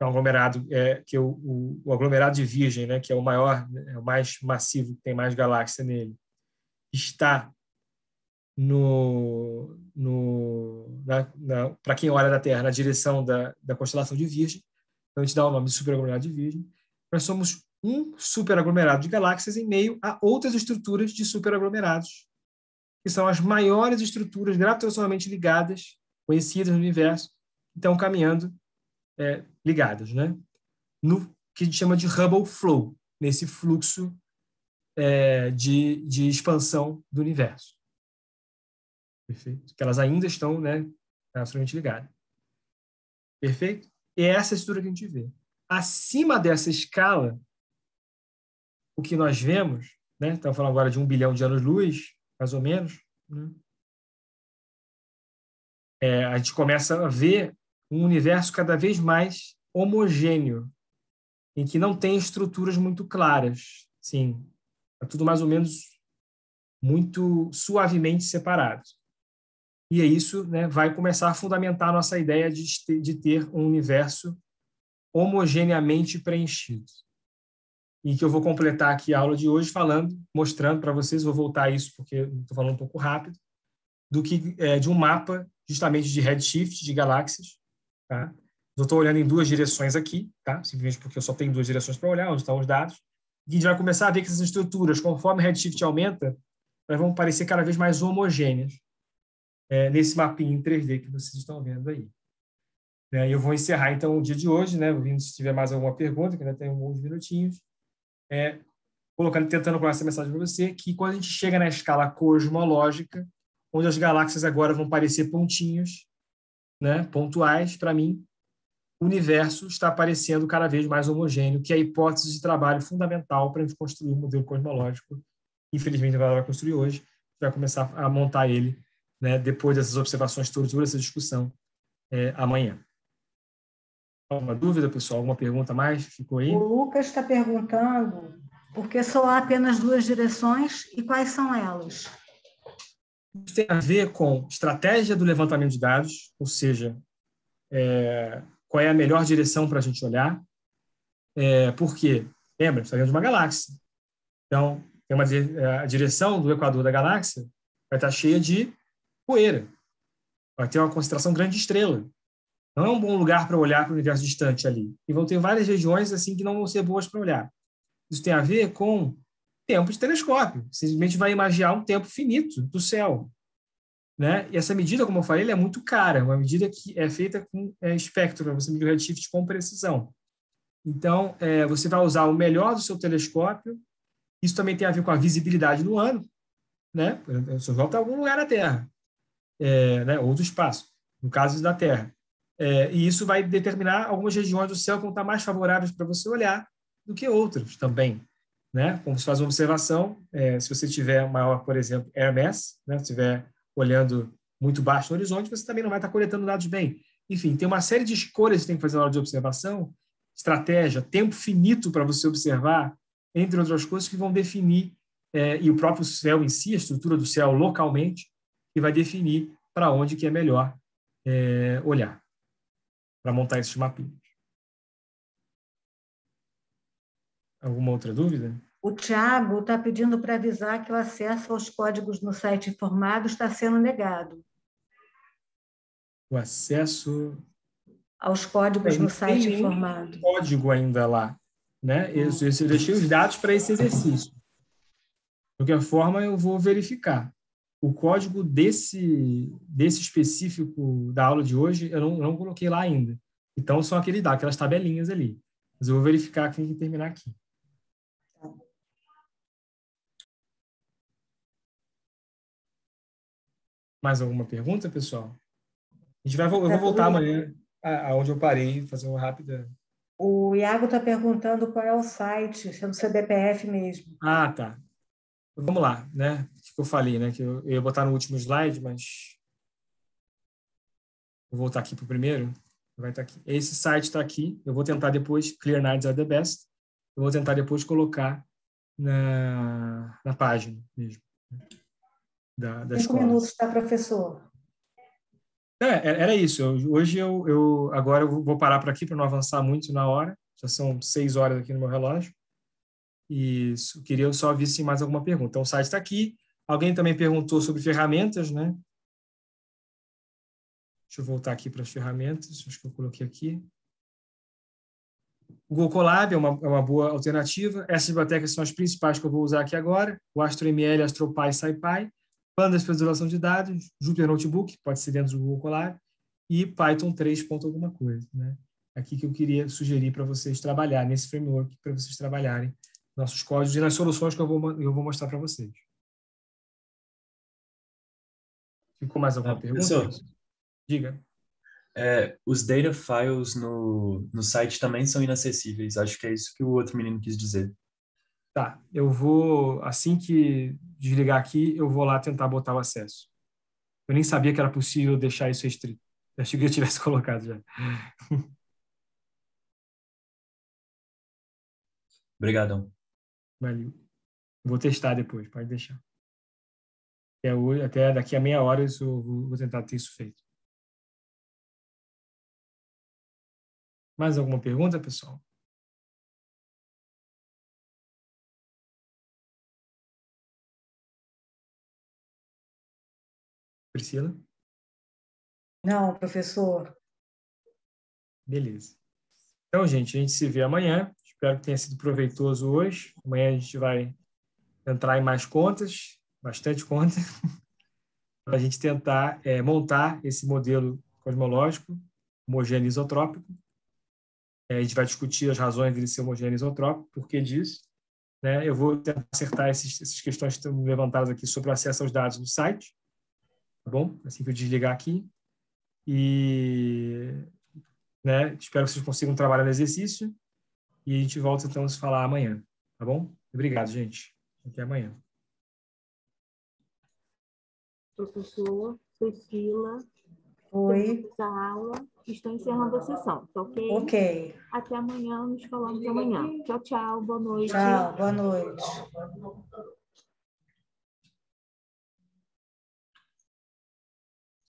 é um aglomerado é, que é o, o, o, aglomerado de Virgem, né, que é o maior, é o mais massivo, que tem mais galáxia nele, está no, no, para quem olha da Terra na direção da, da constelação de Virgem, então a gente dá o nome de superaglomerado de Virgem, nós somos um superaglomerado de galáxias em meio a outras estruturas de superaglomerados, que são as maiores estruturas gravitacionalmente ligadas, conhecidas no universo, que estão caminhando é, ligadas, né? no que a gente chama de Hubble Flow, nesse fluxo é, de, de expansão do universo. Perfeito? Que elas ainda estão, né, absolutamente ligadas. Perfeito? E é essa estrutura que a gente vê. Acima dessa escala, o que nós vemos, né, estamos falando agora de um bilhão de anos-luz, mais ou menos, né? é, a gente começa a ver um universo cada vez mais homogêneo, em que não tem estruturas muito claras. Sim, é tudo mais ou menos muito suavemente separado e é isso né, vai começar a fundamentar a nossa ideia de, de ter um universo homogeneamente preenchido. E que eu vou completar aqui a aula de hoje falando, mostrando para vocês, vou voltar a isso porque estou falando um pouco rápido, do que é, de um mapa justamente de redshift de galáxias. Tá? Eu estou olhando em duas direções aqui, tá? simplesmente porque eu só tenho duas direções para olhar, onde estão os dados. E a gente vai começar a ver que essas estruturas, conforme redshift aumenta, elas vão parecer cada vez mais homogêneas é, nesse mapinha em 3D que vocês estão vendo aí. É, eu vou encerrar, então, o dia de hoje, né? Ouvindo se tiver mais alguma pergunta, que ainda tem alguns minutinhos. É, colocando, tentando colocar essa mensagem para você, que quando a gente chega na escala cosmológica, onde as galáxias agora vão parecer pontinhos, né, pontuais, para mim, o universo está aparecendo cada vez mais homogêneo, que é a hipótese de trabalho fundamental para a gente construir o um modelo cosmológico. Infelizmente, não vai construir hoje, vai começar a montar ele né, depois dessas observações todas, durante essa discussão é, amanhã. Alguma dúvida, pessoal? Alguma pergunta mais? Ficou aí? O Lucas está perguntando por que só há apenas duas direções e quais são elas? Isso tem a ver com estratégia do levantamento de dados, ou seja, é, qual é a melhor direção para a gente olhar. É, porque, lembra, está dentro é de uma galáxia. Então, tem uma, é, a direção do equador da galáxia vai estar tá cheia de poeira. Vai ter uma concentração grande de estrela. Não é um bom lugar para olhar para o universo distante ali. E vão ter várias regiões assim que não vão ser boas para olhar. Isso tem a ver com tempo de telescópio. Simplesmente vai imaginar um tempo finito do céu. Né? E essa medida, como eu falei, é muito cara. Uma medida que é feita com é, espectro, para você medir o redshift com precisão. Então, é, você vai usar o melhor do seu telescópio. Isso também tem a ver com a visibilidade do ano. Né? Por exemplo, volta a algum lugar na Terra é, né, ou do espaço, no caso da Terra. É, e isso vai determinar algumas regiões do céu que vão estar mais favoráveis para você olhar do que outras também. Né? Como se faz uma observação, é, se você tiver maior, por exemplo, Hermes, né? se estiver olhando muito baixo no horizonte, você também não vai estar coletando dados bem. Enfim, tem uma série de escolhas que tem que fazer na hora de observação, estratégia, tempo finito para você observar, entre outras coisas, que vão definir, é, e o próprio céu em si, a estrutura do céu localmente, e vai definir para onde que é melhor é, olhar para montar esses mapinhos. Alguma outra dúvida? O Tiago está pedindo para avisar que o acesso aos códigos no site informado está sendo negado. O acesso aos códigos no site informado. Código ainda lá, né? Eu, eu deixei os dados para esse exercício. De qualquer forma, eu vou verificar o código desse, desse específico da aula de hoje, eu não, não coloquei lá ainda. Então, são aquele, aquelas tabelinhas ali. Mas eu vou verificar que tem que terminar aqui. Mais alguma pergunta, pessoal? A gente vai, eu vou tá voltar amanhã aonde eu parei, fazer uma rápida. O Iago está perguntando qual é o site, se é no CBPF mesmo. Ah, tá. Vamos lá, né? eu falei, né? Que eu, eu ia botar no último slide, mas vou voltar aqui para o primeiro. Vai estar tá aqui. Esse site está aqui. Eu vou tentar depois, Clear Nights are the best. Eu vou tentar depois colocar na, na página mesmo. Da, da Cinco minutos, tá, professor? É, é, era isso. Eu, hoje eu, eu agora eu vou parar por aqui para não avançar muito na hora. Já são seis horas aqui no meu relógio. Isso. Queria eu só ver se mais alguma pergunta. Então, o site está aqui. Alguém também perguntou sobre ferramentas, né? Deixa eu voltar aqui para as ferramentas, acho que eu coloquei aqui. O Google Colab é uma, é uma boa alternativa. Essas bibliotecas são as principais que eu vou usar aqui agora. O AstroML, AstroPy, SciPy. Pandas para isolação de dados. Jupyter Notebook, pode ser dentro do Google Colab. E Python 3. alguma coisa. Né? Aqui que eu queria sugerir para vocês trabalhar, nesse framework, para vocês trabalharem nossos códigos e nas soluções que eu vou, eu vou mostrar para vocês. Ficou mais alguma ah, pergunta? Diga. É, os data files no, no site também são inacessíveis. Acho que é isso que o outro menino quis dizer. Tá, eu vou, assim que desligar aqui, eu vou lá tentar botar o acesso. Eu nem sabia que era possível deixar isso restrito. Eu achei que eu tivesse colocado já. Obrigadão. Valeu. Vou testar depois, pode deixar até, hoje, até daqui a meia hora eu vou tentar ter isso feito. Mais alguma pergunta, pessoal? Priscila? Não, professor. Beleza. Então, gente, a gente se vê amanhã. Espero que tenha sido proveitoso hoje. Amanhã a gente vai entrar em mais contas bastante conta, para a gente tentar é, montar esse modelo cosmológico homogêneo isotrópico. É, a gente vai discutir as razões dele ser homogêneo isotrópico, por que disso. Né? Eu vou tentar acertar esses, essas questões que estão levantadas aqui sobre o acesso aos dados do site. Tá bom? Assim que eu desligar aqui. E né, espero que vocês consigam trabalhar no exercício. E a gente volta então a se falar amanhã. Tá bom? Obrigado, gente. Até amanhã professor Priscila. Oi. A aula. Estou encerrando a sessão, tá ok? Ok. Até amanhã, nos falamos amanhã. Tchau, tchau, boa noite. Tchau, boa noite.